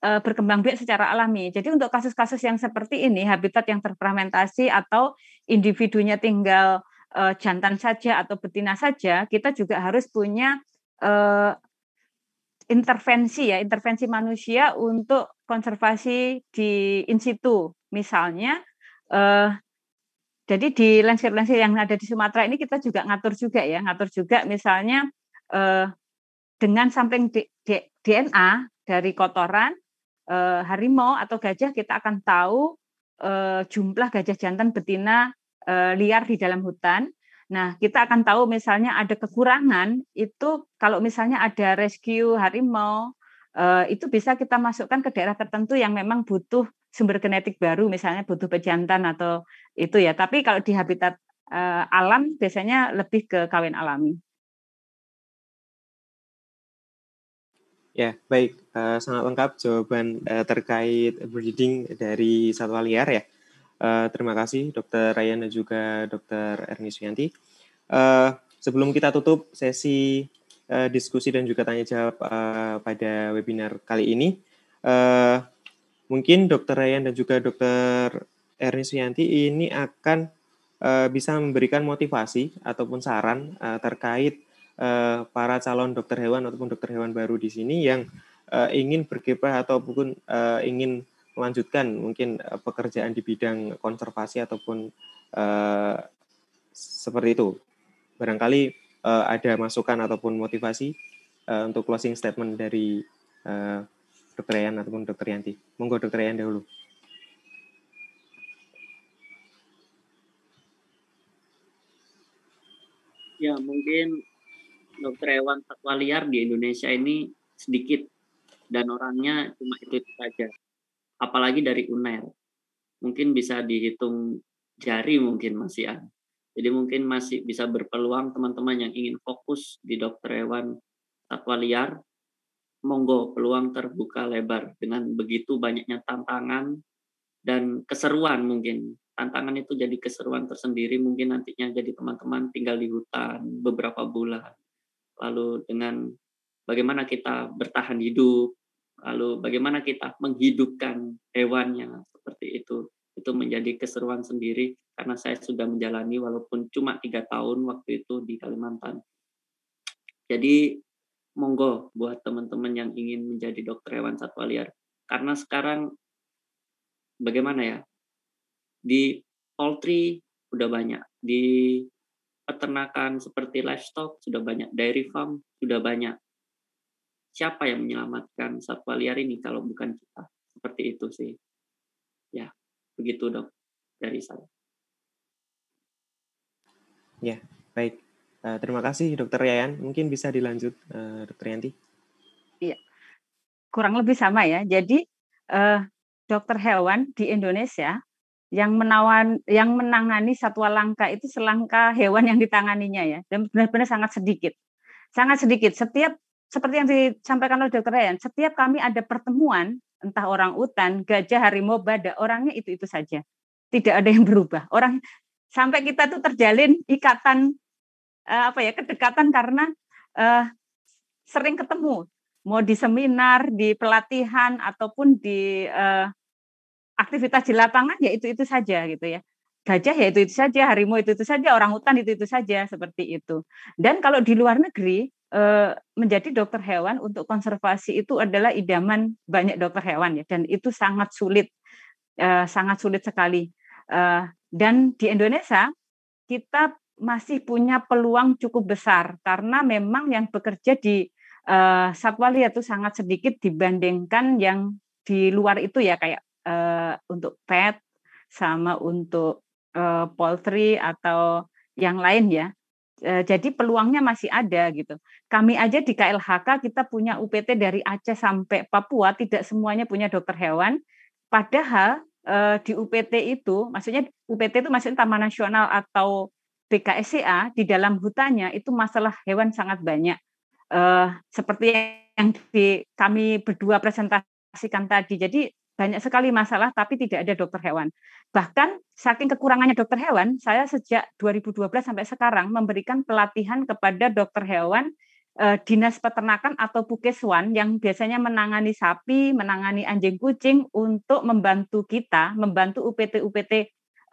eh, berkembang biak secara alami. Jadi untuk kasus-kasus yang seperti ini, habitat yang terfragmentasi atau individunya tinggal eh, jantan saja atau betina saja, kita juga harus punya eh, intervensi ya, intervensi manusia untuk konservasi di in situ. Misalnya jadi di landscape-landscape yang ada di Sumatera ini kita juga ngatur juga ya, ngatur juga misalnya eh, dengan sampling D, D, DNA dari kotoran eh, harimau atau gajah kita akan tahu eh, jumlah gajah jantan betina eh, liar di dalam hutan. Nah, kita akan tahu misalnya ada kekurangan itu kalau misalnya ada rescue harimau eh, itu bisa kita masukkan ke daerah tertentu yang memang butuh sumber genetik baru misalnya butuh pejantan atau itu ya. Tapi kalau di habitat uh, alam biasanya lebih ke kawin alami. Ya, baik. Uh, sangat lengkap jawaban uh, terkait breeding dari satwa liar ya. Uh, terima kasih Dokter Ryan dan juga Dokter Erni Suyanti. Uh, sebelum kita tutup sesi uh, diskusi dan juga tanya jawab uh, pada webinar kali ini, uh, mungkin Dokter Ryan dan juga Dokter Ernie Suyanti ini akan uh, bisa memberikan motivasi ataupun saran uh, terkait uh, para calon dokter hewan ataupun dokter hewan baru di sini yang uh, ingin berkiprah ataupun uh, ingin melanjutkan mungkin uh, pekerjaan di bidang konservasi ataupun uh, seperti itu. Barangkali uh, ada masukan ataupun motivasi uh, untuk closing statement dari uh, Dokter ataupun Dokter Yanti. Monggo Dokter Yayan dahulu. Ya mungkin dokter hewan satwa liar di Indonesia ini sedikit dan orangnya cuma itu saja. Apalagi dari UNER. Mungkin bisa dihitung jari mungkin masih ada. Jadi mungkin masih bisa berpeluang teman-teman yang ingin fokus di dokter hewan satwa liar monggo peluang terbuka lebar dengan begitu banyaknya tantangan dan keseruan mungkin tantangan itu jadi keseruan tersendiri mungkin nantinya jadi teman-teman tinggal di hutan beberapa bulan lalu dengan bagaimana kita bertahan hidup lalu bagaimana kita menghidupkan hewannya seperti itu itu menjadi keseruan sendiri karena saya sudah menjalani walaupun cuma tiga tahun waktu itu di Kalimantan jadi monggo buat teman-teman yang ingin menjadi dokter hewan satwa liar. Karena sekarang bagaimana ya? Di poultry udah banyak, di peternakan seperti livestock sudah banyak, dairy farm sudah banyak. Siapa yang menyelamatkan satwa liar ini kalau bukan kita? Seperti itu sih. Ya, begitu dok dari saya. Ya, baik. Eh, terima kasih Dokter Yayan. Mungkin bisa dilanjut eh, Dokter Yanti. Iya, kurang lebih sama ya. Jadi eh, dokter hewan di Indonesia yang menawan yang menangani satwa langka itu selangka hewan yang ditanganinya ya dan benar-benar sangat sedikit sangat sedikit setiap seperti yang disampaikan oleh dokter Ryan setiap kami ada pertemuan entah orang utan gajah harimau badak orangnya itu itu saja tidak ada yang berubah orang sampai kita tuh terjalin ikatan uh, apa ya kedekatan karena uh, sering ketemu mau di seminar, di pelatihan ataupun di uh, aktivitas di lapangan ya itu itu saja gitu ya. Gajah ya itu itu saja, harimau itu itu saja, orang hutan itu itu saja seperti itu. Dan kalau di luar negeri menjadi dokter hewan untuk konservasi itu adalah idaman banyak dokter hewan ya dan itu sangat sulit, sangat sulit sekali. dan di Indonesia kita masih punya peluang cukup besar karena memang yang bekerja di uh, satwa liar itu sangat sedikit dibandingkan yang di luar itu ya kayak uh, untuk pet sama untuk uh, poultry atau yang lain ya. jadi peluangnya masih ada gitu. Kami aja di KLHK kita punya UPT dari Aceh sampai Papua tidak semuanya punya dokter hewan. Padahal di UPT itu, maksudnya UPT itu maksudnya Taman Nasional atau BKSCA di dalam hutannya itu masalah hewan sangat banyak. Uh, seperti yang di, kami berdua presentasikan tadi. Jadi banyak sekali masalah tapi tidak ada dokter hewan. Bahkan saking kekurangannya dokter hewan, saya sejak 2012 sampai sekarang memberikan pelatihan kepada dokter hewan uh, dinas peternakan atau pukeswan yang biasanya menangani sapi, menangani anjing kucing untuk membantu kita, membantu UPT-UPT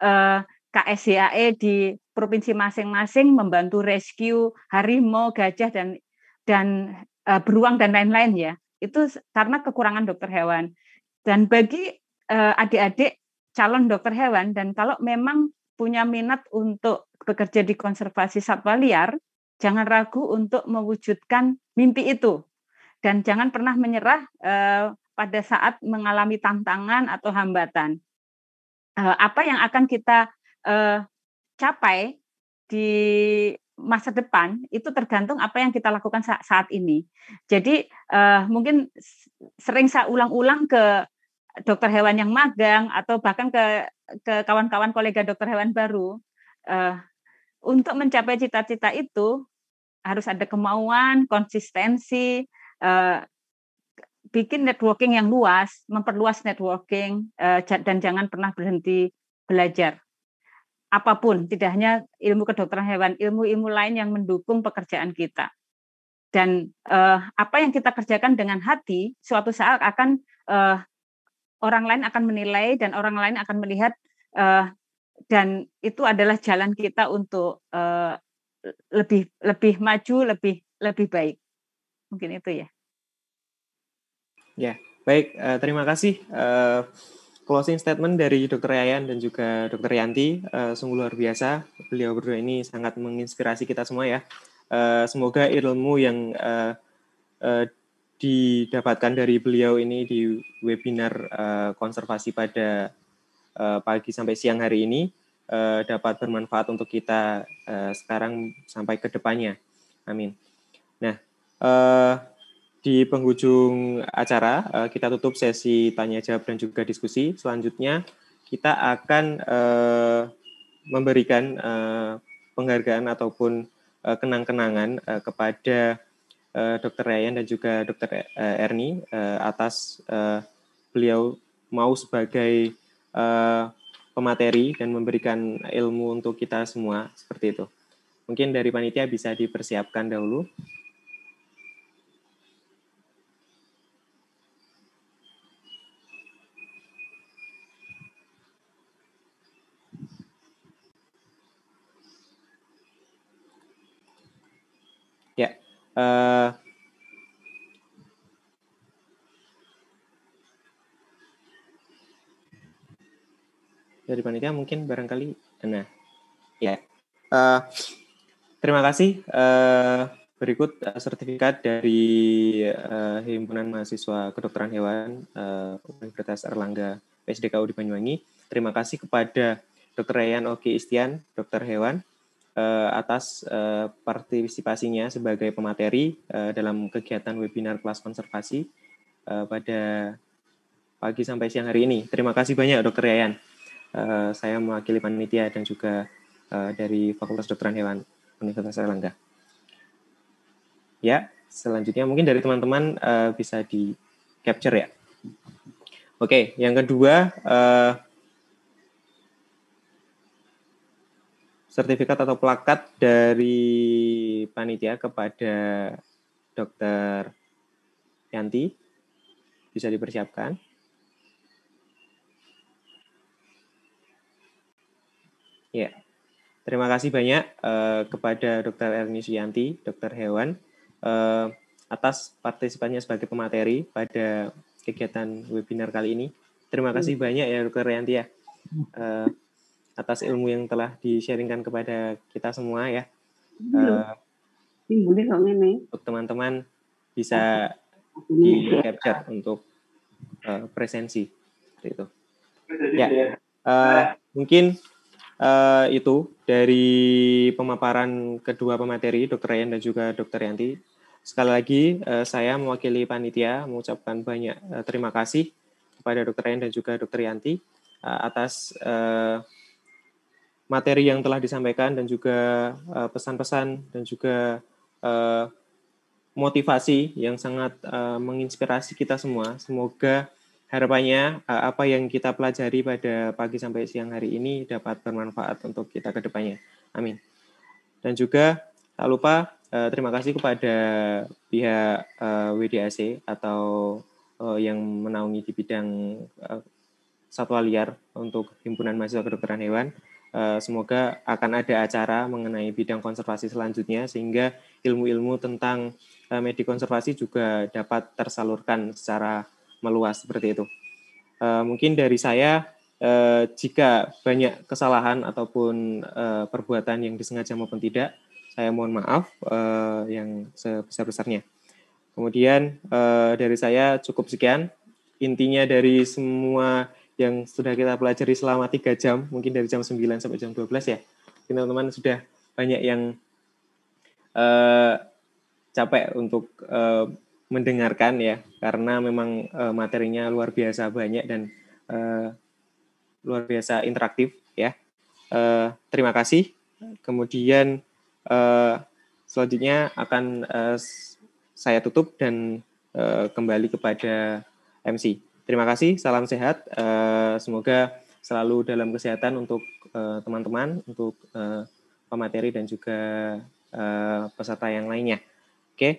eh, KSCAE di provinsi masing-masing membantu rescue harimau, gajah dan dan uh, beruang dan lain-lain ya. Itu karena kekurangan dokter hewan. Dan bagi eh, adik-adik calon dokter hewan dan kalau memang punya minat untuk bekerja di konservasi satwa liar, jangan ragu untuk mewujudkan mimpi itu. Dan jangan pernah menyerah eh, pada saat mengalami tantangan atau hambatan. Apa yang akan kita uh, capai di masa depan itu tergantung apa yang kita lakukan saat, saat ini. Jadi uh, mungkin sering saya ulang-ulang ke dokter hewan yang magang atau bahkan ke ke kawan-kawan kolega dokter hewan baru uh, untuk mencapai cita-cita itu harus ada kemauan, konsistensi, uh, bikin networking yang luas, memperluas networking uh, dan jangan pernah berhenti belajar apapun, tidak hanya ilmu kedokteran hewan, ilmu-ilmu lain yang mendukung pekerjaan kita. Dan eh, apa yang kita kerjakan dengan hati, suatu saat akan eh, orang lain akan menilai dan orang lain akan melihat eh, dan itu adalah jalan kita untuk eh, lebih lebih maju, lebih lebih baik. Mungkin itu ya. Ya, baik. Uh, terima kasih. Uh closing statement dari Dr. Yayan dan juga Dr. Yanti uh, sungguh luar biasa. Beliau berdua ini sangat menginspirasi kita semua ya. Uh, semoga ilmu yang uh, uh, didapatkan dari beliau ini di webinar uh, konservasi pada uh, pagi sampai siang hari ini uh, dapat bermanfaat untuk kita uh, sekarang sampai ke depannya. Amin. Nah, uh, di penghujung acara, uh, kita tutup sesi tanya jawab dan juga diskusi. Selanjutnya, kita akan uh, memberikan uh, penghargaan ataupun uh, kenang-kenangan uh, kepada uh, Dr. Ryan dan juga Dr. Erni uh, atas uh, beliau mau sebagai uh, pemateri dan memberikan ilmu untuk kita semua seperti itu. Mungkin dari panitia bisa dipersiapkan dahulu. uh, dari panitia mungkin barangkali nah ya yeah. uh, terima kasih uh, berikut eh, sertifikat dari uh, himpunan mahasiswa kedokteran hewan uh, Universitas Erlangga PSDKU di Banyuwangi terima kasih kepada Dr. Ryan Oki Istian dokter hewan uh, atas uh, partisipasinya sebagai pemateri uh, dalam kegiatan webinar kelas konservasi uh, pada pagi sampai siang hari ini. Terima kasih banyak dokter Yayan. Uh, saya mewakili panitia dan juga uh, dari Fakultas Dokteran Hewan Universitas Erlangga. Ya, selanjutnya mungkin dari teman-teman uh, bisa di capture ya. Oke, okay, yang kedua uh, sertifikat atau plakat dari panitia kepada dokter Yanti bisa dipersiapkan. Ya, terima kasih banyak uh, kepada Dr. Erni Suyanti, Dr. Hewan, uh, atas partisipannya sebagai pemateri pada kegiatan webinar kali ini. Terima kasih hmm. banyak ya Dokter Yanti ya. Uh, atas ilmu yang telah di-sharingkan kepada kita semua ya. Uh, untuk teman-teman bisa di capture untuk uh, presensi seperti itu. Ya, uh, mungkin uh, itu dari pemaparan kedua pemateri, Dokter Ryan dan juga Dokter Yanti. Sekali lagi, uh, saya mewakili panitia mengucapkan banyak uh, terima kasih kepada Dokter Ryan dan juga Dokter Yanti uh, atas uh, materi yang telah disampaikan dan juga eh, pesan-pesan uh, dan juga uh, motivasi yang sangat uh, menginspirasi kita semua. Semoga harapannya uh, apa yang kita pelajari pada pagi sampai siang hari ini dapat bermanfaat untuk kita ke depannya. Amin. Dan juga tak lupa uh, terima kasih kepada pihak uh, WDAC atau uh, yang menaungi di bidang uh, satwa liar untuk himpunan mahasiswa kedokteran hewan Eh, semoga akan ada acara mengenai bidang konservasi selanjutnya sehingga ilmu-ilmu tentang eh, media konservasi juga dapat tersalurkan secara meluas seperti itu. Eh, mungkin dari saya jika banyak kesalahan ataupun perbuatan yang disengaja maupun tidak, saya mohon maaf yang sebesar-besarnya. Kemudian dari saya cukup sekian. Intinya dari semua yang sudah kita pelajari selama tiga jam, mungkin dari jam 9 sampai jam 12 ya. Teman-teman sudah banyak yang uh, capek untuk uh, mendengarkan ya, karena memang uh, materinya luar biasa banyak dan uh, luar biasa interaktif ya. Uh, terima kasih. Kemudian uh, selanjutnya akan uh, saya tutup dan uh, kembali kepada MC. Terima kasih, salam sehat. Uh, semoga selalu dalam kesehatan untuk eh, teman-teman, uh, untuk uh, pemateri dan juga uh, peserta yang lainnya. Oke, okay.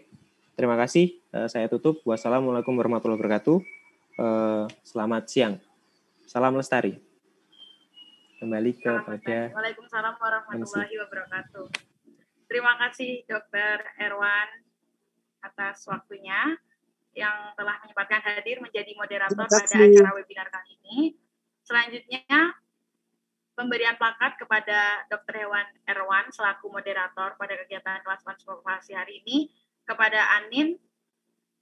terima kasih. Uh, saya tutup. Wassalamualaikum warahmatullahi wabarakatuh. Uh, selamat siang. Salam lestari. Kembali kepada. Waalaikumsalam warahmatullahi wabarakatuh. Terima kasih Dokter Erwan atas waktunya yang telah menyempatkan hadir menjadi moderator pada acara webinar kali ini. Selanjutnya, pemberian plakat kepada Dr. Hewan Erwan selaku moderator pada kegiatan kelas konservasi hari ini. Kepada Anin,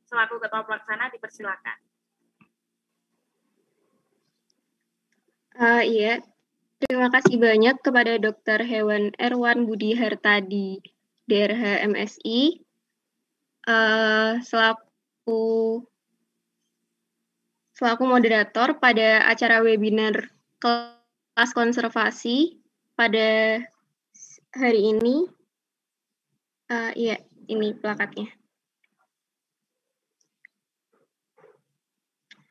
selaku Ketua Pelaksana, dipersilakan. Uh, iya, terima kasih banyak kepada Dr. Hewan Erwan Budi Hertadi, DRH MSI, uh, eh, selaku selaku moderator pada acara webinar kelas konservasi pada hari ini. Uh, ya, ini plakatnya.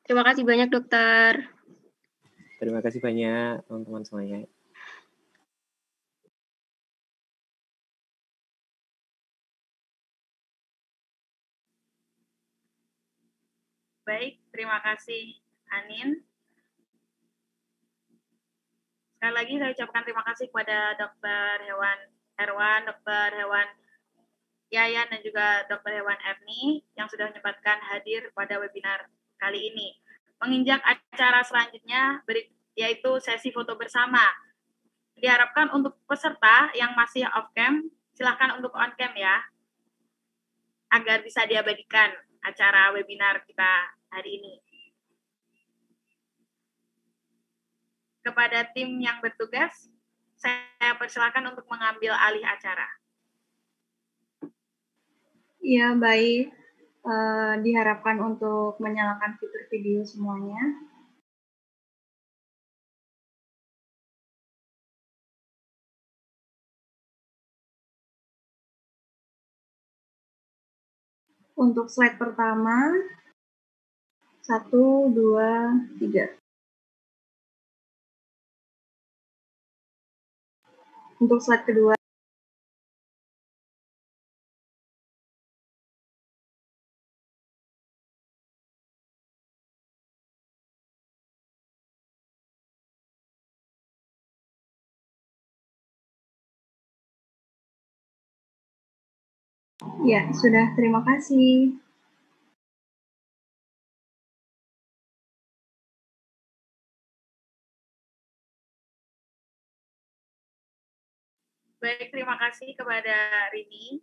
Terima kasih banyak, dokter. Terima kasih banyak, teman-teman semuanya. Baik, terima kasih Anin. Sekali lagi saya ucapkan terima kasih kepada Dokter Hewan Erwan, Dokter Hewan Yayan dan juga Dokter Hewan Erni yang sudah menyempatkan hadir pada webinar kali ini. Menginjak acara selanjutnya yaitu sesi foto bersama. Diharapkan untuk peserta yang masih off cam silahkan untuk on cam ya agar bisa diabadikan acara webinar kita hari ini. Kepada tim yang bertugas, saya persilakan untuk mengambil alih acara. Ya, baik. E, diharapkan untuk menyalakan fitur video semuanya. Untuk slide pertama, satu, dua, tiga. Untuk slide kedua, Ya, sudah. Terima kasih. Baik, terima kasih kepada Rini.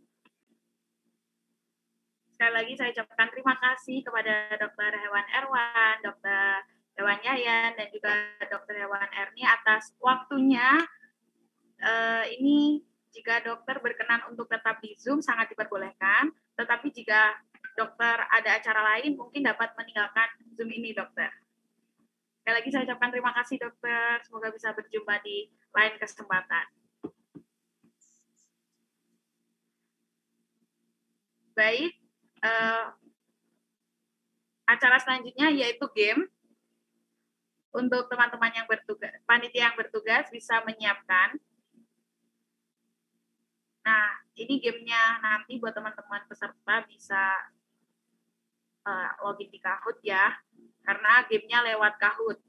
Sekali lagi saya ucapkan terima kasih kepada Dokter Hewan Erwan, Dokter Hewan Yayan, dan juga Dokter Hewan Erni atas waktunya. Uh, ini jika dokter berkenan untuk tetap di Zoom sangat diperbolehkan, tetapi jika dokter ada acara lain mungkin dapat meninggalkan Zoom ini dokter. Sekali lagi saya ucapkan terima kasih dokter, semoga bisa berjumpa di lain kesempatan. Baik, uh, acara selanjutnya yaitu game. Untuk teman-teman yang bertugas, panitia yang bertugas bisa menyiapkan. Nah, ini gamenya nanti buat teman-teman peserta bisa uh, login di Kahoot ya, karena gamenya lewat Kahoot.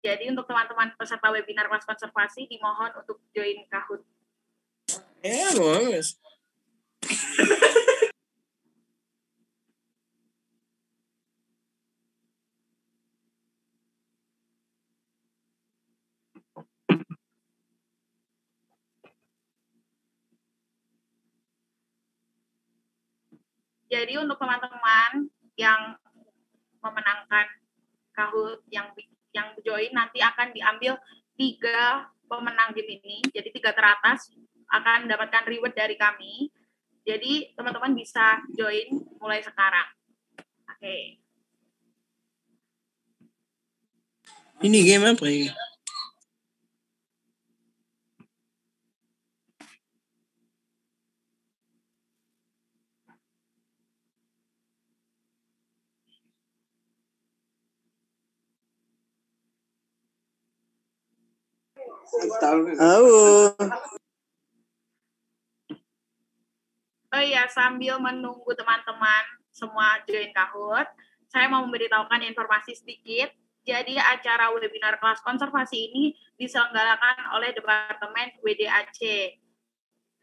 Jadi untuk teman-teman peserta webinar kelas konservasi dimohon untuk join Kahoot. Ya, no mames. Jadi untuk teman-teman yang memenangkan kahut yang yang join nanti akan diambil tiga pemenang game ini, jadi tiga teratas akan mendapatkan reward dari kami. Jadi teman-teman bisa join mulai sekarang. Oke. Okay. Ini game apa ya? Halo. Oh iya, sambil menunggu teman-teman semua join Kahoot, saya mau memberitahukan informasi sedikit. Jadi acara webinar kelas konservasi ini diselenggarakan oleh Departemen WDAC.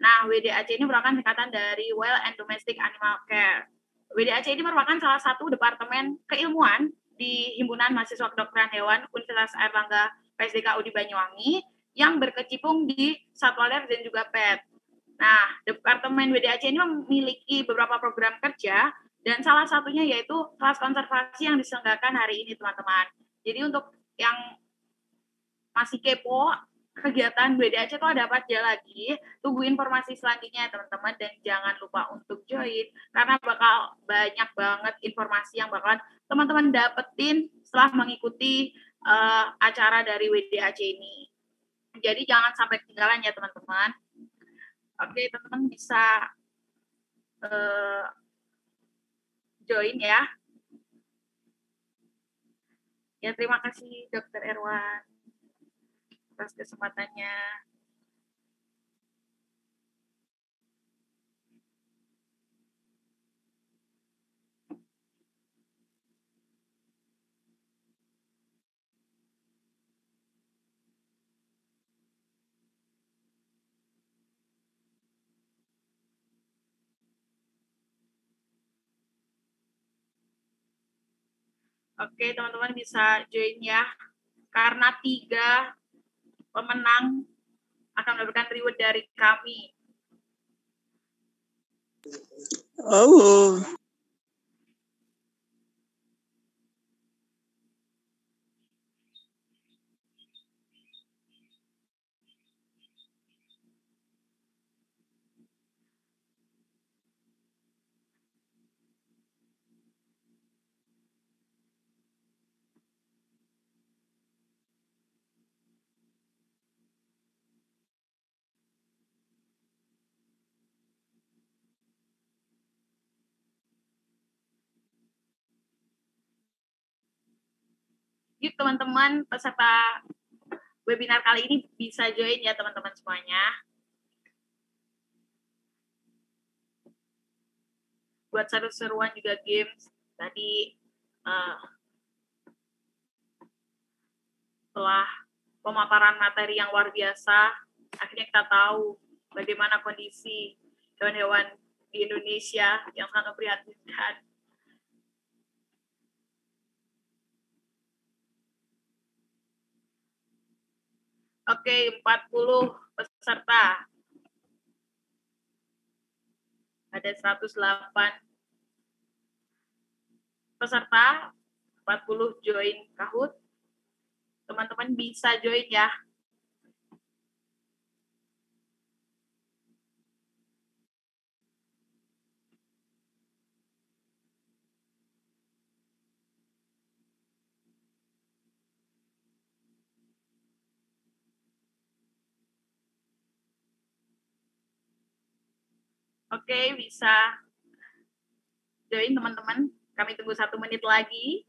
Nah, WDAC ini merupakan singkatan dari Well and Domestic Animal Care. WDAC ini merupakan salah satu departemen keilmuan di Himpunan Mahasiswa Kedokteran Hewan Universitas Airlangga PSDK di Banyuwangi yang berkecimpung di Satwa liar dan juga PET. Nah, Departemen WDAC ini memiliki beberapa program kerja dan salah satunya yaitu kelas konservasi yang diselenggarakan hari ini, teman-teman. Jadi untuk yang masih kepo, kegiatan WDAC itu ada apa aja lagi, tunggu informasi selanjutnya, teman-teman, dan jangan lupa untuk join, karena bakal banyak banget informasi yang bakal teman-teman dapetin setelah mengikuti uh, acara dari WDAC ini. Jadi jangan sampai ketinggalan ya, teman-teman. Oke, teman-teman bisa uh, join ya. Ya, terima kasih Dokter Erwan atas kesempatannya. Oke, teman-teman bisa join ya. Karena tiga pemenang akan mendapatkan reward dari kami. Oh. yuk teman-teman peserta webinar kali ini bisa join ya teman-teman semuanya. Buat seru-seruan juga games tadi uh, eh, setelah pemaparan materi yang luar biasa, akhirnya kita tahu bagaimana kondisi hewan-hewan di Indonesia yang sangat memprihatinkan. Oke, 40 peserta. Ada 108 peserta, 40 join Kahoot. Teman-teman bisa join ya. okay, bisa join teman-teman. Kami tunggu satu menit lagi.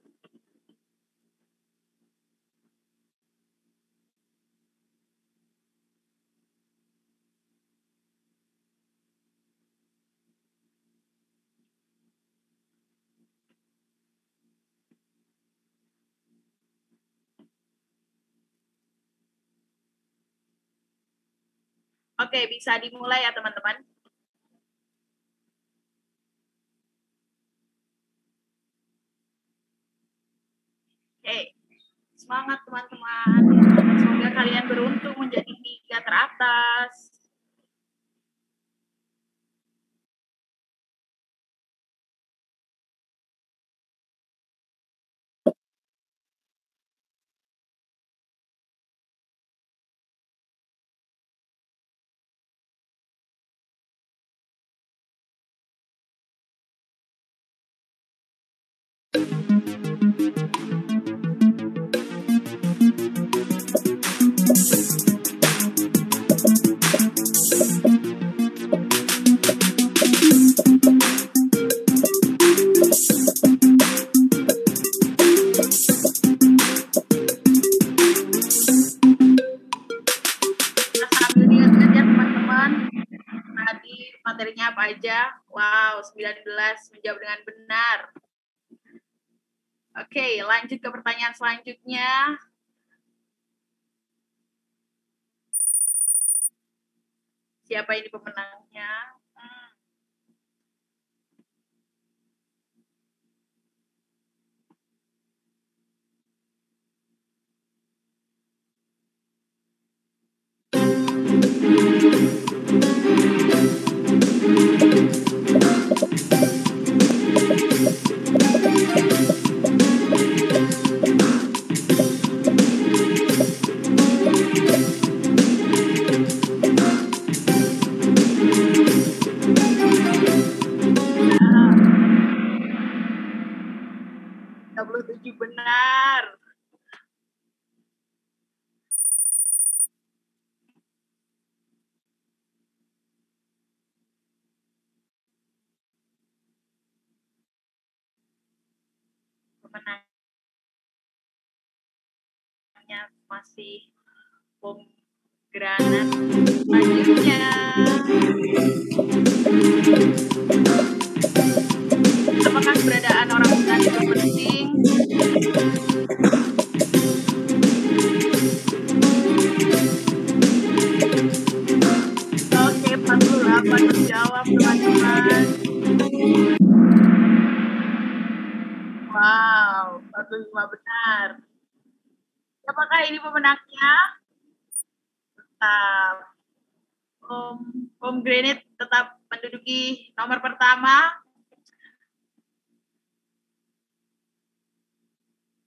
Oke, bisa dimulai ya teman-teman. Eh, semangat teman-teman semoga kalian beruntung menjadi tiga teratas 19 menjawab dengan benar. Oke, lanjut ke pertanyaan selanjutnya. Siapa ini pemenangnya? Thank hmm. you. setuju benar. Pemenangnya masih bom Granat majunya apakah keberadaan orang hutan itu penting oke 48 menjawab teman-teman wow 45 benar apakah ini pemenangnya tetap Om Om Granit tetap menduduki nomor pertama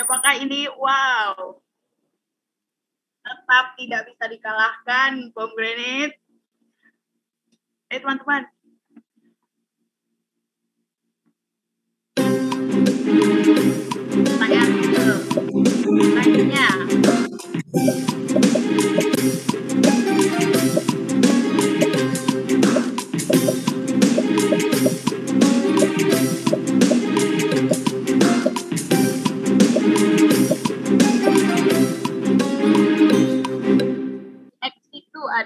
Apakah ini wow? Tetap tidak bisa dikalahkan bom granit. Eh teman-teman. Pertanyaan gitu. Selanjutnya.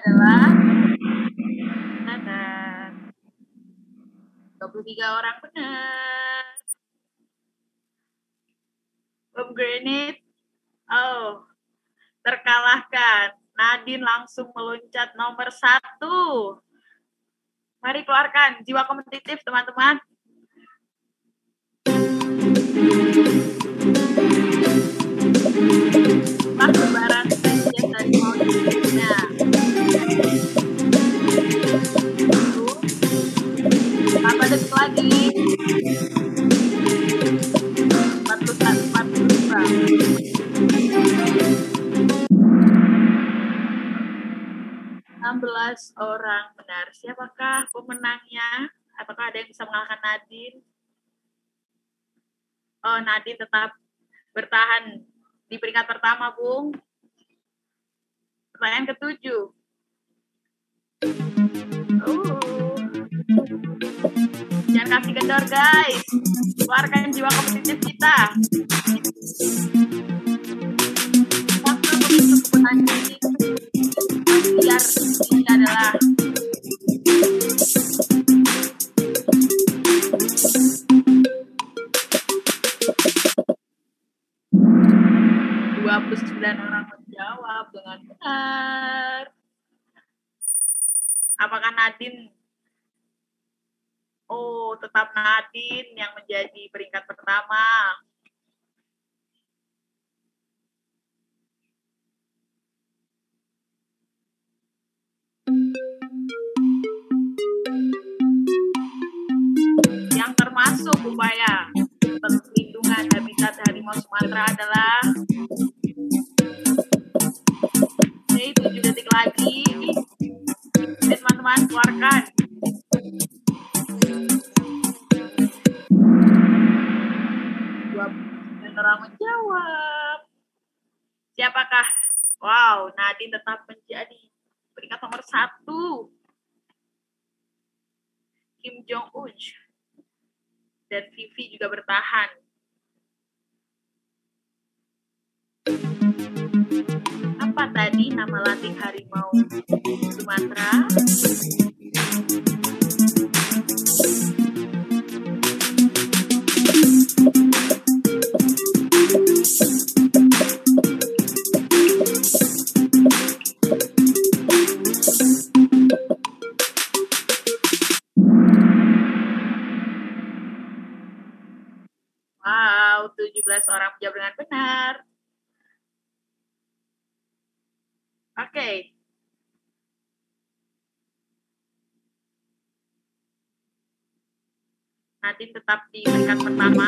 adalah kanan. 23 orang benar. Bob Granit, oh, terkalahkan. Nadine langsung meluncat nomor satu. Mari keluarkan jiwa kompetitif, teman-teman. lagi. 16 orang benar. Siapakah pemenangnya? Apakah ada yang bisa mengalahkan Nadin? Oh, Nadin tetap bertahan di peringkat pertama, Bung. Pertanyaan ketujuh. Jangan kasih kendor guys. Keluarkan jiwa kompetitif kita. Waktu kebutuhan ini biar ini adalah dua puluh sembilan orang menjawab dengan benar. Apakah Nadine Oh, tetap Nadine yang menjadi peringkat pertama. Yang termasuk upaya perlindungan habitat harimau Sumatera adalah Oke, 7 detik lagi. Teman-teman, keluarkan. menjawab Mentora menjawab siapakah wow Nadine tetap menjadi peringkat nomor satu Kim Jong Un dan Vivi juga bertahan apa tadi nama latih harimau Sumatera nanti tetap di peringkat pertama.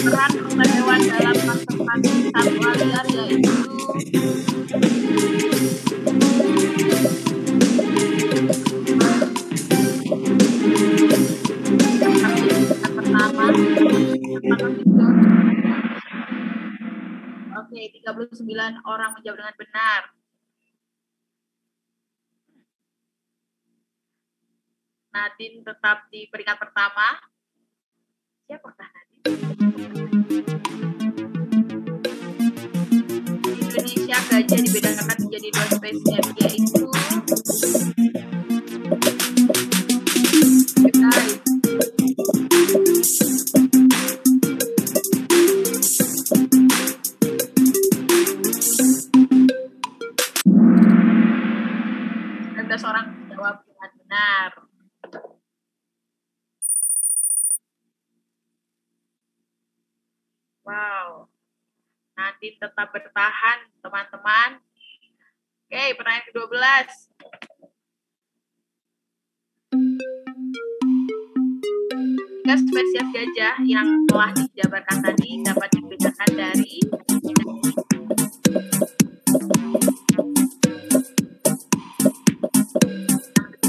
Peran rumah hewan dalam konservasi satwa liar yaitu pertama Oke, 39 orang menjawab dengan benar. Nadine tetap di peringkat pertama. Siapakah Nadine? Indonesia gajah dibedakan menjadi dua spesies yaitu seorang Martin tetap bertahan, teman-teman. Oke, pertanyaan ke-12. Jika spesies gajah yang telah dijabarkan tadi dapat dibedakan dari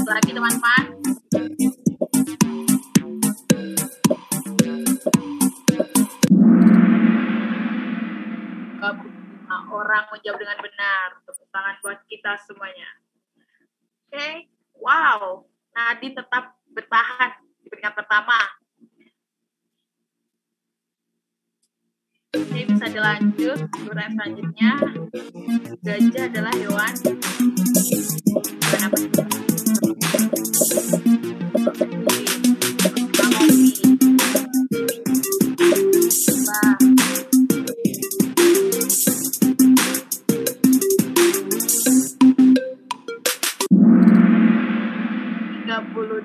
lagi teman-teman orang menjawab dengan benar. Tepuk tangan buat kita semuanya. Oke, okay. wow. Nadi tetap bertahan di peringkat pertama. Oke, okay, bisa dilanjut uraian selanjutnya. Gajah adalah hewan. Kenapa?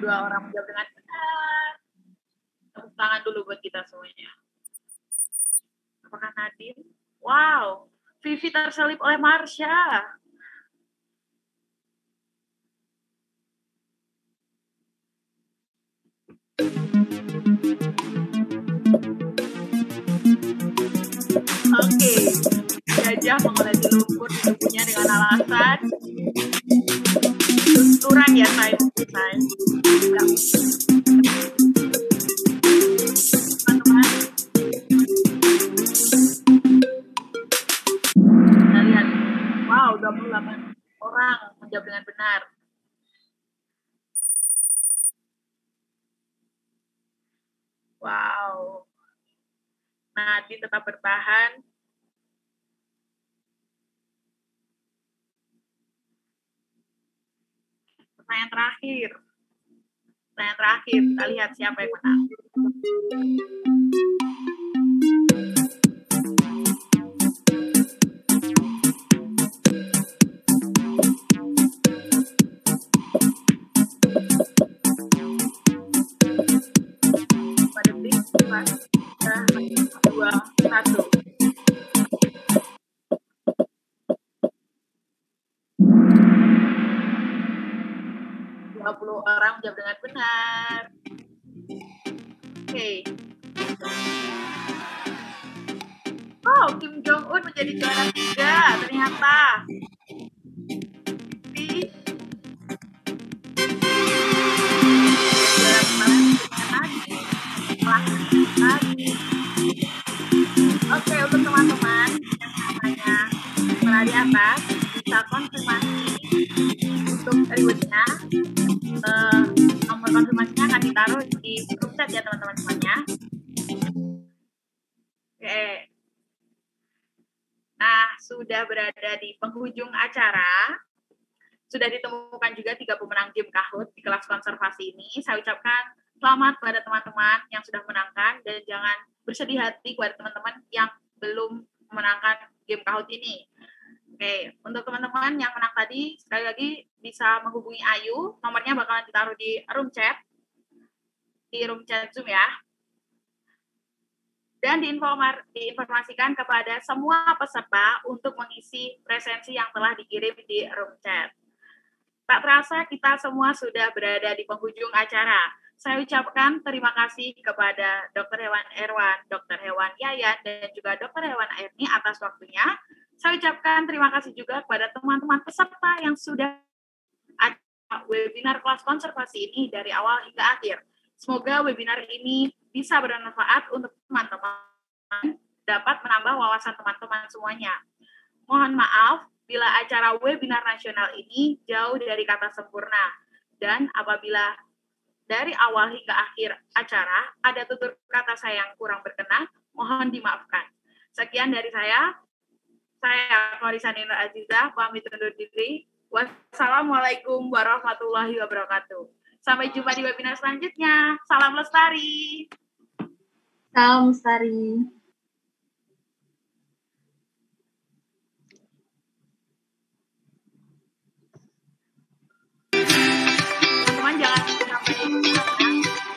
dua orang menjawab dengan benar. Tepuk tangan dulu buat kita semuanya. Apakah Nadine? Wow, Vivi terselip oleh Marsha. Oke, okay. gajah mengolesi lumpur di tubuhnya dengan alasan kelenturan ya saya teman kita lihat wow 28 orang menjawab dengan benar wow Nadi tetap bertahan pertanyaan nah, terakhir. Pertanyaan nah, terakhir, kita lihat siapa yang menang. dua satu Thank you. 50 orang menjawab dengan benar. Oke. Okay. Oh, Kim Jong Un menjadi juara tiga ternyata. Di Oke, okay, untuk teman-teman yang namanya berada di atas bisa konfirmasi untuk rewardnya eh, nomor konfirmasinya akan ditaruh di grup chat ya teman-teman semuanya nah sudah berada di penghujung acara sudah ditemukan juga tiga pemenang game kahut di kelas konservasi ini saya ucapkan selamat kepada teman-teman yang sudah menangkan dan jangan bersedih hati kepada teman-teman yang belum memenangkan game kahut ini Oke, untuk teman-teman yang menang tadi, sekali lagi bisa menghubungi Ayu. Nomornya bakalan ditaruh di room chat. Di room chat Zoom ya. Dan diinformar, diinformasikan kepada semua peserta untuk mengisi presensi yang telah dikirim di room chat. Tak terasa kita semua sudah berada di penghujung acara saya ucapkan terima kasih kepada Dokter Hewan Erwan, Dokter Hewan Yayan, dan juga Dokter Hewan Erni atas waktunya. Saya ucapkan terima kasih juga kepada teman-teman peserta yang sudah webinar kelas konservasi ini dari awal hingga akhir. Semoga webinar ini bisa bermanfaat untuk teman-teman dapat menambah wawasan teman-teman semuanya. Mohon maaf bila acara webinar nasional ini jauh dari kata sempurna dan apabila dari awal hingga akhir acara ada tutur kata saya yang kurang berkenan, mohon dimaafkan. Sekian dari saya. Saya Marisa Nino Aziza, pamit undur diri. Wassalamualaikum warahmatullahi wabarakatuh. Sampai jumpa di webinar selanjutnya. Salam lestari. Salam lestari. Cuman jangan Thank you.